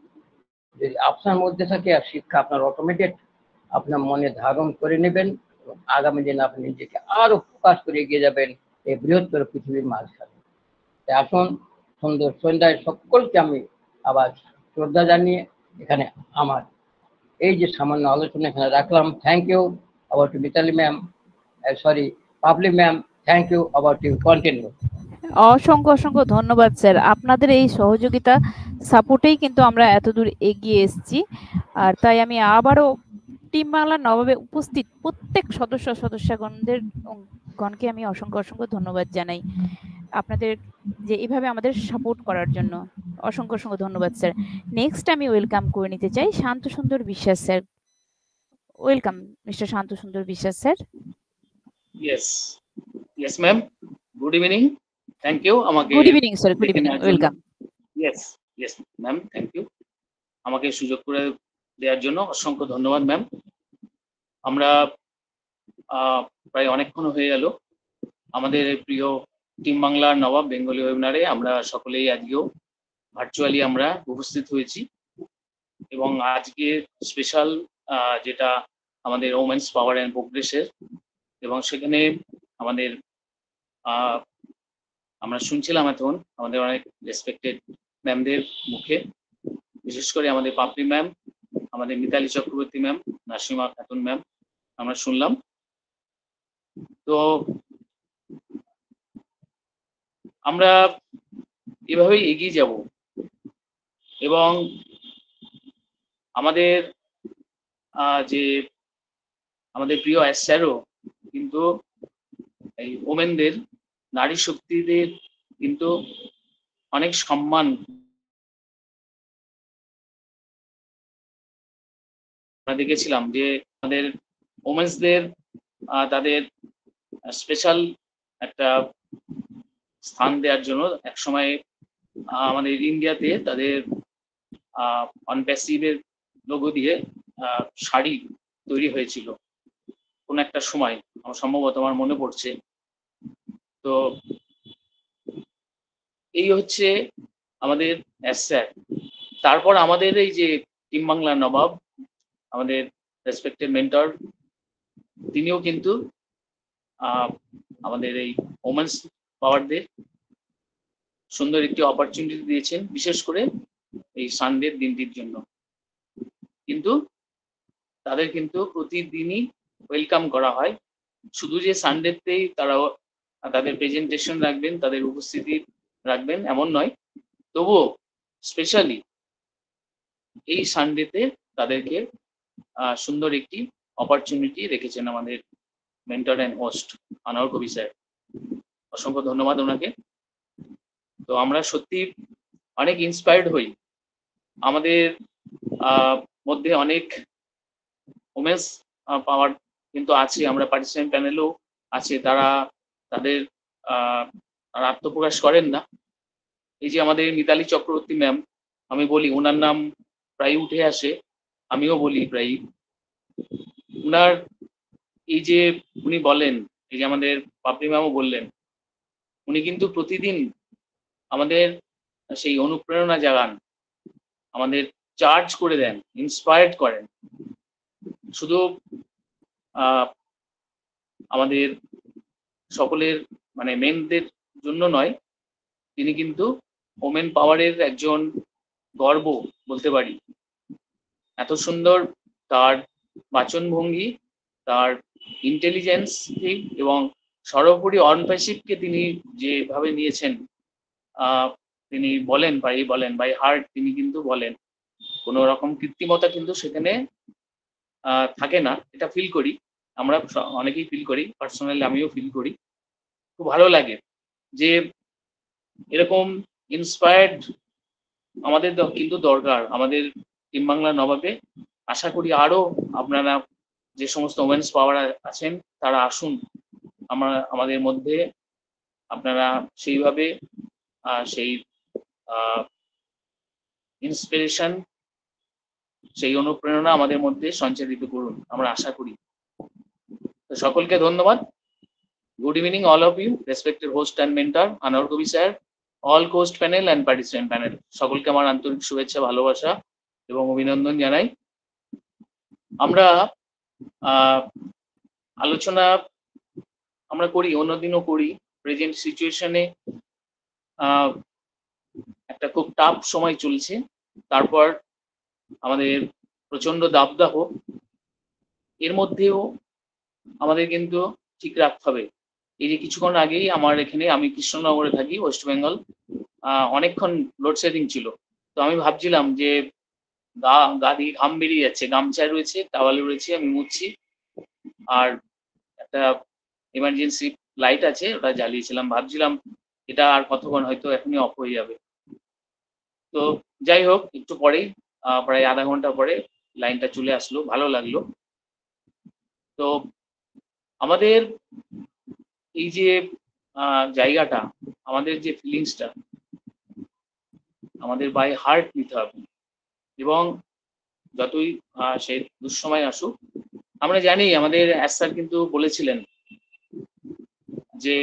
যদি আপনার মধ্যে থাকে আর শিক্ষা আপনার অটোমেটেড আপনার মনে ধারণ করে নেবেন আগামী দিনে আপনি নিজেকে আরও প্রকাশ করে এগিয়ে যাবেন এই বৃহত্তর পৃথিবীর মাঝখানে আসুন সুন্দর সন্ধ্যায় সকলকে আমি আবার শ্রদ্ধা জানিয়ে এখানে আমার এই যে সামান্য আলোচনা এখানে রাখলাম থ্যাংক ইউ আবার to Mitali ma'am sorry Papli ma'am thank you আবার টু কন্টিনিউ অসংখ্য অসংখ্য ধন্যবাদ স্যার আপনাদের এই সহযোগিতা সাপোর্টেই কিন্তু আমরা এতদূর এগিয়ে এসেছি আর তাই আমি আবারও টিম বাংলার নবাবে উপস্থিত প্রত্যেক সদস্য সদস্যগণদের গণকে আমি অসংখ্য অসংখ্য ধন্যবাদ জানাই আপনাদের যে এভাবে আমাদের সাপোর্ট করার জন্য অসংখ্য অসংখ্য ধন্যবাদ স্যার নেক্সট আমি ওয়েলকাম করে নিতে চাই শান্ত Sundar Biswas sir welcome mister Shanta Sundar Biswas sir yes yes ma'am good evening thank you আমাকে good evening sir good evening welcome yes yes ma'am thank you আমাকে সুযোগ করে দেওয়ার জন্য অসংখ্য ধন্যবাদ ম্যাম আমরা প্রায় অনেকক্ষণ হয়ে গেল আমাদের প্রিয় টিম বাংলার নবাব বেঙ্গলি ওয়েবিনারে আমরা সকলেই আজকেও ভার্চুয়ালি আমরা উপস্থিত হয়েছি এবং আজকে স্পেশাল যেটা আমাদের ওমেন্স পাওয়ার অ্যান্ড প্রোগ্রেসের এবং সেখানে আমাদের আমরা শুনছিলাম এখন আমাদের অনেক রেসপেক্টেড ম্যামদের মুখে বিশেষ করে আমাদের পাপড়ি ম্যাম আমাদের মিতালি চক্রবর্তী ম্যাম নাসিমা খাতুন ম্যাম আমরা শুনলাম তো আমরা এভাবেই এগিয়ে যাব এবং আমাদের যে আমাদের প্রিয় স্যারও কিন্তু এই ওমেনদের নারী শক্তিদের কিন্তু অনেক সম্মান আমরা দেখেছিলাম যে আমাদের ওমেন্সদের তাদের স্পেশাল একটা স্থান দেওয়ার জন্য এক সময় আমাদের ইন্ডিয়াতে তাদের অনপ্যাসিভের লোগো দিয়ে শাড়ি তৈরি হয়েছিল কোন একটা সময় আমার সম্ভবত আমার মনে পড়ছে তো এই হচ্ছে আমাদের অ্যাসার তারপর আমাদের এই যে টিম বাংলার নবাব আমাদের রেসপেক্টেড মেন্টর তিনিও কিন্তু আমাদের এই ওমেন্স পাওয়ারদের সুন্দর একটি অপরচুনিটি দিয়েছেন বিশেষ করে এই সানডের দিনটির জন্য কিন্তু তাদের কিন্তু প্রতিদিনই ওয়েলকাম করা হয় শুধু যে সানডেতেই তারা তাদের প্রেজেন্টেশন রাখবেন তাদের উপস্থিতি রাখবেন এমন নয় তবুও স্পেশালি এই সানডেতে তাদেরকে সুন্দর একটি অপরচুনিটি রেখেছেন আমাদের mentor and host Anwar Kabi sir অসংখ্য ধন্যবাদ ওনাকে তো আমরা সত্যি অনেক ইন্সপায়ার্ড হই আমাদের মধ্যে অনেক ওমেন্স পাওয়ার কিন্তু আছে আমরা পার্টিসিপেন্ট প্যানেলও আছে তারা তাদের আত্মপ্রকাশ করেন না এই যে আমাদের মিতালি চক্রবর্তী ম্যাম আমি বলি ওনার নাম প্রায় উঠে আসে আমিও বলি প্রায় ওনার এই যে উনি বলেন এই যে আমাদের পাপড়ি ম্যামও বললেন উনি কিন্তু প্রতিদিন আমাদের সেই অনুপ্রেরণা জাগান আমাদের চার্জ করে দেন ইন্সপায়ার্ড করেন শুধু আমাদের সকলের মানে মেনদের জন্য নয় তিনি কিন্তু ওমেন পাওয়ারের একজন গর্ব বলতে পারি এত সুন্দর তার বাচন ভঙ্গি তার ইন্টেলিজেন্স এবং সর্বোপরি অনপেশিপকে তিনি যেভাবে নিয়েছেন তিনি বলেন বাই বলেন বাই হার্ট তিনি কিন্তু বলেন কোনো রকম কৃত্রিমতা কিন্তু সেখানে থাকে না এটা ফিল করি আমরা অনেকেই ফিল করি পার্সোনালি আমিও ফিল করি খুব ভালো লাগে যে এরকম ইন্সপায়ার্ড আমাদের কিন্তু দরকার আমাদের বাংলা নবাবে আশা করি আরো আপনারা যে সমস্ত ওমেন্স পাওয়ার আছেন তারা আসুন আমরা আমাদের মধ্যে আপনারা সেইভাবে সেই ইন্সপিরেশন সেই অনুপ্রেরণা আমাদের মধ্যে সঞ্চারিত করুন আমরা আশা করি তো সকলকে ধন্যবাদ good evening all of you respected host and mentor Anwar Kabi sir all cohost panel and panel সকলকে আমার আন্তরিক শুভেচ্ছা ভালোবাসা এবং অভিনন্দন জানাই আমরা আলোচনা আমরা করি অন্যদিনও করি প্রেজেন্ট সিচুয়েশনে একটা খুব টাফ সময় চলছে তারপর আমাদের প্রচন্ড দাবদাহ এর মধ্যেও আমাদের কিন্তু ঠিক রাখতে হবে এই যে কিছুক্ষণ আগেই আমার এখানে আমি কৃষ্ণনগরে থাকি ওয়েস্ট বেঙ্গল অনেকক্ষণ লোডশেডিং ছিল তো আমি ভাবছিলাম যে গা গা দিয়ে ঘাম বেরিয়ে যাচ্ছে গামছা রয়েছে টাওয়াল রয়েছে আমি মুছছি আর একটা ইমার্জেন্সি লাইট আছে ওটা জ্বালিয়েছিলাম ভাবছিলাম এটা আর কতক্ষণ হয়তো এখনই অফ হয়ে যাবে তো যাই হোক একটু পরেই প্রায় আধা ঘন্টা পরে লাইনটা চলে আসলো ভালো লাগলো তো আমাদের এই যে জায়গাটা আমাদের যে ফিলিংসটা আমাদের বাই হার্ট নিতে হবে এবং যতই সে দুঃসময় আসুক আমরা জানি আমাদের অ্যাসার কিন্তু বলেছিলেন যে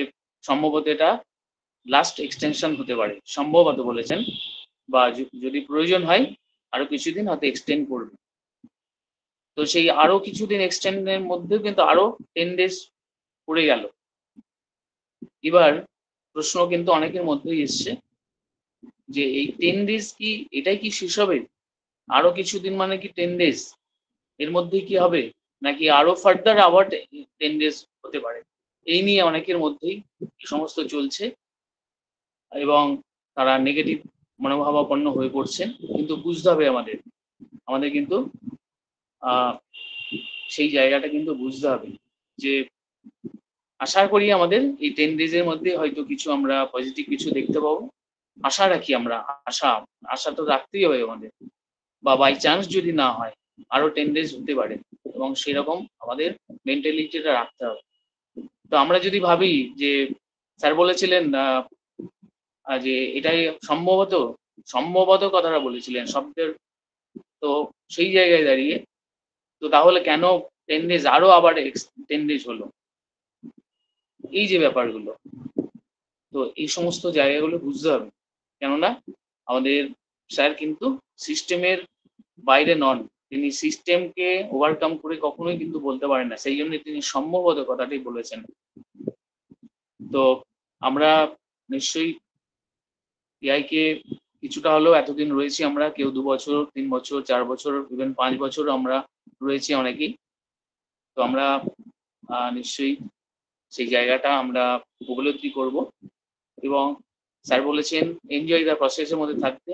সম্ভবত এটা লাস্ট এক্সটেনশন হতে পারে সম্ভবত বলেছেন বা যদি প্রয়োজন হয় আরো কিছুদিন হয়তো এক্সটেন্ড করবে তো সেই আরো কিছুদিন এক্সটেন্ডের মধ্যেও কিন্তু আরো টেন ডেজ পড়ে গেল এবার প্রশ্ন কিন্তু অনেকের মধ্যেই এসছে যে এই টেন ডেজ কি এটাই কি শেষ হবে আরো কিছুদিন মানে কি টেন ডেজ এর মধ্যে কি হবে নাকি আরো ফার্দার আবার টেন ডেজ হতে পারে এই নিয়ে অনেকের মধ্যেই সমস্ত চলছে এবং তারা নেগেটিভ মনোভাবাপন্ন হয়ে পড়ছেন কিন্তু বুঝতে হবে আমাদের আমাদের কিন্তু সেই জায়গাটা কিন্তু বুঝতে হবে যে আশা করি আমাদের এই টেন ডেজের মধ্যে হয়তো কিছু আমরা পজিটিভ কিছু দেখতে পাবো আশা রাখি আমরা আশা আশা তো রাখতেই হবে আমাদের বা বাই চান্স যদি না হয় আরো টেন ডেজ হতে পারে এবং সেরকম আমাদের মেন্টালিটিটা রাখতে হবে তো আমরা যদি ভাবি যে স্যার বলেছিলেন যে এটাই সম্ভবত সম্ভবত কথাটা বলেছিলেন শব্দের তো সেই জায়গায় দাঁড়িয়ে তো তাহলে কেন টেন ডেজ আরো আবার টেন ডেজ হলো এই যে ব্যাপারগুলো তো এই সমস্ত জায়গাগুলো বুঝতে হবে কেননা আমাদের স্যার কিন্তু সিস্টেমের বাইরে নন তিনি সিস্টেমকে ওভারকাম করে কখনোই কিন্তু বলতে পারেন না সেই জন্য তিনি সম্ভবত কথাটি বলেছেন তো আমরা নিশ্চয়ই এআইকে কিছুটা হলেও এতদিন রয়েছি আমরা কেউ দু বছর তিন বছর চার বছর ইভেন পাঁচ বছর আমরা রয়েছি অনেকেই তো আমরা নিশ্চয়ই সেই জায়গাটা আমরা উপলব্ধি করব এবং স্যার বলেছেন এনজয় দ্য প্রসেসের মধ্যে থাকতে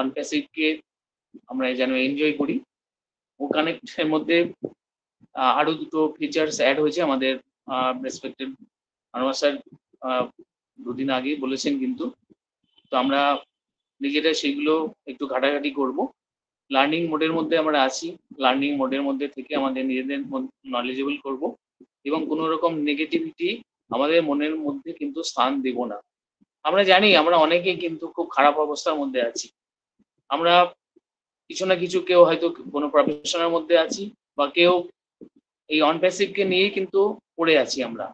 অনপ্যাসিভকে আমরা যেন এনজয় করি ও কানেক্টের মধ্যে আরো দুটো ফিচার্স অ্যাড হয়েছে আমাদের রেসপেক্টেড আনোয়ার স্যার দুদিন আগে বলেছেন কিন্তু তো আমরা নিজেরা সেগুলো একটু ঘাটাঘাটি করব লার্নিং মোডের মধ্যে আমরা আছি লার্নিং মোডের মধ্যে থেকে আমাদের নিজেদের নলেজেবল করব এবং কোনো রকম নেগেটিভিটি আমাদের মনের মধ্যে কিন্তু স্থান দেব না আমরা জানি আমরা অনেকে কিন্তু খুব খারাপ অবস্থার মধ্যে আছি আমরা কিছু না কিছু কেউ হয়তো কোনো প্রফেশনের মধ্যে আছি বা কেউ এই অনপ্যাসিভকে নিয়েই কিন্তু পড়ে আছি আমরা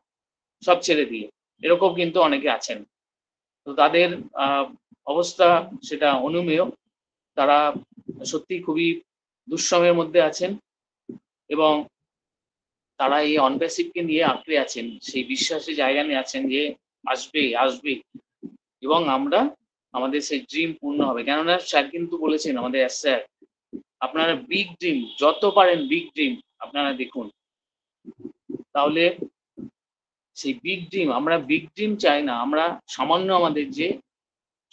সব ছেড়ে দিয়ে এরকম কিন্তু অনেকে আছেন তো তাদের অবস্থা সেটা অনুমেয় তারা সত্যি খুবই দুঃসময়ের মধ্যে আছেন এবং তারা এই অনপ্যাসিভকে নিয়ে আঁকড়ে আছেন সেই বিশ্বাসে জায়গা নিয়ে আছেন যে আসবে আসবে এবং আমরা আমাদের সেই ড্রিম পূর্ণ হবে কেননা স্যার কিন্তু বলেছেন আমাদের স্যার আপনারা বিগ ড্রিম যত পারেন বিগ ড্রিম আপনারা দেখুন তাহলে সেই বিগ ড্রিম আমরা বিগ ড্রিম চাই না আমরা সামান্য আমাদের যে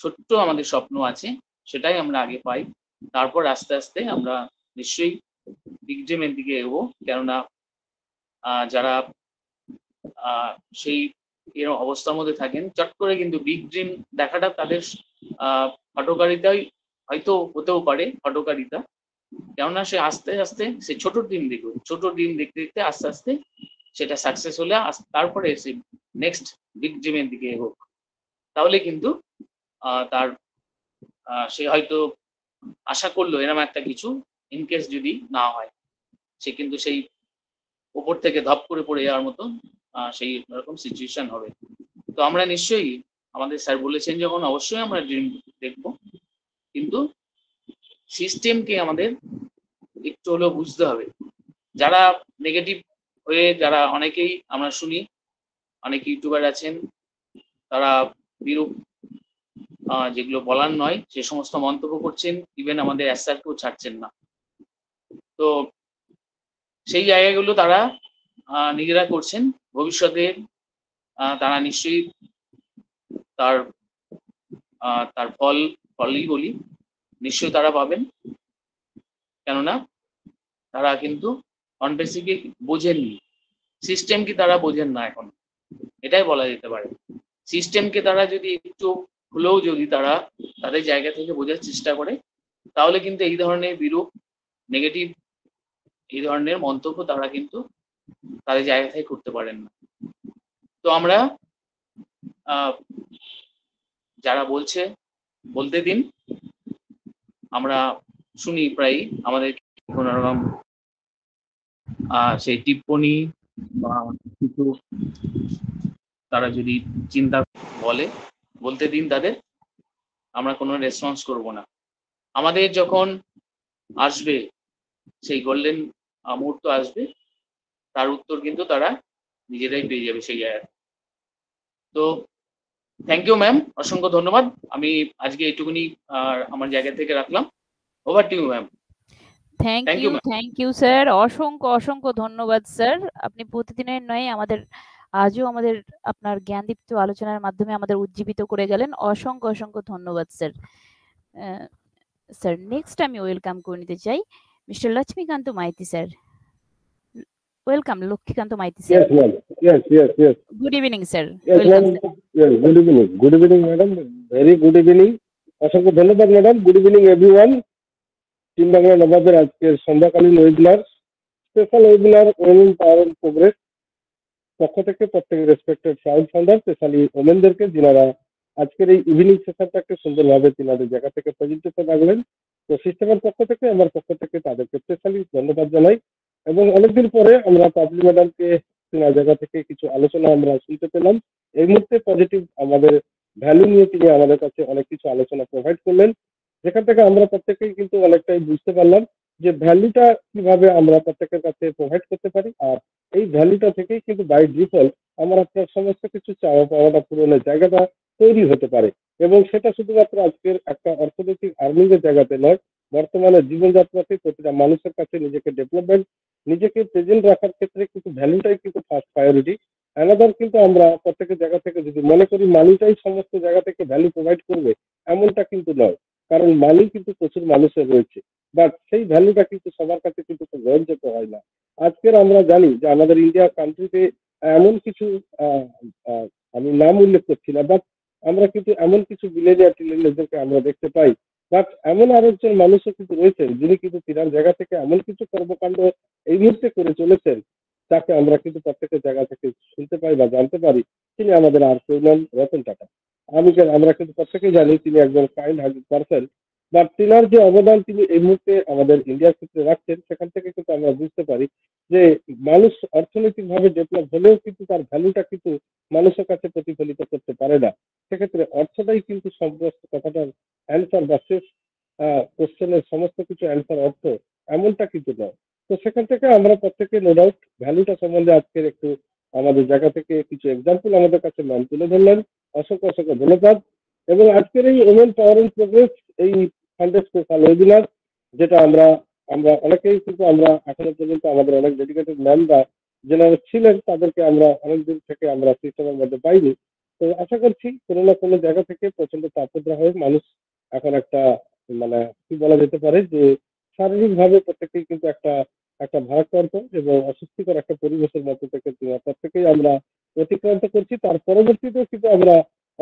ছোট্ট আমাদের স্বপ্ন আছে সেটাই আমরা আগে পাই তারপর আস্তে আস্তে আমরা নিশ্চয়ই বিগ ড্রিমের দিকে এগো কেননা যারা সেই এর অবস্থার মধ্যে থাকেন চট করে কিন্তু বিগ ড্রিম দেখাটা তাদের হটকারিতাই হয়তো হতেও পারে ফটোকারিতা কেননা সে আস্তে আস্তে সে ছোট ডিম দেখবে ছোট ডিম দেখতে দেখতে আস্তে আস্তে সেটা সাকসেস হলে তারপরে সে নেক্সট বিগ ডিমের দিকে হোক তাহলে কিন্তু তার সে হয়তো আশা করলো এরম একটা কিছু ইনকেস যদি না হয় সে কিন্তু সেই ওপর থেকে ধপ করে পড়ে যাওয়ার মতো সেই রকম সিচুয়েশন হবে তো আমরা নিশ্চয়ই আমাদের স্যার বলেছেন যখন অবশ্যই আমরা ড্রিম দেখব কিন্তু সিস্টেমকে আমাদের একটু হলেও বুঝতে হবে যারা নেগেটিভ হয়ে যারা অনেকেই আমরা শুনি অনেক ইউটিউবার আছেন তারা বিরূপ যেগুলো বলার নয় সে সমস্ত মন্তব্য করছেন ইভেন আমাদের অ্যাসারকেও ছাড়ছেন না তো সেই জায়গাগুলো তারা নিজেরা করছেন ভবিষ্যতে তারা নিশ্চয়ই তার তার ফল ফলই বলি নিশ্চয়ই তারা পাবেন কেননা তারা কিন্তু অনবেসিকে বোঝেননি সিস্টেমকে তারা বোঝেন না এখন এটাই বলা যেতে পারে সিস্টেমকে তারা যদি একটু হলেও যদি তারা তাদের জায়গা থেকে বোঝার চেষ্টা করে তাহলে কিন্তু এই ধরনের বিরূপ নেগেটিভ এই ধরনের মন্তব্য তারা কিন্তু তাদের জায়গা থেকে করতে পারেন না তো আমরা যারা বলছে বলতে দিন আমরা শুনি প্রায় আমাদের কোনো রকম সেই টিপ্পণী বা কিছু তারা যদি চিন্তা বলে বলতে দিন তাদের আমরা কোনো রেসপন্স করব না আমাদের যখন আসবে সেই গোল্ডেন মুহূর্ত আসবে তার উত্তর কিন্তু তারা নিজেরাই পেয়ে যাবে সেই জায়গায় তো থ্যাংক ইউ ম্যাম অসংখ্য ধন্যবাদ আমি আজকে এইটুকুনি আমার জায়গা থেকে রাখলাম over to you ma'am thank you thank you sir অসংখ্য অসংখ্য ধন্যবাদ স্যার আপনি প্রতিদিনের নয় আমাদের আজও আমাদের আপনার জ্ঞানদীপ্ত আলোচনার মাধ্যমে আমাদের উজ্জীবিত করে গেলেন অসংখ্য অসংখ্য ধন্যবাদ স্যার স্যার নেক্সট আমি ওয়েলকাম করে নিতে চাই mister Lakshmikanta Maiti sir Welcome, Lokhikanto Maiti sir. Yes, ma'am. Yes, yes, yes. Good evening, sir. Yes, Welcome, sir. Yes, good evening. Good evening, madam. অসংখ্য ধন্যবাদ madam good evening everyone team Bangla নবাবের আজকের সন্ধ্যাকালীন webinar special webinar women power progress পক্ষ থেকে প্রত্যেক respected child founder specially ওমেনদেরকে যিনারা আজকের এই ইভিনিং সেশনটা সেশনটাকে সুন্দরভাবে তিনাদের জায়গা থেকে প্রেজেন্টেশন রাখলেন তো সিস্টেমের পক্ষ থেকে আমার পক্ষ থেকে তাদেরকে স্পেশালি ধন্যবাদ জানাই এবং অনেকদিন পরে আমরা পাবলি ম্যাডামকে চেনা জায়গা থেকে কিছু আলোচনা আমরা শুনতে পেলাম এই মুহূর্তে পজিটিভ আমাদের ভ্যালু নিয়ে তিনি আমাদের কাছে অনেক কিছু আলোচনা প্রোভাইড করলেন যেখান থেকে আমরা প্রত্যেকেই কিন্তু অনেকটাই বুঝতে পারলাম যে ভ্যালুটা কিভাবে আমরা প্রত্যেকের কাছে প্রোভাইড করতে পারি আর এই ভ্যালুটা থেকেই কিন্তু বাই ডিফল্ট আমার আপনার সমস্ত কিছু চাওয়া পাওয়াটা পূরণের জায়গাটা তৈরি হতে পারে এবং সেটা শুধুমাত্র আজকের একটা অর্থনৈতিক আর্নিং এর জায়গাতে নয় বর্তমানে জীবনযাত্রাতে প্রতিটা মানুষের কাছে নিজেকে ডেভেলপমেন্ট নিজেকে প্রেজেন্ট রাখার ক্ষেত্রে কিন্তু ভ্যালুটাই কিন্তু ফার্স্ট প্রায়োরিটি অ্যানাদার কিন্তু আমরা প্রত্যেকের জায়গা থেকে যদি মনে করি মানিটাই সমস্ত জায়গা থেকে ভ্যালু প্রোভাইড করবে এমনটা কিন্তু নয় কারণ মানি কিন্তু প্রচুর মানুষের রয়েছে বাট সেই ভ্যালুটা কিন্তু সবার কাছে কিন্তু গ্রহণযোগ্য হয় না আজকের আমরা জানি যে আমাদের ইন্ডিয়া কান্ট্রিতে এমন কিছু আমি নাম উল্লেখ করছি না বাট আমরা কিন্তু এমন কিছু বিলেজিয়া টিলেজদেরকে আমরা দেখতে পাই বাট এমন আরেকজন মানুষও কিন্তু রয়েছেন যিনি কিন্তু তিনার জায়গা থেকে এমন কিছু কর্মকাণ্ড এই মুহূর্তে করে চলেছেন তাকে আমরা কিন্তু প্রত্যেকের জায়গা থেকে শুনতে পাই বা জানতে পারি তিনি আমাদের আর কেউ নন রতন টাটা আমি আমরা কিন্তু প্রত্যেকেই জানি তিনি একজন কাইন্ড হার্টেড পার্সন বা তিনার যে অবদান তিনি এই মুহূর্তে আমাদের ইন্ডিয়ার ক্ষেত্রে রাখছেন সেখান থেকে কিন্তু আমরা বুঝতে পারি যে মানুষ অর্থনৈতিকভাবে ডেভেলপ হলেও কিন্তু তার ভ্যালুটা কিন্তু মানুষের কাছে প্রতিফলিত করতে পারে না সেক্ষেত্রে অর্থটাই কিন্তু সমস্ত কথাটার অ্যান্সার বা শেষ কোশ্চেনের সমস্ত কিছু অ্যান্সার অর্থ এমনটা কিন্তু নয় তো সেখান থেকে আমরা প্রত্যেকে নো ডাউট ভ্যালুটা সম্বন্ধে আজকের একটু আমাদের জায়গা থেকে কিছু এক্সাম্পল আমাদের কাছে নাম তুলে ধরলেন অসংখ্য অসংখ্য ধন্যবাদ এবং আজকের এই ওমেন পাওয়ার অ্যান্ড প্রোগ্রেস এই সানডে স্পেশাল ওয়েবিনার যেটা আমরা আমরা অনেকেই কিন্তু আমরা এখনো পর্যন্ত আমাদের অনেক ডেডিকেটেড ম্যামরা যারা ছিলেন তাদেরকে আমরা অনেক দিন থেকে আমরা সিস্টেমের মধ্যে পাইনি তো আশা করছি কোনো না কোনো জায়গা থেকে প্রচন্ড তাপদ্রা হয়ে মানুষ এখন একটা মানে কি বলা যেতে পারে যে শারীরিকভাবে প্রত্যেকেই কিন্তু একটা একটা ভারাক্রান্ত এবং অস্বস্তিকর একটা পরিবেশের মধ্যে থেকে প্রত্যেকেই আমরা অতিক্রান্ত করছি তার পরবর্তীতেও কিন্তু আমরা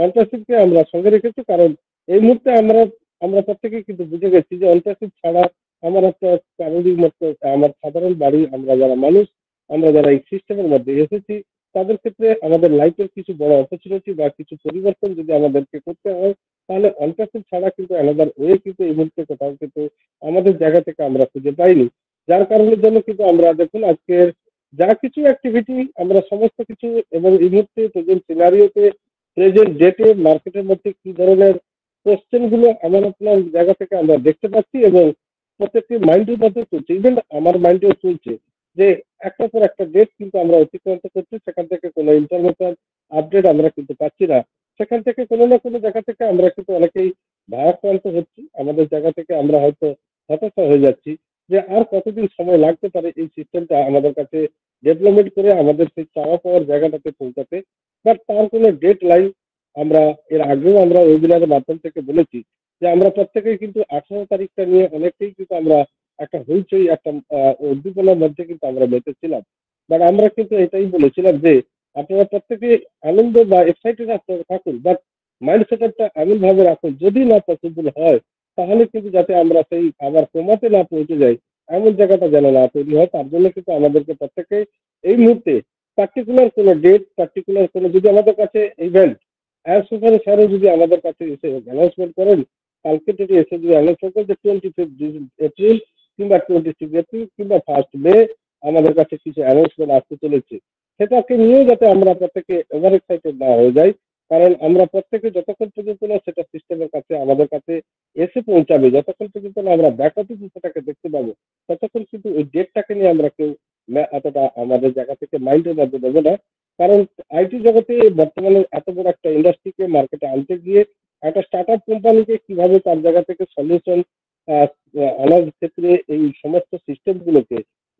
অন্টাসিপকে আমরা সঙ্গে রেখেছি কারণ এই মুহূর্তে আমরা আমরা থেকে কিন্তু বুঝে গেছি যে অন্টাসিড ছাড়া আমার একটা স্বাভাবিক মতো আমার সাধারণ বাড়ি আমরা যারা মানুষ আমরা যারা এই সিস্টেমের মধ্যে এসেছি তাদের ক্ষেত্রে আমাদের লাইফের কিছু বড় অপরচুনিটি বা কিছু পরিবর্তন যদি আমাদেরকে করতে হয় তাহলে অল্টাসের ছাড়া কিন্তু আলাদার ওয়ে কিন্তু এই মুহূর্তে কোথাও কিন্তু আমাদের জায়গা থেকে আমরা খুঁজে পাইনি যার কারণের জন্য কিন্তু আমরা দেখুন আজকের যা কিছু অ্যাক্টিভিটি আমরা সমস্ত কিছু এবং এই মুহূর্তে প্রেজেন্ট সিনারিওতে প্রেজেন্ট ডেটে মার্কেটের মধ্যে কি ধরনের কোশ্চেনগুলো আমার আপনার জায়গা থেকে আমরা দেখতে পাচ্ছি এবং প্রত্যেকটি মাইন্ডের মধ্যে চলছে ইভেন আমার মাইন্ডেও চলছে যে একটার পর একটা ডেট কিন্তু আমরা অতিক্রান্ত করছি সেখান থেকে কোনো ইনফরমেশন আপডেট আমরা কিন্তু পাচ্ছি না সেখান থেকে কোনো না কোনো জায়গা থেকে আমরা কিন্তু অনেকেই ভারাক্রান্ত হচ্ছি আমাদের জায়গা থেকে আমরা হয়তো হতাশা হয়ে যাচ্ছি যে আর কতদিন সময় লাগতে পারে এই সিস্টেমটা আমাদের কাছে ডেভেলপমেন্ট করে আমাদের সেই চাওয়া পাওয়ার জায়গাটাতে পৌঁছাতে বাট তার কোনো ডেট লাইন আমরা এর আগেও আমরা ওয়েবিনারের মাধ্যম থেকে বলেছি যে আমরা প্রত্যেকেই কিন্তু আঠারো তারিখটা নিয়ে অনেকেই কিন্তু আমরা একটা হইচই একটা উদ্দীপনার মধ্যে কিন্তু আমরা মেতেছিলাম বাট আমরা কিন্তু এটাই বলেছিলাম যে আপনারা প্রত্যেকে আনন্দ বা এক্সাইটেড আপনার থাকুন বাট মাইন্ড সেটআপটা এমন ভাবে রাখুন যদি না পসিবল হয় তাহলে কিন্তু যাতে আমরা সেই আবার কমাতে না পৌঁছে যাই এমন জায়গাটা যেন না তৈরি হয় তার জন্য কিন্তু আমাদেরকে প্রত্যেকে এই মুহূর্তে পার্টিকুলার কোনো ডেট পার্টিকুলার কোনো যদি আমাদের কাছে ইভেন্ট আয়াস সুপার স্যারও যদি আমাদের কাছে এসে অ্যানাউন্সমেন্ট করেন কালকে যদি এসে যদি অ্যানাউন্সমেন্ট করেন যে টোয়েন্টি ফিফথ এপ্রিল কিংবা টোয়েন্টি সিক্স এপ্রিল কিংবা ফার্স্ট মে আমাদের কাছে কিছু অ্যানাউন্সমেন্ট আসতে চলেছে সেটাকে নিয়েও যাতে আমরা প্রত্যেকে ওভার এক্সাইটেড না হয়ে যাই কারণ আমরা প্রত্যেকে যতক্ষণ পর্যন্ত না সেটা সিস্টেমের কাছে আমাদের কাছে এসে পৌঁছাবে যতক্ষণ পর্যন্ত না আমরা ব্যাক অফিস সেটাকে দেখতে পাবো ততক্ষণ কিন্তু ওই ডেটটাকে নিয়ে আমরা কেউ এতটা আমাদের জায়গা থেকে মাইন্ডের মধ্যে দেবো না কারণ আইটি জগতে বর্তমানে এত বড় একটা ইন্ডাস্ট্রিকে মার্কেটে আনতে গিয়ে একটা স্টার্ট আপ কোম্পানিকে কিভাবে তার জায়গা থেকে সলিউশন আনার ক্ষেত্রে এই সমস্ত সিস্টেম গুলোকে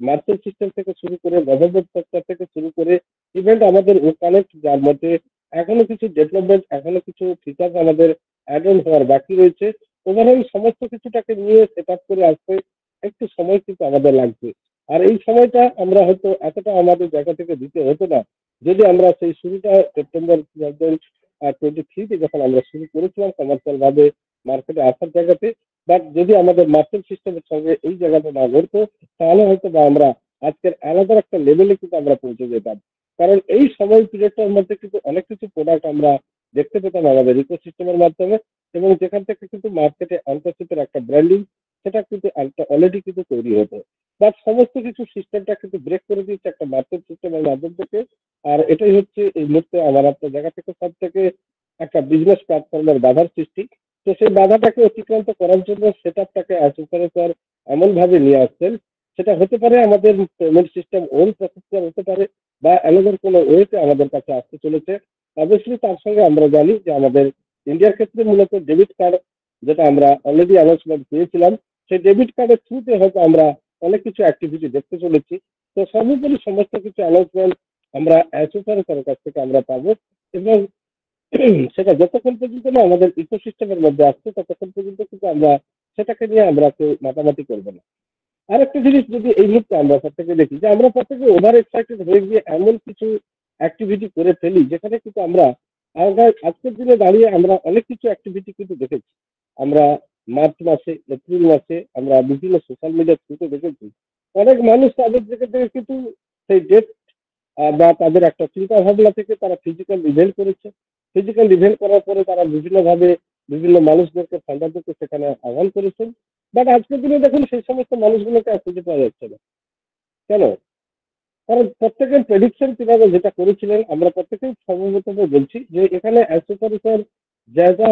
মার্কেট সিস্টেম থেকে শুরু করে গভর্নমেন্ট সেক্টর থেকে শুরু করে ইভেন্ট আমাদের ও কানেক্ট যার মধ্যে এখনো কিছু ডেভেলপমেন্ট এখনো কিছু ফিচার আমাদের অ্যাড হওয়ার বাকি রয়েছে ওভারঅল সমস্ত কিছুটাকে নিয়ে সেট আপ করে আসতে একটু সময় কিন্তু আমাদের লাগবে আর এই সময়টা আমরা হয়তো এতটা আমাদের জায়গা থেকে দিতে হতো না যদি আমরা সেই শুরুটা সেপ্টেম্বর টু থাউজেন্ড টোয়েন্টি থ্রিতে যখন আমরা শুরু করেছিলাম কমার্শিয়াল ভাবে মার্কেটে আসার জায়গাতে বাট যদি আমাদের মার্কেট সিস্টেমের সঙ্গে এই জায়গাতে না ঘটতো তাহলে হয়তো বা আমরা আজকের আলাদা একটা লেভেলে কিন্তু আমরা পৌঁছে যেতাম কারণ এই সময় পিরিয়ডটার মধ্যে কিন্তু অনেক কিছু প্রোডাক্ট আমরা দেখতে পেতাম আমাদের সিস্টেমের মাধ্যমে এবং যেখান থেকে কিন্তু মার্কেটে আন্তর্জাতিক একটা ব্র্যান্ডিং সেটা কিন্তু অলরেডি কিন্তু তৈরি হতো বাট সমস্ত কিছু সিস্টেমটা কিন্তু ব্রেক করে দিয়েছে একটা মার্কেট সিস্টেমের মাধ্যম থেকে আর এটাই হচ্ছে এই মুহূর্তে আমার আপনার জায়গা থেকে সব থেকে একটা বিজনেস প্ল্যাটফর্মের বাধার সৃষ্টি তো সেই বাধাটাকে অতিক্রান্ত করার জন্য সেট আপটাকে আসুকারে স্যার এমনভাবে নিয়ে আসছেন সেটা হতে পারে আমাদের পেমেন্ট সিস্টেম ওন প্রসেসর হতে পারে বা অ্যানাদার কোনো ওয়েতে আমাদের কাছে আসতে চলেছে অবশ্যই তার সঙ্গে আমরা জানি যে আমাদের ইন্ডিয়ার ক্ষেত্রে মূলত ডেবিট কার্ড যেটা আমরা অলরেডি অ্যানাউন্সমেন্ট পেয়েছিলাম সেই ডেবিট কার্ডের থ্রুতে হয়তো আমরা অনেক কিছু অ্যাক্টিভিটি দেখতে চলেছি তো সর্বোপরি সমস্ত কিছু অ্যানাউন্সমেন্ট আমরা অ্যাসোসিয়েশনের কাছ থেকে আমরা পাবো এবং সেটা যতক্ষণ পর্যন্ত না আমাদের ইকোসিস্টেমের মধ্যে আসছে ততক্ষণ পর্যন্ত কিন্তু আমরা সেটাকে নিয়ে আমরা কেউ মাতামাতি করবো না আর একটা জিনিস যদি এই মুহূর্তে আমরা প্রত্যেকে দেখি যে আমরা প্রত্যেকে ওভার এক্সাইটেড হয়ে গিয়ে এমন কিছু অ্যাক্টিভিটি করে ফেলি যেখানে কিন্তু আমরা আজকের দিনে দাঁড়িয়ে আমরা অনেক কিছু অ্যাক্টিভিটি কিন্তু দেখেছি আমরা মার্চ মাসে এপ্রিল মাসে আমরা বিভিন্ন সোশ্যাল মিডিয়া থ্রুতে দেখেছি অনেক মানুষ তাদের থেকে থেকে কিন্তু সেই ডেট বা তাদের একটা চিন্তা ভাবনা থেকে তারা ফিজিক্যাল ইভেন্ট করেছে ফিজিক্যাল ইভেন্ট করার পরে তারা বিভিন্নভাবে বিভিন্ন মানুষদেরকে দিতে সেখানে আহ্বান করেছেন বাট আজকের দিনে দেখুন সেই সমস্ত মানুষগুলোকে আর খুঁজে পাওয়া যাচ্ছে না কেন কারণ প্রত্যেকের প্রেডিকশন কিভাবে যেটা করেছিলেন আমরা প্রত্যেকেই সম্ভবত বলছি যে এখানে অ্যাজ সুপার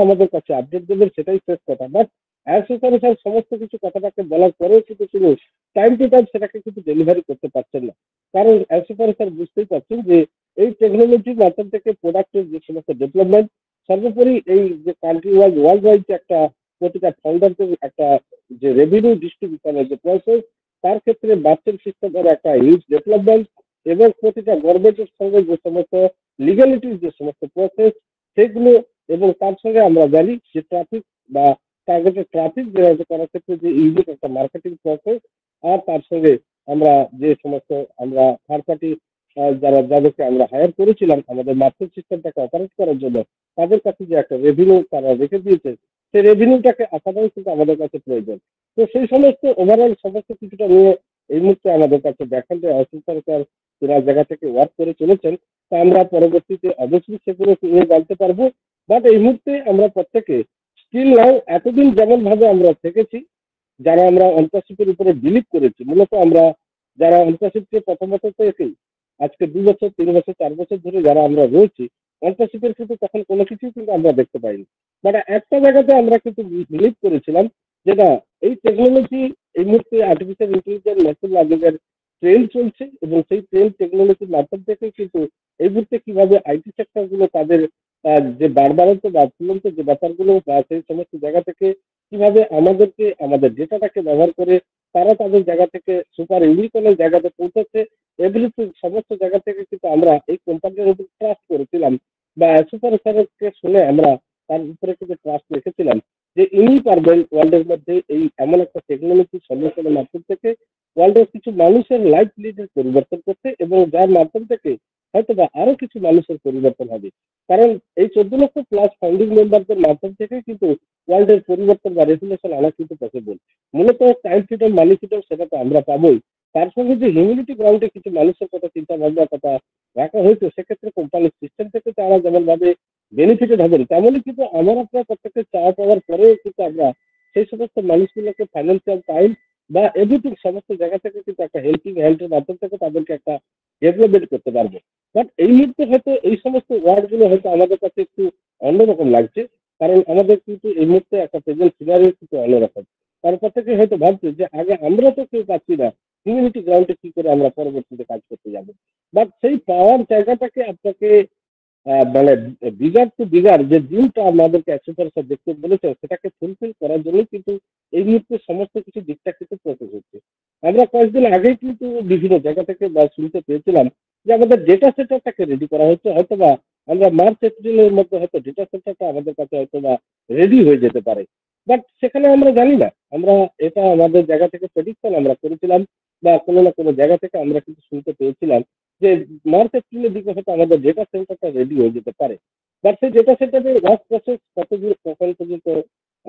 আমাদের কাছে আপডেট দেবেন সেটাই শেষ কথা বাট অ্যাসোসিয়েশনে স্যার সমস্ত কিছু কথাটাকে বলার পরেও কিন্তু তিনি টাইম টু টাইম সেটাকে কিন্তু ডেলিভারি করতে পারছেন না কারণ অ্যাসোসিয়েশনে স্যার বুঝতেই পারছেন যে এই টেকনোলজির মাধ্যম থেকে প্রোডাক্টের যে সমস্ত ডেভেলপমেন্ট সর্বোপরি এই যে কান্ট্রি ওয়াইজ ওয়ার্ল্ড ওয়াইজ যে একটা প্রতিটা ফাউন্ডারদের একটা যে রেভিনিউ ডিস্ট্রিবিউশনের যে প্রসেস তার ক্ষেত্রে বাচ্চার সিস্টেমের একটা হিউজ ডেভেলপমেন্ট এবং প্রতিটা গভর্নমেন্টের সঙ্গে যে সমস্ত লিগ্যালিটির যে সমস্ত প্রসেস সেগুলো এবং তার সঙ্গে আমরা জানি যে ট্রাফিক বা টার্গেটেড ট্রাফিক জেনারেট করার ক্ষেত্রে যে ইউজের একটা মার্কেটিং প্রসেস আর তার সঙ্গে আমরা যে সমস্ত আমরা থার্ড পার্টি যারা যাদেরকে আমরা হায়ার করেছিলাম আমাদের মার্কেট সিস্টেমটাকে অপারেট করার জন্য তাদের কাছে যে একটা রেভিনিউ তারা রেখে দিয়েছে সেই রেভিনিউটাকে আসাটাও কিন্তু আমাদের কাছে প্রয়োজন তো সেই সমস্ত ওভারঅল সমস্ত কিছুটা নিয়ে এই মুহূর্তে আমাদের কাছে দেখেন যে অসীম সরকার তেনার জায়গা থেকে ওয়ার্ক করে চলেছেন তা আমরা পরবর্তীতে অবশ্যই সেগুলো নিয়ে জানতে পারবো বাট এই মুহূর্তে আমরা প্রত্যেকে স্টিল নাও এতদিন যেমন ভাবে আমরা থেকেছি যারা আমরা অন্তর্শিপের উপরে বিলিভ করেছি মূলত আমরা যারা অন্তর্শিপকে বছর থেকে আজকে দু বছর তিন বছর চার বছর ধরে যারা আমরা রয়েছি অন্তর্শিপের কিন্তু তখন কোনো কিছুই কিন্তু আমরা দেখতে পাইনি বাট একটা জায়গাতে আমরা কিন্তু বিলিভ করেছিলাম যে না এই টেকনোলজি এই মুহূর্তে আর্টিফিশিয়াল ইন্টেলিজেন্স মেশিন লার্নিংয়ের ট্রেন্ড চলছে এবং সেই ট্রেন টেকনোলজির মাধ্যম থেকে কিন্তু এই মুহূর্তে কিভাবে আইটি সেক্টরগুলো তাদের যে বারবারন্ত বা অফুরন্ত যে ব্যাপারগুলো বা সেই সমস্ত জায়গা থেকে কিভাবে আমাদেরকে আমাদের ডেটাটাকে ব্যবহার করে তারা তাদের জায়গা থেকে সুপার ইউনিকলের জায়গাতে পৌঁছাচ্ছে এভরিথিং সমস্ত জায়গা থেকে কিন্তু আমরা এই কোম্পানির উপর ট্রাস্ট করেছিলাম বা সুপার স্যারকে শুনে আমরা তার উপরে কিন্তু ট্রাস্ট রেখেছিলাম যে ইনি পারবেন ওয়ার্ল্ডের মধ্যে এই এমন একটা টেকনোলজি সলিউশনের মাধ্যম থেকে ওয়ার্ল্ডের কিছু মানুষের লাইফ লিডের পরিবর্তন করতে এবং যার মাধ্যম থেকে হয়তো বা আরো কিছু মানুষের পরিবর্তন হবে কারণ এই চোদ্দ লক্ষ প্লাস ফাউন্ডিং মেম্বারদের মাধ্যম থেকে কিন্তু ওয়ার্ল্ডের পরিবর্তন বা রেগুলেশন আনা কিন্তু পসিবল মূলত টাইম ফ্রিডম মানি ফ্রিডম সেটা তো আমরা পাবোই তার সঙ্গে যে হিউমিডিটি গ্রাউন্ডে কিছু মানুষের কথা চিন্তা ভাবনার কথা রাখা হয়েছে সেক্ষেত্রে কোম্পানির সিস্টেম থেকে তারা যেমন ভাবে বেনিফিটেড হবেন তেমনই কিন্তু আমার আপনার প্রত্যেকটা চা পাওয়ার পরেও কিন্তু আমরা সেই সমস্ত মানুষগুলোকে ফাইন্যান্সিয়াল টাইম বা এভরিথিং সমস্ত জায়গা থেকে কিন্তু একটা হেল্পিং হ্যান্ডের মাধ্যম থেকে তাদেরকে একটা ডেভেলপমেন্ট করতে পারবো বাট এই মুহূর্তে হয়তো এই সমস্ত গুলো হয়তো আমাদের কাছে একটু অন্যরকম লাগছে কারণ আমাদের কিন্তু এই মুহূর্তে একটা প্রেজেন্ট সিনারিও কিন্তু অন্যরকম তারপর থেকে হয়তো ভাবছে যে আগে আমরা তো কেউ পাচ্ছি না কমিউনিটি গ্রাউন্ডে কি করে আমরা পরবর্তীতে কাজ করতে যাব বাট সেই পাওয়ার জায়গাটাকে আপনাকে মানে বিগার টু বিগার যে দিনটা আমাদেরকে অ্যাসেসারসা দেখতে বলেছে সেটাকে ফুলফিল করার জন্য কিন্তু এই মুহূর্তে সমস্ত কিছু দিকটা কিন্তু প্রসেস হচ্ছে আমরা কয়েকদিন আগেই কিন্তু বিভিন্ন জায়গা থেকে বা শুনতে পেয়েছিলাম যে আমাদের ডেটা সেন্টারটাকে রেডি করা হচ্ছে হয়তো বা আমরা মার্চ এপ্রিলের মধ্যে হয়তো ডেটা সেন্টারটা আমাদের কাছে হয়তো বা রেডি হয়ে যেতে পারে বাট সেখানে আমরা জানি না আমরা এটা আমাদের জায়গা থেকে প্রেডিকশন আমরা করেছিলাম বা কোনো না কোনো জায়গা থেকে আমরা কিন্তু শুনতে পেয়েছিলাম যে মার্চ এপ্রিলের দিকে হয়তো আমাদের ডেটা সেন্টারটা রেডি হয়ে যেতে পারে বাট সেই ডেটা সেন্টারের ওয়ার্ক প্রসেস কত দূর কখন পর্যন্ত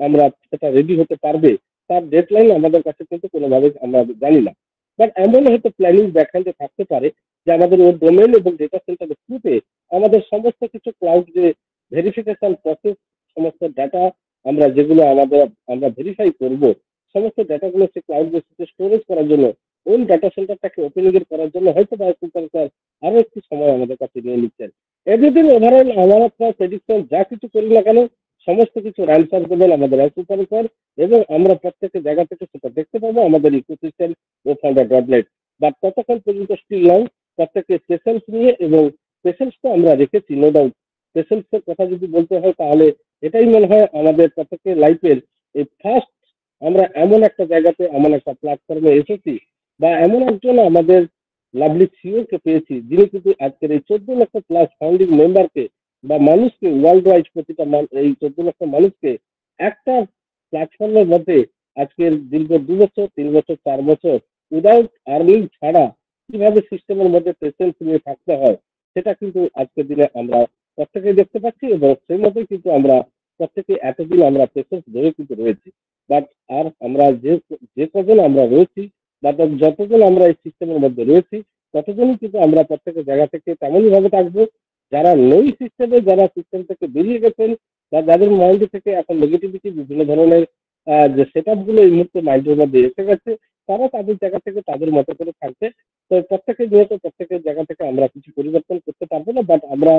আমরা সেটা রেডি হতে পারবে তার ডেডলাইন আমাদের কাছে কিন্তু কোনোভাবে আমরা জানি না বাট এমন হয়তো প্ল্যানিং ব্যাখ্যান্ডে থাকতে পারে যে আমাদের ওর ডোমেন এবং ডেটা সেন্টারের থ্রুতে আমাদের সমস্ত কিছু ক্লাউড যে ভেরিফিকেশন প্রসেস সমস্ত ডাটা আমরা যেগুলো আমাদের আমরা ভেরিফাই করব সমস্ত ডাটাগুলো সে ক্লাউড বেসিসে স্টোরেজ করার জন্য ওই ডাটা সেন্টারটাকে ওপেনিং করার জন্য হয়তো বা কুকার স্যার আরো একটু সময় আমাদের কাছে নিয়ে নিচ্ছেন এভরিদিন ওভারঅল আমার আপনার প্রেডিকশন যা কিছু করি না কেন সমস্ত কিছু রানসার দেবেন আমাদের কুকার স্যার এবং আমরা প্রত্যেকটা জায়গা থেকে সেটা দেখতে পাবো আমাদের ইকোসিস্টেম ও ফান্ডার ডট নেট বা ততক্ষণ পর্যন্ত স্টিল নাও প্রত্যেকের পেশেন্স নিয়ে এবং সেশনস তো আমরা রেখেছি নো ডাউট সেশনস এর কথা যদি বলতে হয় তাহলে এটাই মনে হয় আমাদের প্রত্যেকের লাইফের এই ফার্স্ট আমরা এমন একটা জায়গাতে এমন একটা প্ল্যাটফর্মে এসেছি বা এমন একজন আমাদের লাভলি কে পেয়েছি যিনি কিন্তু আজকের এই চোদ্দ লক্ষ প্লাস ফাউন্ডিং মেম্বারকে বা মানুষকে ওয়ার্ল্ড ওয়াইড প্রতিটা এই চোদ্দ লক্ষ মানুষকে একটা প্ল্যাটফর্মের মধ্যে আজকের দীর্ঘ দু বছর তিন বছর চার বছর উইদাউট আর্নিং ছাড়া কিভাবে সিস্টেমের মধ্যে পেশেন্ট নিয়ে থাকতে হয় সেটা কিন্তু আজকের দিনে আমরা প্রত্যেকেই দেখতে পাচ্ছি এবং সেই মতোই কিন্তু আমরা প্রত্যেকে এতদিন আমরা পেশেন্স ধরে কিন্তু রয়েছি বাট আর আমরা যে যে কজন আমরা রয়েছি বা যতজন আমরা এই সিস্টেমের মধ্যে রয়েছি ততজনই কিন্তু আমরা প্রত্যেকের জায়গা থেকে তেমনই ভাবে থাকবো যারা নেই সিস্টেমে যারা সিস্টেম থেকে বেরিয়ে গেছেন বা যাদের মাইন্ড থেকে এখন নেগেটিভিটি বিভিন্ন ধরনের যে সেট আপগুলো এই মুহূর্তে মাইন্ডের মধ্যে এসে গেছে তারা তাদের জায়গা থেকে তাদের মতো করে থাকবে তো প্রত্যেকের যেহেতু প্রত্যেকের জায়গা থেকে আমরা কিছু পরিবর্তন করতে পারবো না বাট আমরা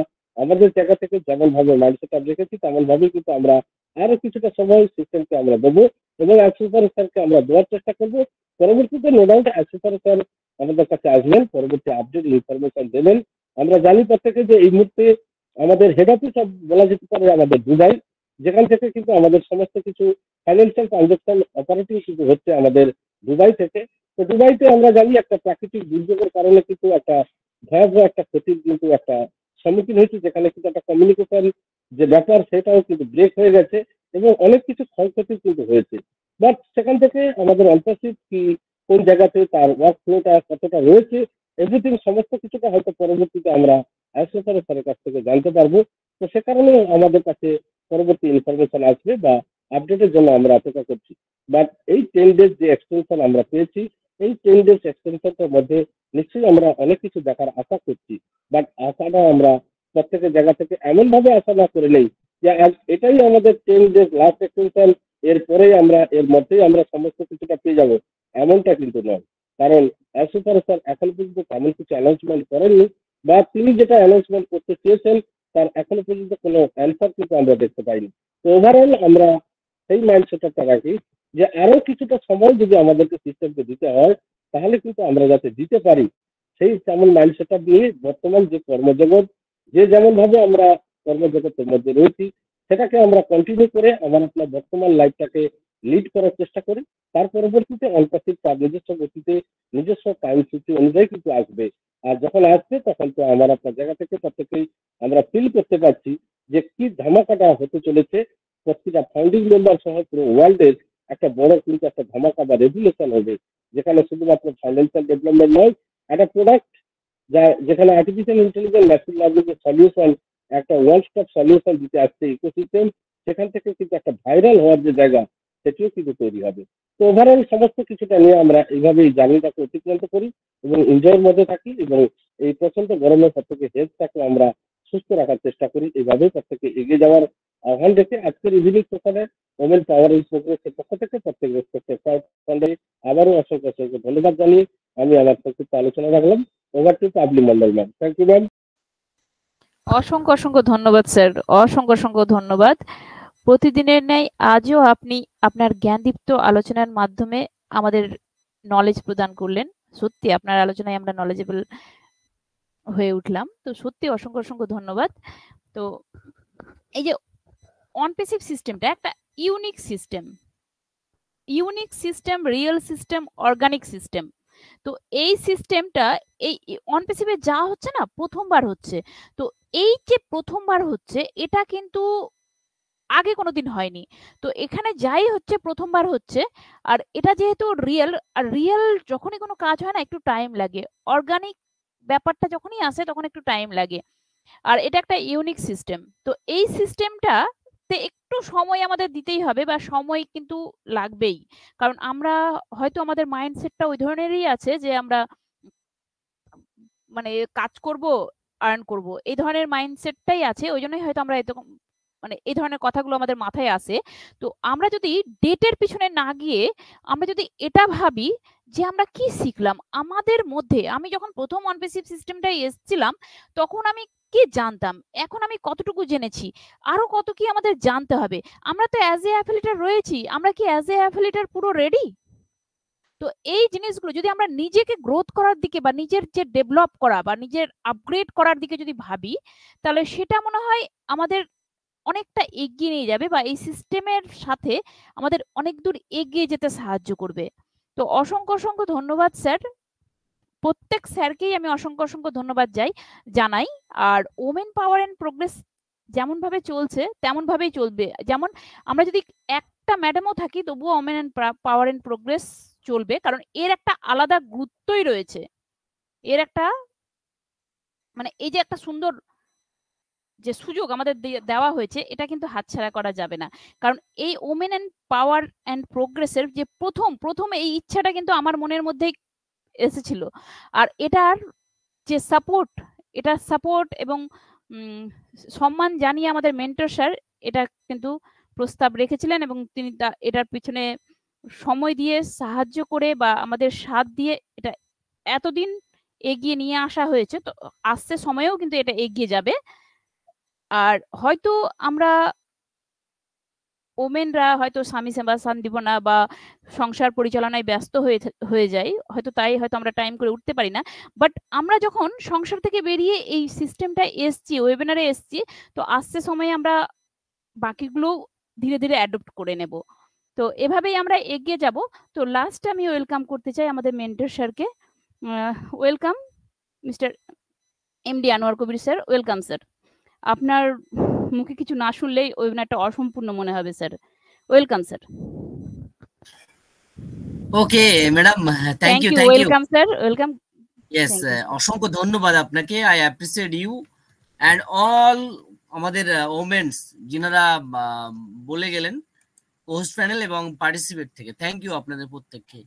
আমাদের জায়গা থেকে যেমন ভাবে মাইন্ডসেট রেখেছি তেমন ভাবেই কিন্তু আমরা আরো কিছুটা সময় সিস্টেমকে আমরা দেবো এবং আসুপার স্যারকে আমরা দেওয়ার চেষ্টা করবো পরবর্তীতে নো ডাউট আসুপার স্যার আমাদের কাছে আসবেন পরবর্তী আপডেট ইনফরমেশন দেবেন আমরা জানি প্রত্যেকে যে এই মুহূর্তে আমাদের হেড অফিস বলা যেতে পারে আমাদের দুবাই যেখান থেকে কিন্তু আমাদের সমস্ত কিছু ফাইন্যান্সিয়াল ট্রানজাকশন অপারেটিং কিন্তু হচ্ছে আমাদের দুবাই থেকে তো দুবাইতে আমরা জানি একটা প্রাকৃতিক দুর্যোগের কারণে কিন্তু একটা ভয়াবহ একটা ক্ষতির কিন্তু একটা সম্মুখীন হয়েছে যেখানে কিন্তু একটা কমিউনিকেশন যে ব্যাপার সেটাও কিন্তু ব্রেক হয়ে গেছে এবং অনেক কিছু ক্ষয়ক্ষতি কিন্তু হয়েছে বাট সেখান থেকে আমাদের অল্পশিপ কি কোন জায়গাতে তার ওয়ার্ক ফ্লোটা কতটা রয়েছে এভরিথিং সমস্ত কিছুটা হয়তো পরবর্তীতে আমরা আইসোসারের কাছ থেকে জানতে পারবো তো সে কারণে আমাদের কাছে পরবর্তী ইনফরমেশন আসবে বা আপডেটের জন্য আমরা অপেক্ষা করছি বাট এই টেন ডেজ যে এক্সটেনশন আমরা পেয়েছি এই টেন ডেজ এক্সটেনশনটার মধ্যে নিশ্চয়ই আমরা অনেক কিছু দেখার আশা করছি বাট আশাটা আমরা প্রত্যেকের জায়গা থেকে এমনভাবে আশা না করে নেই যে এটাই আমাদের টেন ডেজ লাস্ট এক্সটেনশন এরপরেই আমরা এর মধ্যেই আমরা সমস্ত কিছুটা পেয়ে যাব এমনটা কিন্তু নয় কারণ অ্যাসোফার স্যার এখন পর্যন্ত তেমন কিছু অ্যানাউন্সমেন্ট করেননি বা তিনি যেটা অ্যানাউন্সমেন্ট করতে চেয়েছেন তার এখনো পর্যন্ত কোনো অ্যান্সার কিন্তু আমরা দেখতে পাইনি তো ওভারঅল আমরা সেই মাইন্ডসেটটা রাখি যে আরো কিছুটা সময় যদি আমাদেরকে সিস্টেমকে দিতে হয় তাহলে কিন্তু আমরা যাতে দিতে পারি সেই তেমন মাইন্ডসেটটা দিয়ে বর্তমান যে কর্মজগৎ যে যেমন ভাবে আমরা কর্মজগতের মধ্যে রয়েছি সেটাকে আমরা কন্টিনিউ করে আমার আপনার বর্তমান লাইফটাকে লিড করার চেষ্টা করি তার পরবর্তীতে অল্পাসিক তার নিজস্ব গতিতে নিজস্ব টাইম সূচি অনুযায়ী কিন্তু আসবে আর যখন আসবে তখন তো আমার আপনার জায়গা থেকে প্রত্যেকেই আমরা ফিল করতে পারছি যে কি ধামাকাটা হতে চলেছে প্রতিটা ফাউন্ডিং মেম্বার সহ পুরো ওয়ার্ল্ডের একটা বড় কিন্তু একটা ধামাকা বা রেভুলেশন হবে যেখানে শুধুমাত্র ফাইন্যান্সিয়াল ডেভেলপমেন্ট নয় একটা প্রোডাক্ট যা যেখানে আর্টিফিশিয়াল ইন্টেলিজেন্স মেশিন লার্নিং এর সলিউশন একটা ওয়ার্ল্ড স্টপ সলিউশন দিতে আসছে ইকোসিস্টেম সেখান থেকে কিন্তু একটা ভাইরাল হওয়ার যে জায়গা সেটিও কিন্তু তৈরি হবে তো ওভারঅল সমস্ত কিছুটা নিয়ে আমরা এইভাবেই জার্নিটাকে অতিক্রান্ত করি এবং এনজয়ের মধ্যে থাকি এবং এই প্রচন্ড গরমের থেকে হেলথটাকে আমরা সুস্থ রাখার চেষ্টা করি এইভাবে থেকে এগিয়ে যাওয়ার আহ্বান রেখে আজকের ইভিনিং সেশনে ওমেন পাওয়ার ইন প্রোগ্রেসের পক্ষ থেকে প্রত্যেক ব্যক্তিকে মন্ডল আবারও অসংখ্য অসংখ্য ধন্যবাদ জানিয়ে আমি আমার সংক্ষিপ্ত আলোচনা রাখলাম over to Pabli Mondal ma'am thank you ma'am অসংখ্য অসংখ্য ধন্যবাদ স্যার অসংখ্য অসংখ্য ধন্যবাদ প্রতিদিনের ন্যায় আজও আপনি আপনার জ্ঞানদীপ্ত আলোচনার মাধ্যমে আমাদের নলেজ প্রদান করলেন সত্যি আপনার আলোচনায় আমরা নলেজেবল হয়ে উঠলাম তো সত্যি অসংখ্য অসংখ্য ধন্যবাদ তো এই যে অনপেসিভ সিস্টেমটা একটা unique system unique system real system organic system তো এই সিস্টেমটা এই অনপেসিভে যা হচ্ছে না প্রথমবার হচ্ছে তো এই যে প্রথমবার হচ্ছে এটা কিন্তু আগে কোনো দিন হয়নি তো এখানে যাই হচ্ছে প্রথমবার হচ্ছে আর এটা যেহেতু রিয়েল আর রিয়েল যখনই কোনো কাজ হয় না একটু টাইম লাগে অর্গানিক ব্যাপারটা যখনই আসে তখন একটু টাইম লাগে আর এটা একটা ইউনিক সিস্টেম তো এই সিস্টেমটা করতে একটু সময় আমাদের দিতেই হবে বা সময় কিন্তু লাগবেই কারণ আমরা হয়তো আমাদের মাইন্ডসেটটা ওই ধরনেরই আছে যে আমরা মানে কাজ করব আর্ন করব এই ধরনের মাইন্ডসেটটাই আছে ওই জন্যই হয়তো আমরা এরকম মানে এই ধরনের কথাগুলো আমাদের মাথায় আসে তো আমরা যদি ডেটের পিছনে না গিয়ে আমরা যদি এটা ভাবি যে আমরা কি শিখলাম আমাদের মধ্যে আমি যখন প্রথম অনপেসিভ সিস্টেমটাই এসেছিলাম তখন আমি কি জানতাম এখন আমি কতটুকু জেনেছি আরো কত কি আমাদের জানতে হবে আমরা তো অ্যাজ এ অ্যাফিলিটার রয়েছি আমরা কি অ্যাজ এ অ্যাফিলিটার পুরো রেডি তো এই জিনিসগুলো যদি আমরা নিজেকে গ্রোথ করার দিকে বা নিজের যে ডেভেলপ করা বা নিজের আপগ্রেড করার দিকে যদি ভাবি তাহলে সেটা মনে হয় আমাদের অনেকটা এগিয়ে নিয়ে যাবে বা এই সিস্টেমের সাথে আমাদের অনেক দূর এগিয়ে যেতে সাহায্য করবে তো অসংখ্য অসংখ্য ধন্যবাদ স্যার প্রত্যেক স্যারকেই আমি অসংখ্য অসংখ্য ধন্যবাদ যাই জানাই আর ওমেন পাওয়ার অ্যান্ড প্রোগ্রেস যেমনভাবে চলছে তেমনভাবেই চলবে যেমন আমরা যদি একটা ম্যাডামও থাকি তবুও women and power and progress চলবে কারণ এর একটা আলাদা গুরুত্বই রয়েছে এর একটা মানে এই যে একটা সুন্দর যে সুযোগ আমাদের দেওয়া হয়েছে এটা কিন্তু হাতছাড়া করা যাবে না কারণ এই ওমেন অ্যান্ড পাওয়ার অ্যান্ড প্রোগ্রেসের যে প্রথম প্রথম এই ইচ্ছাটা কিন্তু আমার মনের মধ্যেই এসেছিল আর এটার যে সাপোর্ট এটার সাপোর্ট এবং সম্মান জানিয়ে আমাদের মেন্টর স্যার এটা কিন্তু প্রস্তাব রেখেছিলেন এবং তিনি এটার পিছনে সময় দিয়ে সাহায্য করে বা আমাদের সাথ দিয়ে এটা এতদিন এগিয়ে নিয়ে আসা হয়েছে তো আসতে সময়েও কিন্তু এটা এগিয়ে যাবে আর হয়তো আমরা ওমেনরা হয়তো স্বামী স্থান দিব না বা সংসার পরিচালনায় ব্যস্ত হয়ে হয়ে যাই হয়তো তাই হয়তো আমরা টাইম করে উঠতে পারি না বাট আমরা যখন সংসার থেকে বেরিয়ে এই সিস্টেমটা এসছি ওয়েবিনারে এসছি তো আসছে সময়ে আমরা বাকিগুলো ধীরে ধীরে অ্যাডপ্ট করে নেব তো এভাবেই আমরা এগিয়ে যাব তো লাস্ট আমি ওয়েলকাম করতে চাই আমাদের মেন্টর স্যারকে welcome mister MD Anwar Kabir sir welcome sir আপনার মুখে কিছু না শুনলেই ওয়েবিনারটা মানে অসম্পূর্ণ মনে হবে sir welcome sir okay madam thank you thank you welcome sir welcome yes অসংখ্য ধন্যবাদ আপনাকে I appreciate you and all আমাদের ওমেন্স uh, যিনারা বলে গেলেন হোস্ট প্যানেল এবং পার্টিসিপেট থেকে থ্যাংক ইউ আপনাদের প্রত্যেককে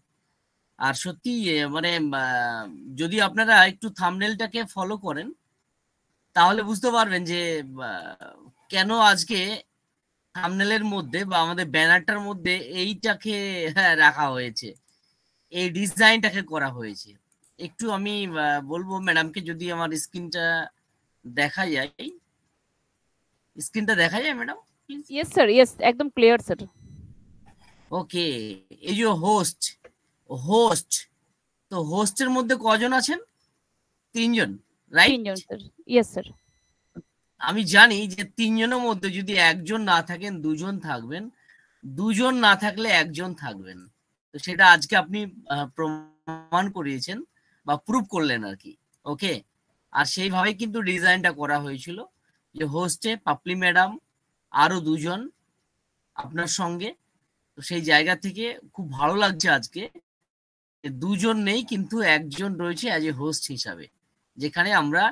আর সত্যি মানে যদি আপনারা একটু থামনেলটাকে ফলো করেন তাহলে বুঝতে পারবেন যে কেন আজকে থামনেলের মধ্যে বা আমাদের ব্যানারটার মধ্যে এইটাকে হ্যাঁ, রাখা হয়েছে এই ডিজাইনটাকে করা হয়েছে একটু আমি বলবো ম্যাডামকে যদি আমার স্ক্রিনটা দেখা যায় স্ক্রিনটা দেখা যায় ম্যাডাম ইয়েস স্যার ইয়েস একদম ক্লিয়ার স্যার ওকে এই যে হোস্ট হোস্ট তো হোস্টের মধ্যে কজন আছেন তিনজন রাইট স্যার ইয়েস স্যার আমি জানি যে তিনজনের মধ্যে যদি একজন না থাকেন দুজন থাকবেন দুজন না থাকলে একজন থাকবেন তো সেটা আজকে আপনি প্রমাণ করিয়েছেন বা প্রুভ করলেন আর কি ওকে আর সেইভাবে কিন্তু ডিজাইনটা করা হয়েছিল যে হোস্টে পাপলি ম্যাডাম আরো দুজন আপনার সঙ্গে তো সেই জায়গা থেকে খুব ভালো লাগছে আজকে দুজন নেই কিন্তু একজন রয়েছে অ্যাজ এ হোস্ট হিসাবে যেখানে আমরা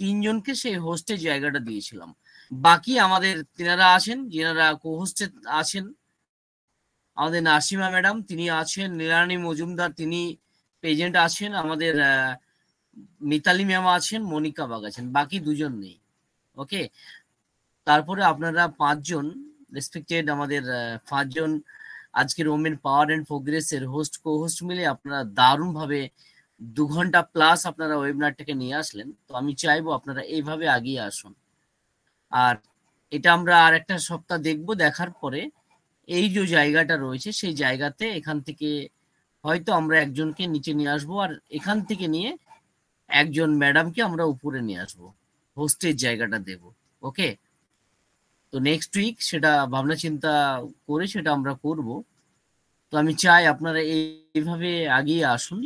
তিনজনকে সেই হোস্টের জায়গাটা দিয়েছিলাম বাকি আমাদের তেনারা আছেন যেনারা কোহোস্টে আছেন আমাদের নাসিমা ম্যাডাম তিনি আছেন নীলানি মজুমদার তিনি প্রেজেন্ট আছেন আমাদের মিতালি ম্যাম আছেন মনিকা বাগ আছেন বাকি দুজন নেই ওকে তারপরে আপনারা পাঁচজন রেসপেক্টেড আমাদের পাঁচজন আজকের ওমেন পাওয়ার অ্যান্ড প্রোগ্রেসের হোস্ট কো হোস্ট মিলে আপনারা দারুণভাবে দু ঘন্টা প্লাস আপনারা ওয়েবিনারটাকে নিয়ে আসলেন তো আমি চাইবো আপনারা এইভাবে আগিয়ে আসুন আর এটা আমরা আর একটা সপ্তাহ দেখব দেখার পরে এই যে জায়গাটা রয়েছে সেই জায়গাতে এখান থেকে হয়তো আমরা একজনকে নিচে নিয়ে আসবো আর এখান থেকে নিয়ে একজন ম্যাডামকে আমরা উপরে নিয়ে আসবো হোস্টের জায়গাটা দেব ওকে তো নেক্সট উইক সেটা ভাবনা চিন্তা করে সেটা আমরা করব তো আমি চাই আপনারা এইভাবে আগিয়ে আসুন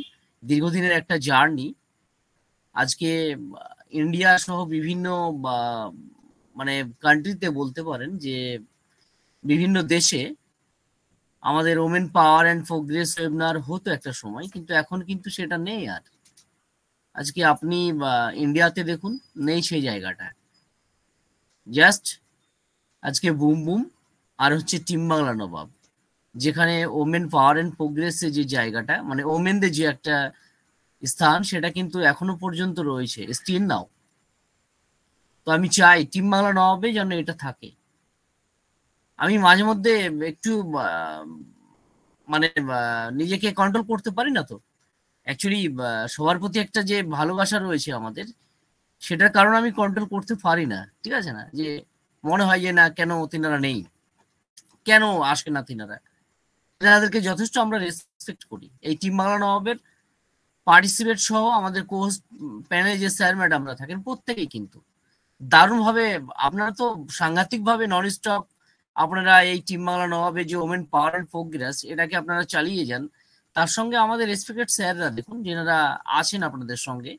দীর্ঘদিনের একটা জার্নি আজকে ইন্ডিয়া সহ বিভিন্ন মানে কান্ট্রিতে বলতে পারেন যে বিভিন্ন দেশে আমাদের women power and progress webinar হতো একটা সময় কিন্তু এখন কিন্তু সেটা নেই আর আজকে আপনি ইন্ডিয়াতে দেখুন নেই সেই জায়গাটা জাস্ট আজকে বুম বুম আর হচ্ছে টিম বাংলা নবাব যেখানে ওমেন পাওয়ার অ্যান্ড প্রোগ্রেসের যে জায়গাটা মানে ওমেনদের যে একটা স্থান সেটা কিন্তু এখনো পর্যন্ত রয়েছে স্টিল নাও তো আমি চাই টিম বাংলা নবাবে যেন এটা থাকে আমি মাঝে মধ্যে একটু মানে নিজেকে কন্ট্রোল করতে পারি না তো অ্যাকচুয়ালি সবার প্রতি একটা যে ভালোবাসা রয়েছে আমাদের সেটার কারণ আমি কন্ট্রোল করতে পারি না ঠিক আছে না যে মনে হয় যে না কেন তিনারা নেই কেন আসে না তিনারা যাদেরকে যথেষ্ট আমরা রেসপেক্ট করি এই টিম বাংলা নবাবের পার্টিসিপেট সহ আমাদের কোচ প্যানেল যে স্যার ম্যাডামরা থাকেন প্রত্যেকেই কিন্তু দারুণভাবে আপনারা তো সাংঘাতিকভাবে নন স্টপ আপনারা এই টিম বাংলা নবাবে যে ওমেন পাওয়ার অ্যান্ড প্রোগ্রেস এটাকে আপনারা চালিয়ে যান তার সঙ্গে আমাদের রেসপেক্টেড স্যাররা দেখুন যেনারা আছেন আপনাদের সঙ্গে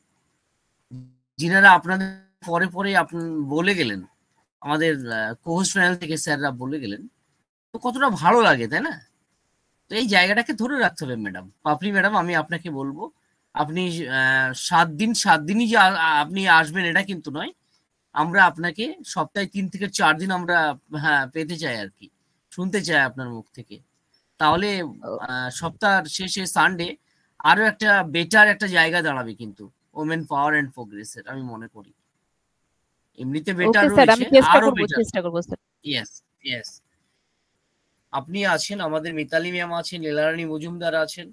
যেনারা আপনাদের পরে পরে আপনি বলে গেলেন আমাদের কোহস প্যানেল থেকে স্যাররা বলে গেলেন তো কতটা ভালো লাগে তাই না তো এই জায়গাটাকে ধরে রাখতে হবে ম্যাডাম পাপড়ি ম্যাডাম আমি আপনাকে বলবো আপনি সাত দিন সাত দিনই যে আপনি আসবেন এটা কিন্তু নয় আমরা আপনাকে সপ্তাহে তিন থেকে চার দিন আমরা হ্যাঁ পেতে চাই আর কি শুনতে চাই আপনার মুখ থেকে তাহলে সপ্তাহের শেষে সানডে আরো একটা বেটার একটা জায়গা দাঁড়াবে কিন্তু ওমেন পাওয়ার এন্ড প্রোগ্রেসের আমি মনে করি এমনিতে বেটার রয়েছে আরো বেটার ইয়েস ইয়েস আপনি আছেন আমাদের মিতালি ম্যাম আছেন লীলারানী মজুমদার আছেন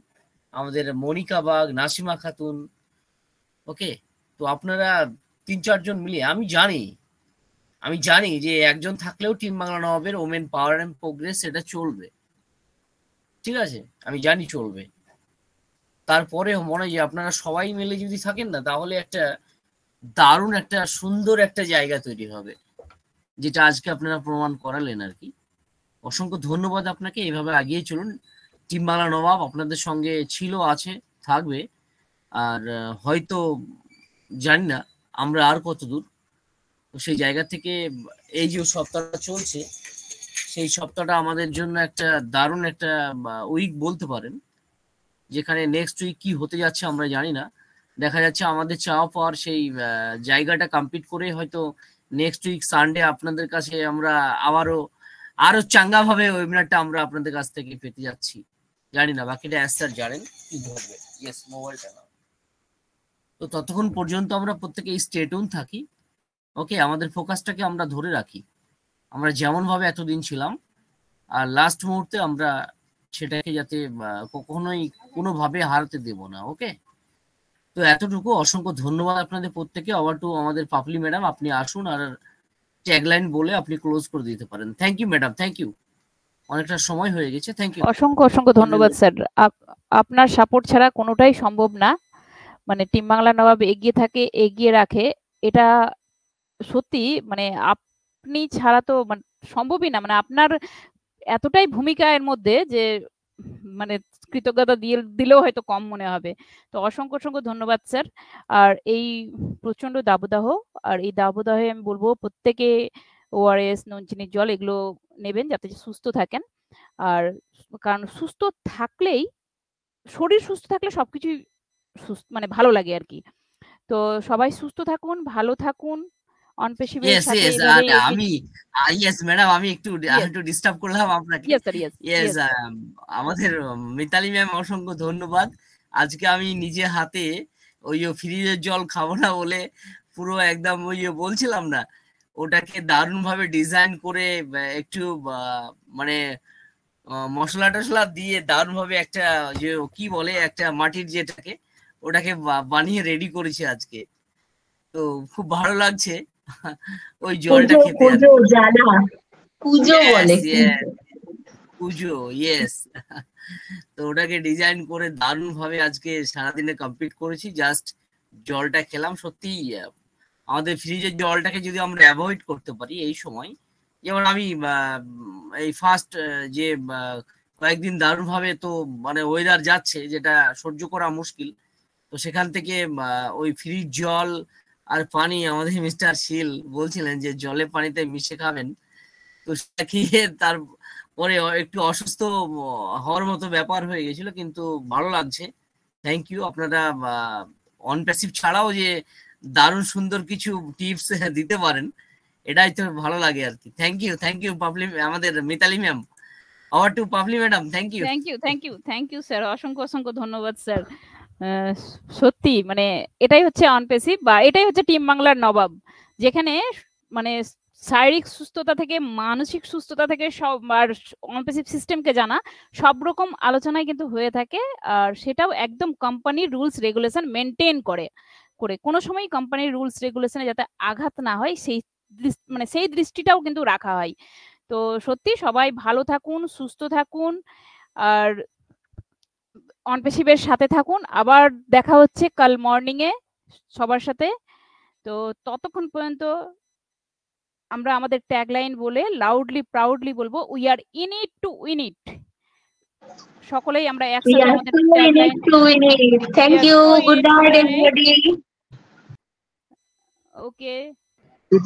আমাদের মনিকা বাগ নাসিমা খাতুন ওকে তো আপনারা তিন চারজন মিলে আমি জানি আমি জানি যে একজন থাকলেও টিম বাংলা নবাবের ওমেন পাওয়ার অ্যান্ড প্রোগ্রেস এটা চলবে ঠিক আছে আমি জানি চলবে তারপরে মনে হয় যে আপনারা সবাই মিলে যদি থাকেন না তাহলে একটা দারুণ একটা সুন্দর একটা জায়গা তৈরি হবে যেটা আজকে আপনারা প্রমাণ করালেন আর কি অসংখ্য ধন্যবাদ আপনাকে এভাবে আগিয়ে চলুন টিম বাংলা নবাব আপনাদের সঙ্গে ছিল আছে থাকবে আর হয়তো জানি না আমরা আর কত দূর সেই জায়গা থেকে এই যে সপ্তাহটা চলছে সেই সপ্তাহটা আমাদের জন্য একটা দারুণ একটা উইক বলতে পারেন যেখানে নেক্সট উইক কি হতে যাচ্ছে আমরা জানি না দেখা যাচ্ছে আমাদের চাওয়া পাওয়ার সেই জায়গাটা কমপ্লিট করে হয়তো নেক্সট উইক সানডে আপনাদের কাছে আমরা আবারও আরো চাঙ্গা ভাবে ওয়েবিনারটা আমরা আপনাদের কাছ থেকে পেতে যাচ্ছি জানি না বাকিটা অ্যাস্টার জানেন কি ধরবে ইয়েস মোবাইলটা না তো ততক্ষণ পর্যন্ত আমরা প্রত্যেকে স্টেটুন থাকি ওকে আমাদের ফোকাসটাকে আমরা ধরে রাখি আমরা যেমনভাবে এতদিন ছিলাম আর লাস্ট মুহূর্তে আমরা সেটাকে যাতে কখনোই কোনোভাবে হারাতে দেব না ওকে তো এতটুকু অসংখ্য ধন্যবাদ আপনাদের প্রত্যেকে আবার টু আমাদের পাপলি ম্যাডাম আপনি আসুন আর ট্যাগলাইন বলে আপনি ক্লোজ করে দিতে পারেন thank you madam thank you অনেকটা সময় হয়ে গেছে থ্যাংক ইউ অসংখ্য অসংখ্য ধন্যবাদ স্যার আপনার সাপোর্ট ছাড়া কোনোটাই সম্ভব না মানে টিম বাংলা নবাব এগিয়ে থাকে এগিয়ে রাখে এটা সত্যি মানে আপনি ছাড়া তো মানে সম্ভবই না মানে আপনার এতটাই ভূমিকা এর মধ্যে যে মানে কৃতজ্ঞতা দিয়ে দিলেও হয়তো কম মনে হবে তো অসংখ্য অসংখ্য ধন্যবাদ স্যার আর এই প্রচন্ড দাবদাহ আর এই দাবদাহে আমি বলবো প্রত্যেকে ওআরএস নঞ্চিনির জল এগুলো নেবেন যাতে সুস্থ থাকেন আর কারণ সুস্থ থাকলেই শরীর সুস্থ থাকলে সবকিছুই সুস্থ মানে ভালো লাগে আর কি তো সবাই সুস্থ থাকুন ভালো থাকুন অনপেশিবের সাথে ইয়েস আমি ইয়েস ম্যাডাম আমি একটু একটু ডিস্টার্ব করলাম আপনাকে ইয়েস স্যার ইয়েস ইয়েস আমাদের um, মিতালি ম্যাম অসংখ্য ধন্যবাদ আজকে আমি নিজে হাতে ওই ফ্রিজের জল খাবো না বলে পুরো একদম ওই বলছিলাম না ওটাকে দারুণ ভাবে ডিজাইন করে একটু মানে মশলা টশলা দিয়ে দারুণ ভাবে একটা যে কি বলে একটা মাটির যেটাকে ওটাকে বানিয়ে রেডি করেছি আজকে তো খুব ভালো লাগছে ওই জলটা খেতে পুজো বলে পুজো ইয়েস তো ওটাকে ডিজাইন করে দারুণ ভাবে আজকে সারাদিনে কমপ্লিট করেছি জাস্ট জলটা খেলাম সত্যি আমাদের ফ্রিজের জলটাকে যদি আমরা অ্যাভয়েড করতে পারি এই সময় যেমন আমি এই ফার্স্ট যে কয়েকদিন ভাবে তো মানে ওয়েদার যাচ্ছে যেটা সহ্য করা মুশকিল তো সেখান থেকে ওই ফ্রিজ জল আর পানি আমাদের মিস্টার শীল বলছিলেন যে জলে পানিতে মিশে খাবেন তো সেটা খেয়ে তার পরে একটু অসুস্থ হওয়ার মতো ব্যাপার হয়ে গেছিল কিন্তু ভালো লাগছে থ্যাংক ইউ আপনারা অন প্যাসিভ ছাড়াও যে দারুণ সুন্দর কিছু টিপস দিতে পারেন এটাই তো ভালো লাগে আর কি thank you thank you Pabli আমাদের Mitali ma'am over to Pabli madam thank you thank you thank you thank you sir অসংখ্য অসংখ্য ধন্যবাদ স্যার সত্যি মানে এটাই হচ্ছে অনপেসিভ বা এটাই হচ্ছে টিম বাংলার নবাব যেখানে মানে শারীরিক সুস্থতা থেকে মানসিক সুস্থতা থেকে সব আর অনপেসিভ সিস্টেমকে জানা সব রকম আলোচনায় কিন্তু হয়ে থাকে আর সেটাও একদম কোম্পানির রুলস রেগুলেশন মেনটেন করে করে কোনো সময় কোম্পানির রুলস রেগুলেশনে যাতে আঘাত না হয় সেই মানে সেই দৃষ্টিটাও কিন্তু রাখা হয় তো সত্যি সবাই ভালো থাকুন সুস্থ থাকুন আর অনপেশিবের সাথে থাকুন আবার দেখা হচ্ছে কাল মর্নিংয়ে সবার সাথে তো ততক্ষণ পর্যন্ত আমরা আমাদের ট্যাগলাইন বলে লাউডলি প্রাউডলি বলবো we are in it to win it সকলেই আমরা একসাথে আমাদের tagline thank you good night everybody okay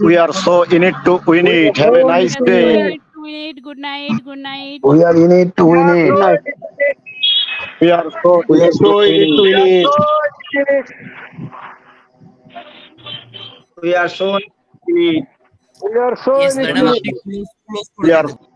We are so in it to win it. Have a nice day. Good night. Good night. Good night. We are in it to win it. We are so, we are so in it to in it. We are so in it. We are so in it. We are